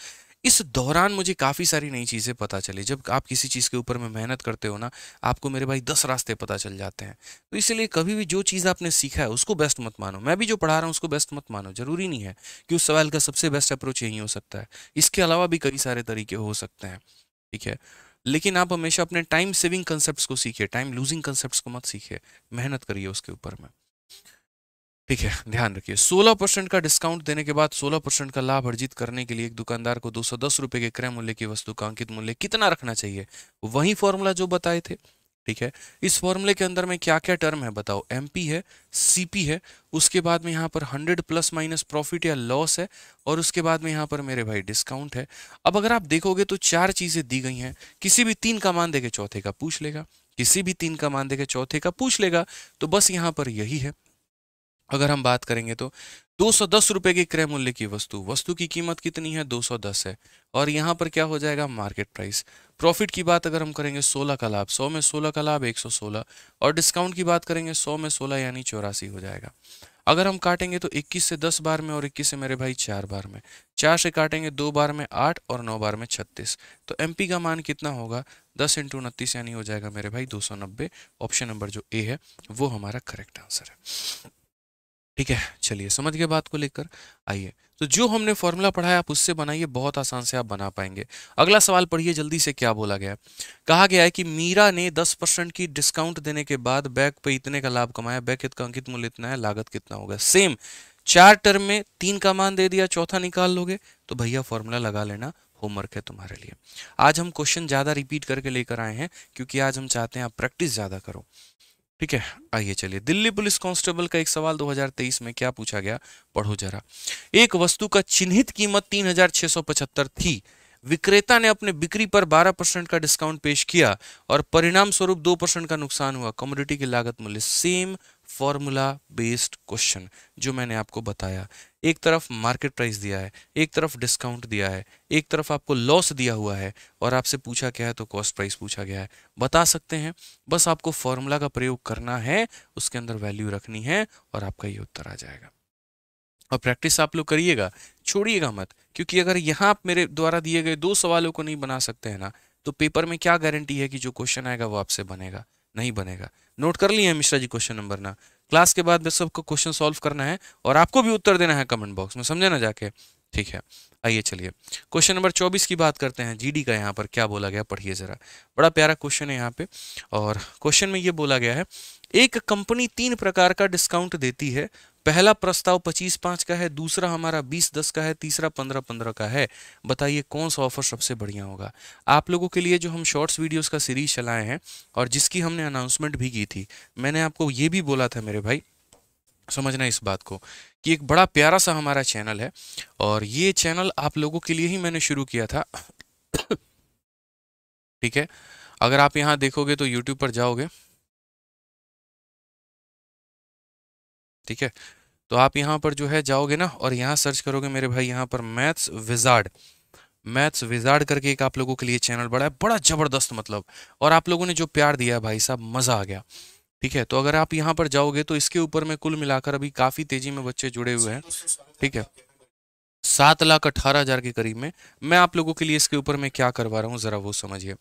इस दौरान मुझे काफ़ी सारी नई चीज़ें पता चली जब आप किसी चीज़ के ऊपर में मेहनत करते हो ना आपको मेरे भाई दस रास्ते पता चल जाते हैं तो इसलिए कभी भी जो चीज़ आपने सीखा है उसको बेस्ट मत मानो मैं भी जो पढ़ा रहा हूँ उसको बेस्ट मत मानो ज़रूरी नहीं है कि उस सवाल का सबसे बेस्ट अप्रोच यही हो सकता है इसके अलावा भी कई सारे तरीके हो सकते हैं ठीक है लेकिन आप हमेशा अपने टाइम सेविंग कंसेप्ट को सीखिए टाइम लूजिंग कंसेप्ट को मत सीखिए मेहनत करिए उसके ऊपर में ठीक है ध्यान रखिए 16 परसेंट का डिस्काउंट देने के बाद 16 परसेंट का लाभ अर्जित करने के लिए एक दुकानदार को दो सौ के क्रय मूल्य की वस्तु का अंकित मूल्य कितना रखना चाहिए वही फॉर्मूला जो बताए थे ठीक है इस फॉर्मूले के अंदर में क्या क्या टर्म है बताओ एम है सी है उसके बाद में यहाँ पर हंड्रेड प्लस माइनस प्रॉफिट या लॉस है और उसके बाद में यहाँ पर मेरे भाई डिस्काउंट है अब अगर आप देखोगे तो चार चीज़ें दी गई हैं किसी भी तीन का मान देखे चौथे का पूछ लेगा किसी भी तीन का मान देखे चौथे का पूछ लेगा तो बस यहाँ पर यही है अगर हम बात करेंगे तो दो सौ दस रुपए के क्रय मूल्य की वस्तु वस्तु की कीमत कितनी है दो सौ दस है और यहाँ पर क्या हो जाएगा मार्केट प्राइस प्रॉफिट की बात अगर हम करेंगे सोलह का लाभ सौ में सोलह का लाभ एक सौ सोलह और डिस्काउंट की बात करेंगे सौ में सोलह यानी चौरासी हो जाएगा अगर हम काटेंगे तो 21 से 10 बार में और 21 से मेरे भाई चार बार में चार से काटेंगे दो बार में आठ और नौ बार में छत्तीस तो एम का मान कितना होगा दस इंटू उनतीस यानी हो जाएगा मेरे भाई दो ऑप्शन नंबर जो ए है वो हमारा करेक्ट आंसर है ठीक है चलिए समझ गए बात को लेकर आइए तो जो हमने फॉर्मूला पढ़ा है आप उससे बनाइए बहुत आसान से आप बना पाएंगे अगला सवाल पढ़िए जल्दी से क्या बोला गया कहा गया है कि मीरा ने 10 परसेंट की डिस्काउंट देने के बाद बैग पे इतने का लाभ कमाया बैग का अंकित मूल्य इतना है लागत कितना होगा सेम चार टर्म में तीन का मान दे दिया चौथा निकाल लोगे तो भैया फॉर्मूला लगा लेना होमवर्क है तुम्हारे लिए आज हम क्वेश्चन ज़्यादा रिपीट करके लेकर आए हैं क्योंकि आज हम चाहते हैं आप प्रैक्टिस ज़्यादा करो ठीक है आइए चलिए दिल्ली पुलिस कांस्टेबल का एक सवाल 2023 में क्या पूछा गया पढ़ो जरा एक वस्तु का चिन्हित कीमत 3675 थी विक्रेता ने अपने बिक्री पर 12 परसेंट का डिस्काउंट पेश किया और परिणाम स्वरूप 2 परसेंट का नुकसान हुआ कमोडिटी की लागत मूल्य सेम फॉर्मूला बेस्ड क्वेश्चन जो मैंने आपको बताया एक तरफ मार्केट प्राइस दिया है एक तरफ डिस्काउंट दिया है एक तरफ आपको लॉस दिया हुआ है और आपसे पूछा गया है तो कॉस्ट प्राइस पूछा गया है बता सकते हैं बस आपको फॉर्मूला का प्रयोग करना है उसके अंदर वैल्यू रखनी है और आपका ये उत्तर आ जाएगा और प्रैक्टिस आप लोग करिएगा छोड़िएगा मत क्योंकि अगर यहाँ आप मेरे द्वारा दिए गए दो सवालों को नहीं बना सकते हैं ना तो पेपर में क्या गारंटी है कि जो क्वेश्चन आएगा वो आपसे बनेगा नहीं बनेगा नोट कर लिए हैं मिश्रा जी क्वेश्चन नंबर ना क्लास के बाद सबको क्वेश्चन सॉल्व करना है और आपको भी उत्तर देना है कमेंट बॉक्स में समझे ना जाके ठीक है आइए चलिए क्वेश्चन नंबर चौबीस की बात करते हैं जीडी का यहाँ पर क्या बोला गया पढ़िए ज़रा बड़ा प्यारा क्वेश्चन है यहाँ पे और क्वेश्चन में ये बोला गया है एक कंपनी तीन प्रकार का डिस्काउंट देती है पहला प्रस्ताव पच्चीस पांच का है दूसरा हमारा बीस दस का है तीसरा पंद्रह पंद्रह का है बताइए कौन सा ऑफर सबसे बढ़िया होगा आप लोगों के लिए जो हम शॉर्ट्स वीडियोस का सीरीज चलाए हैं और जिसकी हमने अनाउंसमेंट भी की थी मैंने आपको ये भी बोला था मेरे भाई समझना इस बात को कि एक बड़ा प्यारा सा हमारा चैनल है और ये चैनल आप लोगों के लिए ही मैंने शुरू किया था ठीक है अगर आप यहाँ देखोगे तो यूट्यूब पर जाओगे ठीक है तो आप यहाँ पर जो है जाओगे ना और यहाँ सर्च करोगे मेरे भाई यहाँ पर मैथ्स विजार्ड मैथ्स विजार्ड करके एक आप लोगों के लिए चैनल बड़ा है बड़ा ज़बरदस्त मतलब और आप लोगों ने जो प्यार दिया भाई साहब मज़ा आ गया ठीक है तो अगर आप यहाँ पर जाओगे तो इसके ऊपर में कुल मिलाकर अभी काफ़ी तेज़ी में बच्चे जुड़े हुए हैं ठीक है सात लाख अठारह हज़ार के करीब में मैं आप लोगों के लिए इसके ऊपर मैं क्या करवा रहा हूँ ज़रा वो समझिए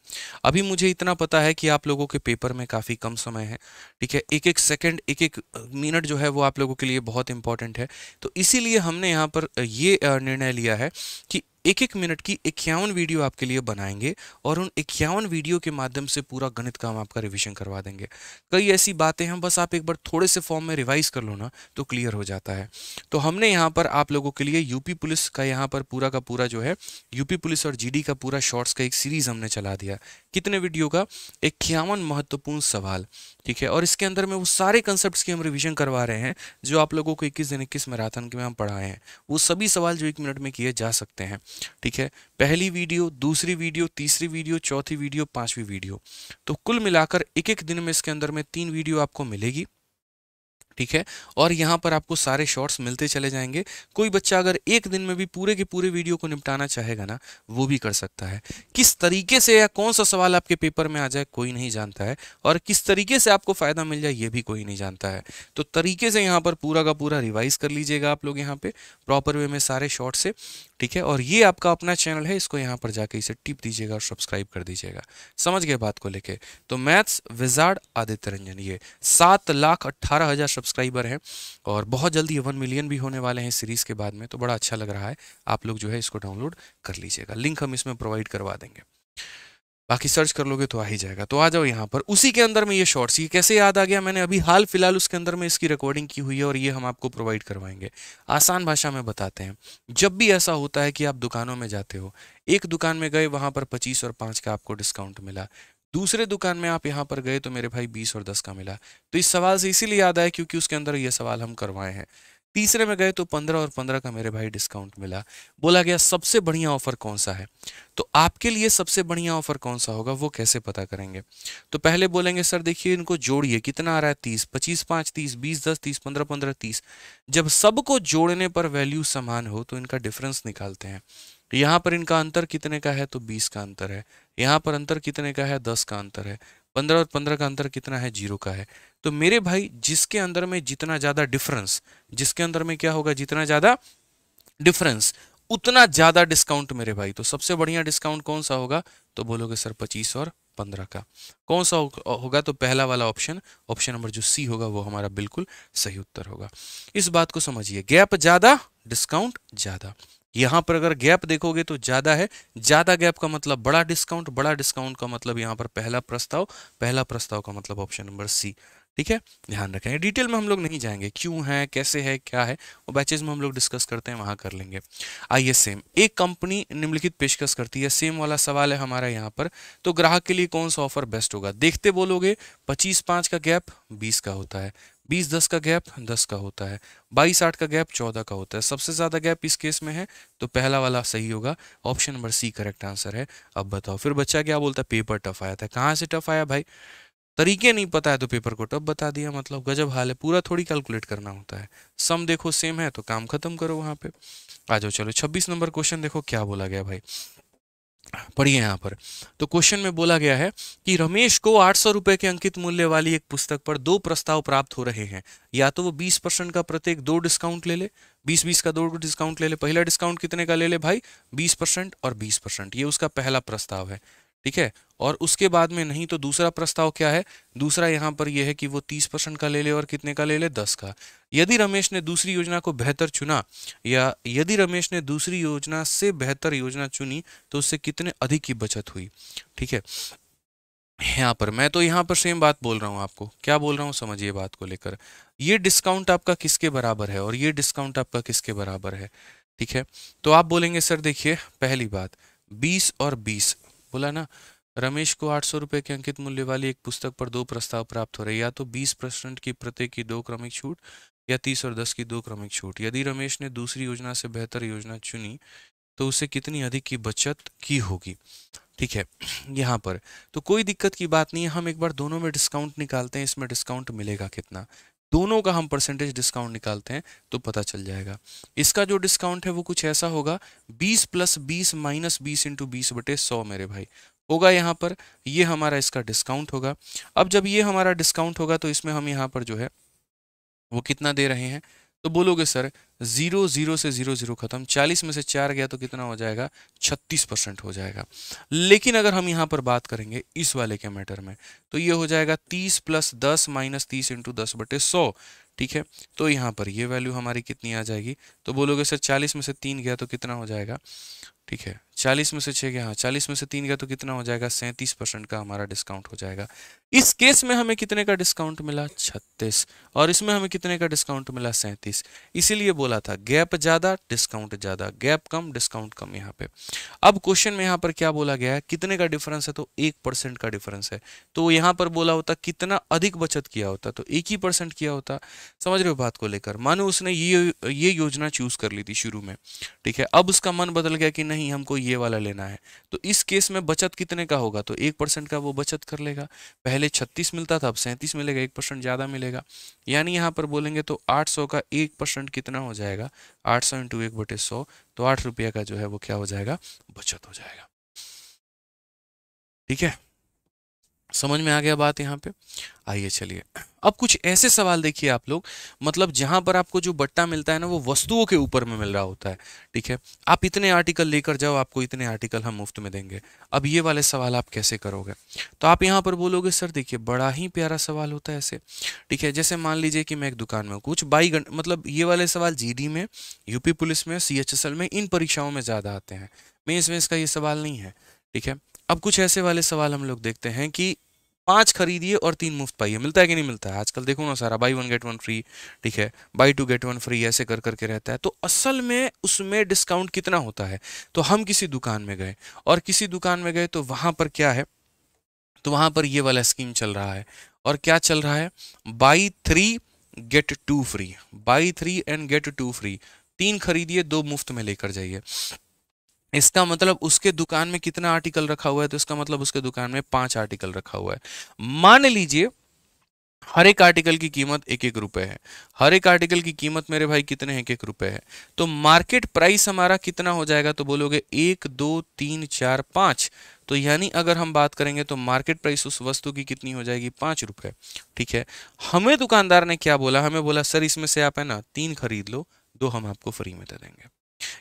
अभी मुझे इतना पता है कि आप लोगों के पेपर में काफ़ी कम समय है ठीक है एक एक सेकंड एक एक मिनट जो है वो आप लोगों के लिए बहुत इंपॉर्टेंट है तो इसीलिए हमने यहाँ पर ये निर्णय लिया है कि एक एक मिनट की इक्यावन वीडियो आपके लिए बनाएंगे और उन इक्यावन वीडियो के माध्यम से पूरा गणित का हम आपका रिविजन करवा देंगे कई ऐसी बातें हैं बस आप एक बार थोड़े से फॉर्म में रिवाइज कर लो ना तो क्लियर हो जाता है तो हमने यहाँ पर आप लोगों के लिए यूपी पुलिस का यहाँ पर पूरा का पूरा जो है यूपी पुलिस और जी का पूरा शॉर्ट्स का एक सीरीज हमने चला दिया कितने वीडियो का इक्यावन महत्वपूर्ण सवाल ठीक है और इसके अंदर में वो सारे कंसेप्ट की हम रिविजन करवा रहे हैं जो आप लोगों को इक्कीस दिन इक्कीस मैराथन के में हम पढ़ाए हैं वो सभी सवाल जो एक मिनट में किए जा सकते हैं ठीक है पहली वीडियो दूसरी वीडियो तीसरी वीडियो चौथी वीडियो पाँचवीं वीडियो तो कुल मिलाकर एक एक दिन में इसके अंदर में तीन वीडियो आपको मिलेगी ठीक है और यहाँ पर आपको सारे शॉर्ट्स मिलते चले जाएंगे कोई बच्चा अगर एक दिन में भी पूरे के पूरे वीडियो को निपटाना चाहेगा ना वो भी कर सकता है किस तरीके से या कौन सा सवाल आपके पेपर में आ जाए कोई नहीं जानता है और किस तरीके से आपको फ़ायदा मिल जाए ये भी कोई नहीं जानता है तो तरीके से यहाँ पर पूरा का पूरा रिवाइज़ कर लीजिएगा आप लोग यहाँ पे प्रॉपर वे में सारे शॉर्ट से ठीक है और ये आपका अपना चैनल है इसको यहाँ पर जाके इसे टिप दीजिएगा और सब्सक्राइब कर दीजिएगा समझ गए बात को लेके तो मैथ्स विजार्ड आदित्य रंजन ये सात लाख अट्ठारह हज़ार सब्सक्राइबर हैं और बहुत जल्दी वन मिलियन भी होने वाले हैं सीरीज़ के बाद में तो बड़ा अच्छा लग रहा है आप लोग जो है इसको डाउनलोड कर लीजिएगा लिंक हम इसमें प्रोवाइड करवा देंगे बाकी सर्च कर लोगे तो आ ही जाएगा तो आ जाओ यहाँ पर उसी के अंदर में ये शॉर्ट्स ये कैसे याद आ गया मैंने अभी हाल फिलहाल उसके अंदर में इसकी रिकॉर्डिंग की हुई है और ये हम आपको प्रोवाइड करवाएंगे आसान भाषा में बताते हैं जब भी ऐसा होता है कि आप दुकानों में जाते हो एक दुकान में गए वहाँ पर पच्चीस और पाँच का आपको डिस्काउंट मिला दूसरे दुकान में आप यहाँ पर गए तो मेरे भाई बीस और दस का मिला तो इस सवाल से इसीलिए याद आया क्योंकि उसके अंदर ये सवाल हम करवाए हैं तीसरे में गए तो पंद्रह और पंद्रह का मेरे भाई डिस्काउंट मिला बोला गया सबसे बढ़िया ऑफर कौन सा है तो आपके लिए सबसे बढ़िया ऑफर कौन सा होगा वो कैसे पता करेंगे तो पहले बोलेंगे सर देखिए इनको जोड़िए कितना आ रहा है तीस पच्चीस पाँच तीस बीस दस तीस पंद्रह पंद्रह तीस जब सबको जोड़ने पर वैल्यू समान हो तो इनका डिफरेंस निकालते हैं यहाँ पर इनका अंतर कितने का है तो बीस का अंतर है यहाँ पर अंतर कितने का है दस का अंतर है पंद्रह और पंद्रह का अंतर कितना है जीरो का है तो मेरे भाई जिसके अंदर में जितना ज़्यादा डिफरेंस जिसके अंदर में क्या होगा जितना ज़्यादा डिफरेंस उतना ज़्यादा डिस्काउंट मेरे भाई तो सबसे बढ़िया डिस्काउंट कौन सा होगा तो बोलोगे सर पच्चीस और पंद्रह का कौन सा होगा तो पहला वाला ऑप्शन ऑप्शन नंबर जो सी होगा वो हमारा बिल्कुल सही उत्तर होगा इस बात को समझिए गैप ज़्यादा डिस्काउंट ज़्यादा यहाँ पर अगर गैप देखोगे तो ज़्यादा है ज़्यादा गैप का मतलब बड़ा डिस्काउंट बड़ा डिस्काउंट का मतलब यहाँ पर पहला प्रस्ताव पहला प्रस्ताव का मतलब ऑप्शन नंबर सी ठीक है ध्यान रखेंगे डिटेल में हम लोग नहीं जाएंगे क्यों है कैसे है क्या है वो बैचेज में हम लोग डिस्कस करते हैं वहां कर लेंगे आइए सेम एक कंपनी निम्नलिखित पेशकश करती है सेम वाला सवाल है हमारा यहाँ पर तो ग्राहक के लिए कौन सा ऑफर बेस्ट होगा देखते बोलोगे पच्चीस पांच का गैप बीस का होता है बीस दस का गैप दस का होता है बाईस आठ का गैप चौदह का होता है सबसे ज़्यादा गैप इस केस में है तो पहला वाला सही होगा option number C correct answer है अब बताओ फिर बच्चा क्या बोलता है पेपर टफ आया था कहाँ से टफ आया भाई तरीके नहीं पता है तो पेपर को टफ बता दिया मतलब गजब हाल है पूरा थोड़ी कैलकुलेट करना होता है सम देखो सेम है तो काम खत्म करो वहाँ पे आ जाओ चलो छब्बीस नंबर क्वेश्चन देखो क्या बोला गया भाई पढ़िए यहाँ पर तो क्वेश्चन में बोला गया है कि रमेश को आठ सौ रुपए के अंकित मूल्य वाली एक पुस्तक पर दो प्रस्ताव प्राप्त हो रहे हैं या तो वो बीस परसेंट का प्रत्येक दो डिस्काउंट ले ले बीस बीस का दो डिस्काउंट ले ले पहला डिस्काउंट कितने का ले ले भाई बीस परसेंट और बीस परसेंट ये उसका पहला प्रस्ताव है ठीक है और उसके बाद में नहीं तो दूसरा प्रस्ताव क्या है दूसरा यहाँ पर यह है कि वो तीस परसेंट का ले ले और कितने का ले ले दस का यदि रमेश ने दूसरी योजना को बेहतर चुना या यदि रमेश ने दूसरी योजना से बेहतर योजना चुनी तो उससे कितने अधिक की बचत हुई ठीक है यहाँ पर मैं तो यहाँ पर सेम बात बोल रहा हूँ आपको क्या बोल रहा हूँ समझिए बात को लेकर ये डिस्काउंट आपका किसके बराबर है और ये डिस्काउंट आपका किसके बराबर है ठीक है तो आप बोलेंगे सर देखिए पहली बात 20 और बीस बोला ना रमेश को आठ सौ रुपये के अंकित मूल्य वाली एक पुस्तक पर दो प्रस्ताव प्राप्त हो रहे या तो बीस परसेंट की प्रत्येक की दो क्रमिक छूट या तीस और दस की दो क्रमिक छूट यदि रमेश ने दूसरी योजना से बेहतर योजना चुनी तो उसे कितनी अधिक की बचत की होगी ठीक है यहाँ पर तो कोई दिक्कत की बात नहीं है हम एक बार दोनों में डिस्काउंट निकालते हैं इसमें डिस्काउंट मिलेगा कितना दोनों का हम परसेंटेज डिस्काउंट निकालते हैं तो पता चल जाएगा इसका जो डिस्काउंट है वो कुछ ऐसा होगा 20 प्लस 20 माइनस 20 इंटू बीस बटे सौ मेरे भाई होगा यहाँ पर ये हमारा इसका डिस्काउंट होगा अब जब ये हमारा डिस्काउंट होगा तो इसमें हम यहाँ पर जो है वो कितना दे रहे हैं तो बोलोगे सर जीरो जीरो से जीरो जीरो खत्म चालीस में से चार गया तो कितना हो जाएगा छत्तीस परसेंट हो जाएगा लेकिन अगर हम यहाँ पर बात करेंगे इस वाले के मैटर में तो ये हो जाएगा तीस प्लस दस माइनस तीस इंटू दस बटे सौ ठीक है तो यहाँ पर ये वैल्यू हमारी कितनी आ जाएगी तो बोलोगे सर चालीस में से तीन गया तो कितना हो जाएगा ठीक है चालीस में से छः गया हाँ चालीस में से तीन गया तो कितना हो जाएगा सैंतीस परसेंट का हमारा डिस्काउंट हो जाएगा इस केस में हमें कितने का डिस्काउंट मिला छत्तीस और इसमें हमें कितने का डिस्काउंट मिला सैंतीस इसीलिए बोला था गैप ज़्यादा डिस्काउंट ज़्यादा गैप कम डिस्काउंट कम यहाँ पे अब क्वेश्चन में यहाँ पर क्या बोला गया है कितने का डिफरेंस है तो एक परसेंट का डिफरेंस है तो यहाँ पर बोला होता कितना अधिक बचत किया होता तो एक ही परसेंट किया होता समझ रहे हो बात को लेकर मानो उसने ये ये योजना चूज़ कर ली थी शुरू में ठीक है अब उसका मन बदल गया कि नहीं हमको ये वाला लेना है तो इस केस में बचत कितने का होगा तो एक परसेंट का वो बचत कर लेगा पहले छत्तीस मिलता था अब सैंतीस मिलेगा एक परसेंट ज़्यादा मिलेगा यानी यहाँ पर बोलेंगे तो आठ सौ का एक परसेंट कितना हो जाएगा आठ सौ इंटू एक बटे सौ तो आठ रुपया का जो है वो क्या हो जाएगा बचत हो जाएगा ठीक है समझ में आ गया बात यहाँ पे आइए चलिए अब कुछ ऐसे सवाल देखिए आप लोग मतलब जहां पर आपको जो बट्टा मिलता है ना वो वस्तुओं के ऊपर में मिल रहा होता है ठीक है आप इतने आर्टिकल लेकर जाओ आपको इतने आर्टिकल हम मुफ्त में देंगे अब ये वाले सवाल आप कैसे करोगे तो आप यहाँ पर बोलोगे सर देखिए बड़ा ही प्यारा सवाल होता है ऐसे ठीक है जैसे मान लीजिए कि मैं एक दुकान में हूँ कुछ बाई मतलब ये वाले सवाल जी में यूपी पुलिस में सी में इन परीक्षाओं में ज़्यादा आते हैं मेन्स में इसका ये सवाल नहीं है ठीक है अब कुछ ऐसे वाले सवाल हम लोग देखते हैं कि पांच खरीदिए और तीन मुफ्त पाइए मिलता है कि नहीं मिलता है आजकल देखो ना सारा buy one get one free ठीक है buy two get one free ऐसे कर करके रहता है तो असल में उसमें डिस्काउंट कितना होता है तो हम किसी दुकान में गए और किसी दुकान में गए तो वहां पर क्या है तो वहां पर ये वाला स्कीम चल रहा है और क्या चल रहा है buy three get two free buy three and get two free तीन खरीदिए दो मुफ्त में लेकर जाइए इसका मतलब उसके दुकान में कितना आर्टिकल रखा हुआ है तो इसका मतलब उसके दुकान में पांच आर्टिकल रखा हुआ है मान लीजिए हर एक आर्टिकल की कीमत एक एक रुपए है हर एक आर्टिकल की कीमत मेरे भाई कितने एक एक रुपए है तो मार्केट प्राइस हमारा कितना हो जाएगा तो बोलोगे एक दो तीन चार पांच तो यानी अगर हम बात करेंगे तो मार्केट प्राइस उस वस्तु की कितनी हो जाएगी पांच रुपये ठीक है हमें दुकानदार ने क्या बोला हमें बोला सर इसमें से आप है ना तीन खरीद लो दो हम आपको फ्री में दे देंगे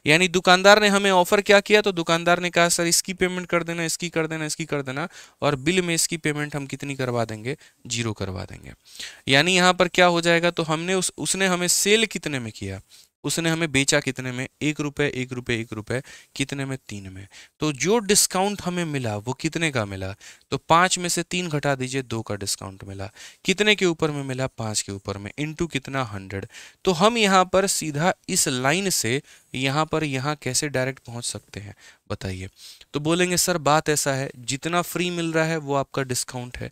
यानी दुकानदार ने हमें ऑफर क्या किया तो दुकानदार ने कहा सर इसकी पेमेंट कर देना इसकी कर देना इसकी कर देना और बिल में इसकी पेमेंट हम कितनी करवा देंगे जीरो करवा देंगे यानी यहाँ पर क्या हो जाएगा तो हमने उस उसने हमें सेल कितने में किया उसने हमें बेचा कितने में एक रुपये एक रुपये एक रुपये कितने में तीन में तो जो डिस्काउंट हमें मिला वो कितने का मिला तो पाँच में से तीन घटा दीजिए दो का डिस्काउंट मिला कितने के ऊपर में मिला पाँच के ऊपर में इंटू कितना हंड्रेड तो हम यहाँ पर सीधा इस लाइन से यहाँ पर यहाँ कैसे डायरेक्ट पहुँच सकते हैं बताइए तो बोलेंगे सर बात ऐसा है जितना फ्री मिल रहा है वो आपका डिस्काउंट है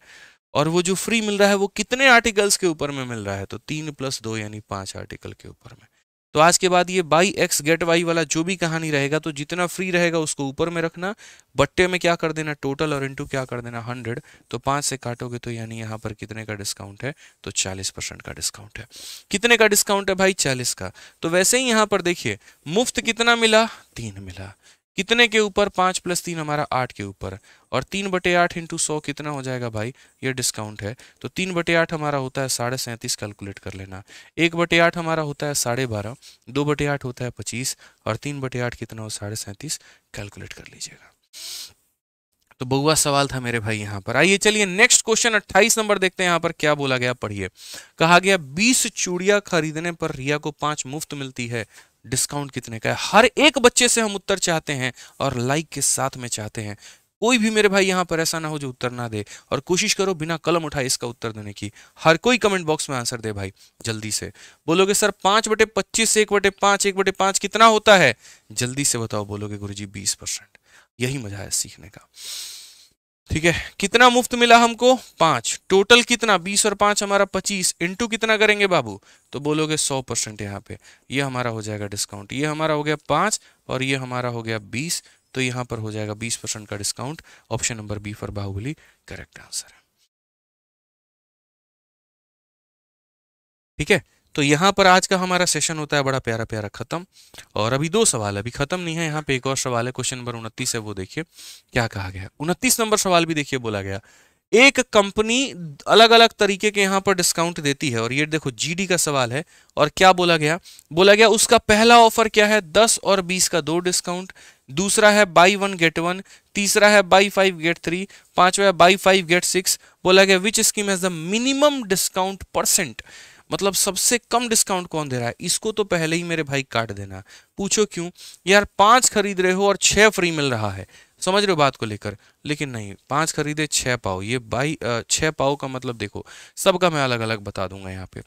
और वो जो फ्री मिल रहा है वो कितने आर्टिकल्स के ऊपर में मिल रहा है तो तीन प्लस दो यानी पाँच आर्टिकल के ऊपर में तो आज के बाद ये बाई एक्स गेट वाई वाला जो भी कहानी रहेगा तो जितना फ्री रहेगा उसको ऊपर में रखना बट्टे में क्या कर देना टोटल और इंटू क्या कर देना हंड्रेड तो पाँच से काटोगे तो यानी यहाँ पर कितने का डिस्काउंट है तो चालीस परसेंट का डिस्काउंट है कितने का डिस्काउंट है भाई चालीस का तो वैसे ही यहाँ पर देखिए मुफ्त कितना मिला तीन मिला कितने के ऊपर पाँच प्लस तीन हमारा आठ के ऊपर और तीन बटे आठ इंटू सौ कितना हो जाएगा भाई ये डिस्काउंट है तो तीन बटे आठ हमारा होता है साढ़े सैंतीस कैलकुलेट कर लेना एक बटे आठ हमारा होता है साढ़े बारह दो बटे आठ होता है पच्चीस और तीन बटे आठ कितना हो साढ़े सैंतीस कैलकुलेट कर लीजिएगा तो बहुआ सवाल था मेरे भाई यहाँ पर आइए चलिए नेक्स्ट क्वेश्चन अट्ठाईस नंबर देखते हैं यहाँ पर क्या बोला गया पढ़िए कहा गया बीस चूड़िया खरीदने पर रिया को पांच मुफ्त मिलती है डिस्काउंट कितने का है हर एक बच्चे से हम उत्तर चाहते हैं और लाइक के साथ में चाहते हैं कोई भी मेरे भाई यहाँ पर ऐसा ना हो जो उत्तर ना दे और कोशिश करो बिना कलम उठाए इसका उत्तर देने की हर कोई कमेंट बॉक्स में आंसर दे भाई जल्दी से बोलोगे सर पाँच बटे पच्चीस से एक बटे पाँच एक बटे पाँच कितना होता है जल्दी से बताओ बोलोगे गुरु जी बीस परसेंट यही मजा है सीखने का ठीक है कितना मुफ्त मिला हमको पांच टोटल कितना बीस और पांच हमारा पच्चीस इंटू कितना करेंगे बाबू तो बोलोगे सौ परसेंट यहाँ पे ये यह हमारा हो जाएगा डिस्काउंट ये हमारा हो गया पांच और ये हमारा हो गया बीस तो यहाँ पर हो जाएगा बीस परसेंट का discount option number B for Bahubali correct answer है ठीक है तो यहाँ पर आज का हमारा सेशन होता है बड़ा प्यारा प्यारा ख़त्म और अभी दो सवाल अभी ख़त्म नहीं है यहाँ पे एक और सवाल है क्वेश्चन नंबर उनतीस है वो देखिए क्या कहा गया उनतीस नंबर सवाल भी देखिए बोला गया एक कंपनी अलग अलग तरीके के यहाँ पर डिस्काउंट देती है और ये देखो जीडी का सवाल है और क्या बोला गया बोला गया उसका पहला ऑफर क्या है दस और बीस का दो डिस्काउंट दूसरा है बाई वन गेट वन तीसरा है बाई फाइव गेट थ्री पांचवा है बाई फाइव गेट सिक्स बोला गया which scheme has the minimum discount percent मतलब सबसे कम डिस्काउंट कौन दे रहा है इसको तो पहले ही मेरे भाई काट देना पूछो क्यों यार पांच खरीद रहे हो और छह फ्री मिल रहा है समझ रहे हो बात को लेकर लेकिन नहीं पांच खरीदे छह पाओ ये बाई छह पाओ का मतलब देखो सबका मैं अलग अलग बता दूंगा यहाँ पे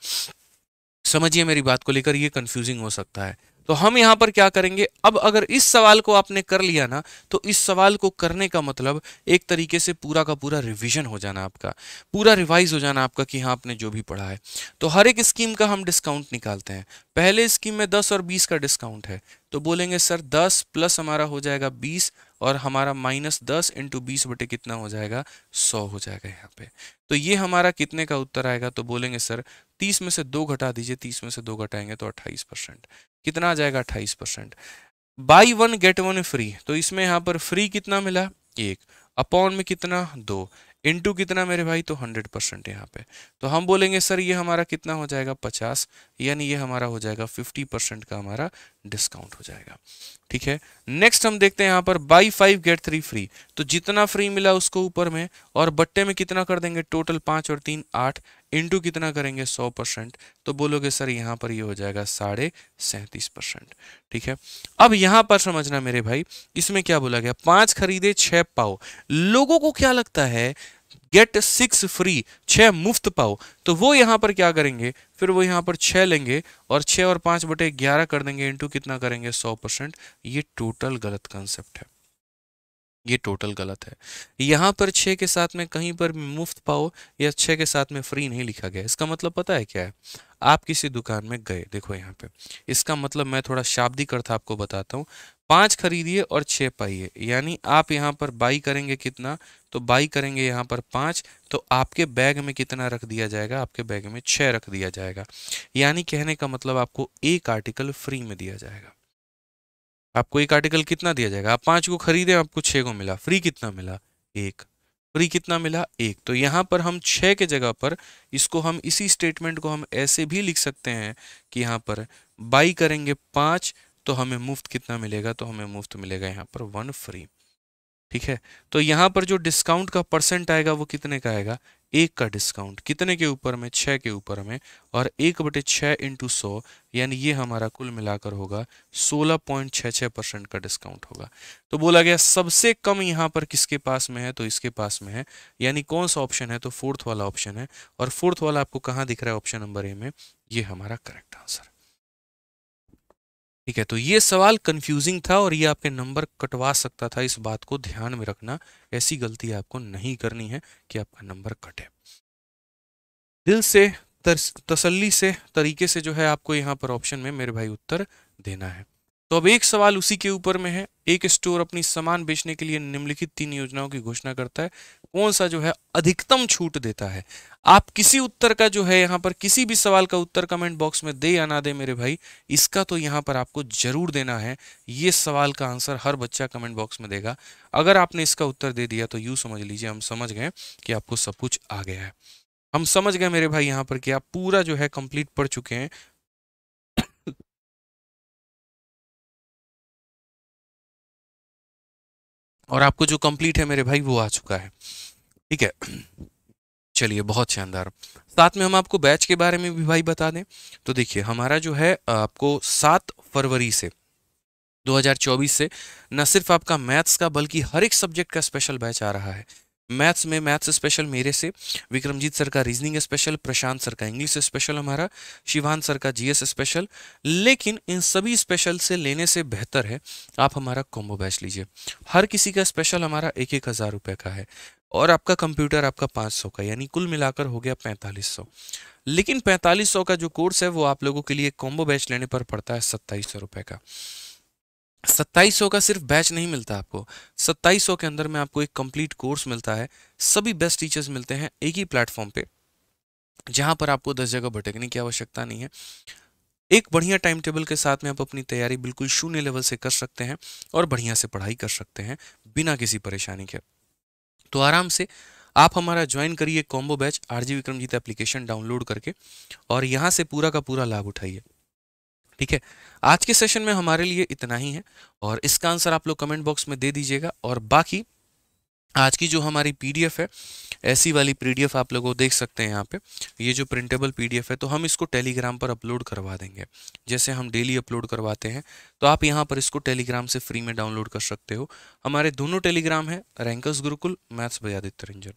समझिए मेरी बात को लेकर ये कंफ्यूजिंग हो सकता है तो हम यहाँ पर क्या करेंगे अब अगर इस सवाल को आपने कर लिया ना तो इस सवाल को करने का मतलब एक तरीके से पूरा का पूरा रिविजन हो जाना आपका पूरा रिवाइज हो जाना आपका कि हाँ आपने जो भी पढ़ा है तो हर एक स्कीम का हम डिस्काउंट निकालते हैं पहले स्कीम में दस और बीस का डिस्काउंट है तो बोलेंगे सर दस प्लस हमारा हो जाएगा बीस और हमारा माइनस दस इंटू बीस बटे कितना हो जाएगा सौ हो जाएगा यहाँ पे तो ये हमारा कितने का उत्तर आएगा तो बोलेंगे सर तीस में से दो घटा दीजिए तीस में से दो घटाएंगे तो अट्ठाईस परसेंट कितना आ जाएगा अट्ठाईस परसेंट buy one get one free तो इसमें यहाँ पर फ्री कितना मिला एक अपॉन में कितना दो इनटू कितना मेरे भाई तो हंड्रेड परसेंट यहाँ पे तो हम बोलेंगे सर ये हमारा कितना हो जाएगा पचास यानी ये हमारा हो जाएगा फिफ्टी परसेंट का हमारा डिस्काउंट हो जाएगा ठीक है नेक्स्ट हम देखते हैं यहाँ पर buy five get three free तो जितना फ्री मिला उसको ऊपर में और बट्टे में कितना कर देंगे टोटल पाँच और तीन आठ इंटू कितना करेंगे सौ परसेंट तो बोलोगे सर यहाँ पर ये यह हो जाएगा साढ़े सैंतीस परसेंट ठीक है अब यहाँ पर समझना मेरे भाई इसमें क्या बोला गया पाँच खरीदे छः पाओ लोगों को क्या लगता है गेट सिक्स फ्री छः मुफ्त पाओ तो वो यहाँ पर क्या करेंगे फिर वो यहाँ पर छह लेंगे और छह और पांच बटे ग्यारह कर देंगे इंटू कितना करेंगे सौ परसेंट ये टोटल गलत कंसेप्ट है ये टोटल गलत है यहाँ पर छः के साथ में कहीं पर मुफ्त पाओ या छः के साथ में फ्री नहीं लिखा गया इसका मतलब पता है क्या है आप किसी दुकान में गए देखो यहाँ पे इसका मतलब मैं थोड़ा शाब्दिक अर्थ आपको बताता हूँ पाँच खरीदिए और छः पाइए यानी आप यहाँ पर बाई करेंगे कितना तो बाई करेंगे यहाँ पर पाँच तो आपके बैग में कितना रख दिया जाएगा आपके बैग में छः रख दिया जाएगा यानी कहने का मतलब आपको एक आर्टिकल फ्री में दिया जाएगा आपको एक आर्टिकल कितना दिया जाएगा आप पाँच को खरीदें आपको छः को मिला फ्री कितना मिला एक फ्री कितना मिला एक तो यहाँ पर हम छः के जगह पर इसको हम इसी स्टेटमेंट को हम ऐसे भी लिख सकते हैं कि यहाँ पर बाई करेंगे पाँच तो हमें मुफ्त कितना मिलेगा तो हमें मुफ्त मिलेगा यहाँ पर वन फ्री ठीक है तो यहाँ पर जो डिस्काउंट का परसेंट आएगा वो कितने का आएगा एक का डिस्काउंट कितने के ऊपर में छः के ऊपर में और एक बटे छः इंटू सौ यानी ये हमारा कुल मिलाकर होगा सोलह पॉइंट छः छः परसेंट का डिस्काउंट होगा तो बोला गया सबसे कम यहाँ पर किसके पास में है तो इसके पास में है यानी कौन सा ऑप्शन है तो फोर्थ वाला ऑप्शन है और फोर्थ वाला आपको कहाँ दिख रहा है ऑप्शन नंबर ए में ये हमारा करेक्ट आंसर है ठीक है तो ये सवाल कंफ्यूजिंग था और ये आपके नंबर कटवा सकता था इस बात को ध्यान में रखना ऐसी गलती आपको नहीं करनी है कि आपका नंबर कटे दिल से तसल्ली से तरीके से जो है आपको यहाँ पर ऑप्शन में मेरे भाई उत्तर देना है तो अब एक सवाल उसी के ऊपर में है एक स्टोर अपनी सामान बेचने के लिए निम्नलिखित तीन योजनाओं की घोषणा करता है कौन सा जो है अधिकतम छूट देता है आप किसी उत्तर का जो है यहाँ पर किसी भी सवाल का उत्तर कमेंट बॉक्स में दे या ना दे मेरे भाई इसका तो यहाँ पर आपको जरूर देना है ये सवाल का आंसर हर बच्चा कमेंट बॉक्स में देगा अगर आपने इसका उत्तर दे दिया तो यू समझ लीजिए हम समझ गए कि आपको सब कुछ आ गया है हम समझ गए मेरे भाई यहाँ पर कि आप पूरा जो है कंप्लीट पढ़ चुके हैं और आपको जो कंप्लीट है मेरे भाई वो आ चुका है ठीक है चलिए बहुत शानदार साथ में हम आपको बैच के बारे में भी भाई बता दें तो देखिए हमारा जो है आपको सात फरवरी से 2024 से न सिर्फ आपका मैथ्स का बल्कि हर एक सब्जेक्ट का स्पेशल बैच आ रहा है मैथ्स में मैथ्स स्पेशल मेरे से विक्रमजीत सर का रीजनिंग स्पेशल प्रशांत सर का इंग्लिश स्पेशल हमारा शिवान सर का जीएस स्पेशल लेकिन इन सभी स्पेशल से लेने से बेहतर है आप हमारा कॉम्बो बैच लीजिए हर किसी का स्पेशल हमारा एक एक हज़ार रुपये का है और आपका कंप्यूटर आपका पाँच सौ का यानी कुल मिलाकर हो गया पैंतालीस सौ लेकिन पैंतालीस सौ का जो कोर्स है वो आप लोगों के लिए कॉम्बो बैच लेने पर पड़ता है सत्ताईस सौ रुपये का सत्ताईस का सिर्फ बैच नहीं मिलता आपको सत्ताईस के अंदर में आपको एक कंप्लीट कोर्स मिलता है सभी बेस्ट टीचर्स मिलते हैं एक ही प्लेटफॉर्म पे जहां पर आपको दस जगह भटकने की आवश्यकता नहीं है एक बढ़िया टाइम टेबल के साथ में आप अपनी तैयारी बिल्कुल शून्य लेवल से कर सकते हैं और बढ़िया से पढ़ाई कर सकते हैं बिना किसी परेशानी के तो आराम से आप हमारा ज्वाइन करिए combo batch RG Vikramjit application download करके और यहाँ से पूरा का पूरा लाभ उठाइए ठीक है आज के सेशन में हमारे लिए इतना ही है और इसका आंसर आप लोग कमेंट बॉक्स में दे दीजिएगा और बाकी आज की जो हमारी पीडीएफ है ऐसी वाली पीडीएफ आप लोगों देख सकते हैं यहाँ पे ये जो प्रिंटेबल पीडीएफ है तो हम इसको टेलीग्राम पर अपलोड करवा देंगे जैसे हम डेली अपलोड करवाते हैं तो आप यहाँ पर इसको टेलीग्राम से फ्री में डाउनलोड कर सकते हो हमारे दोनों टेलीग्राम है रैंकर्स गुरुकुल मैथ्स भयादित्य रंजन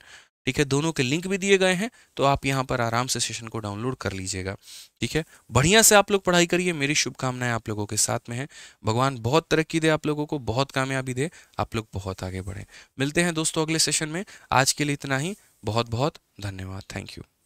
ठीक है दोनों के लिंक भी दिए गए हैं तो आप यहाँ पर आराम से सेशन को डाउनलोड कर लीजिएगा ठीक है बढ़िया से आप लोग पढ़ाई करिए मेरी शुभकामनाएं आप लोगों के साथ में है भगवान बहुत तरक्की दे आप लोगों को बहुत कामयाबी दे आप लोग बहुत आगे बढ़े मिलते हैं दोस्तों अगले सेशन में आज के लिए इतना ही बहुत बहुत धन्यवाद थैंक यू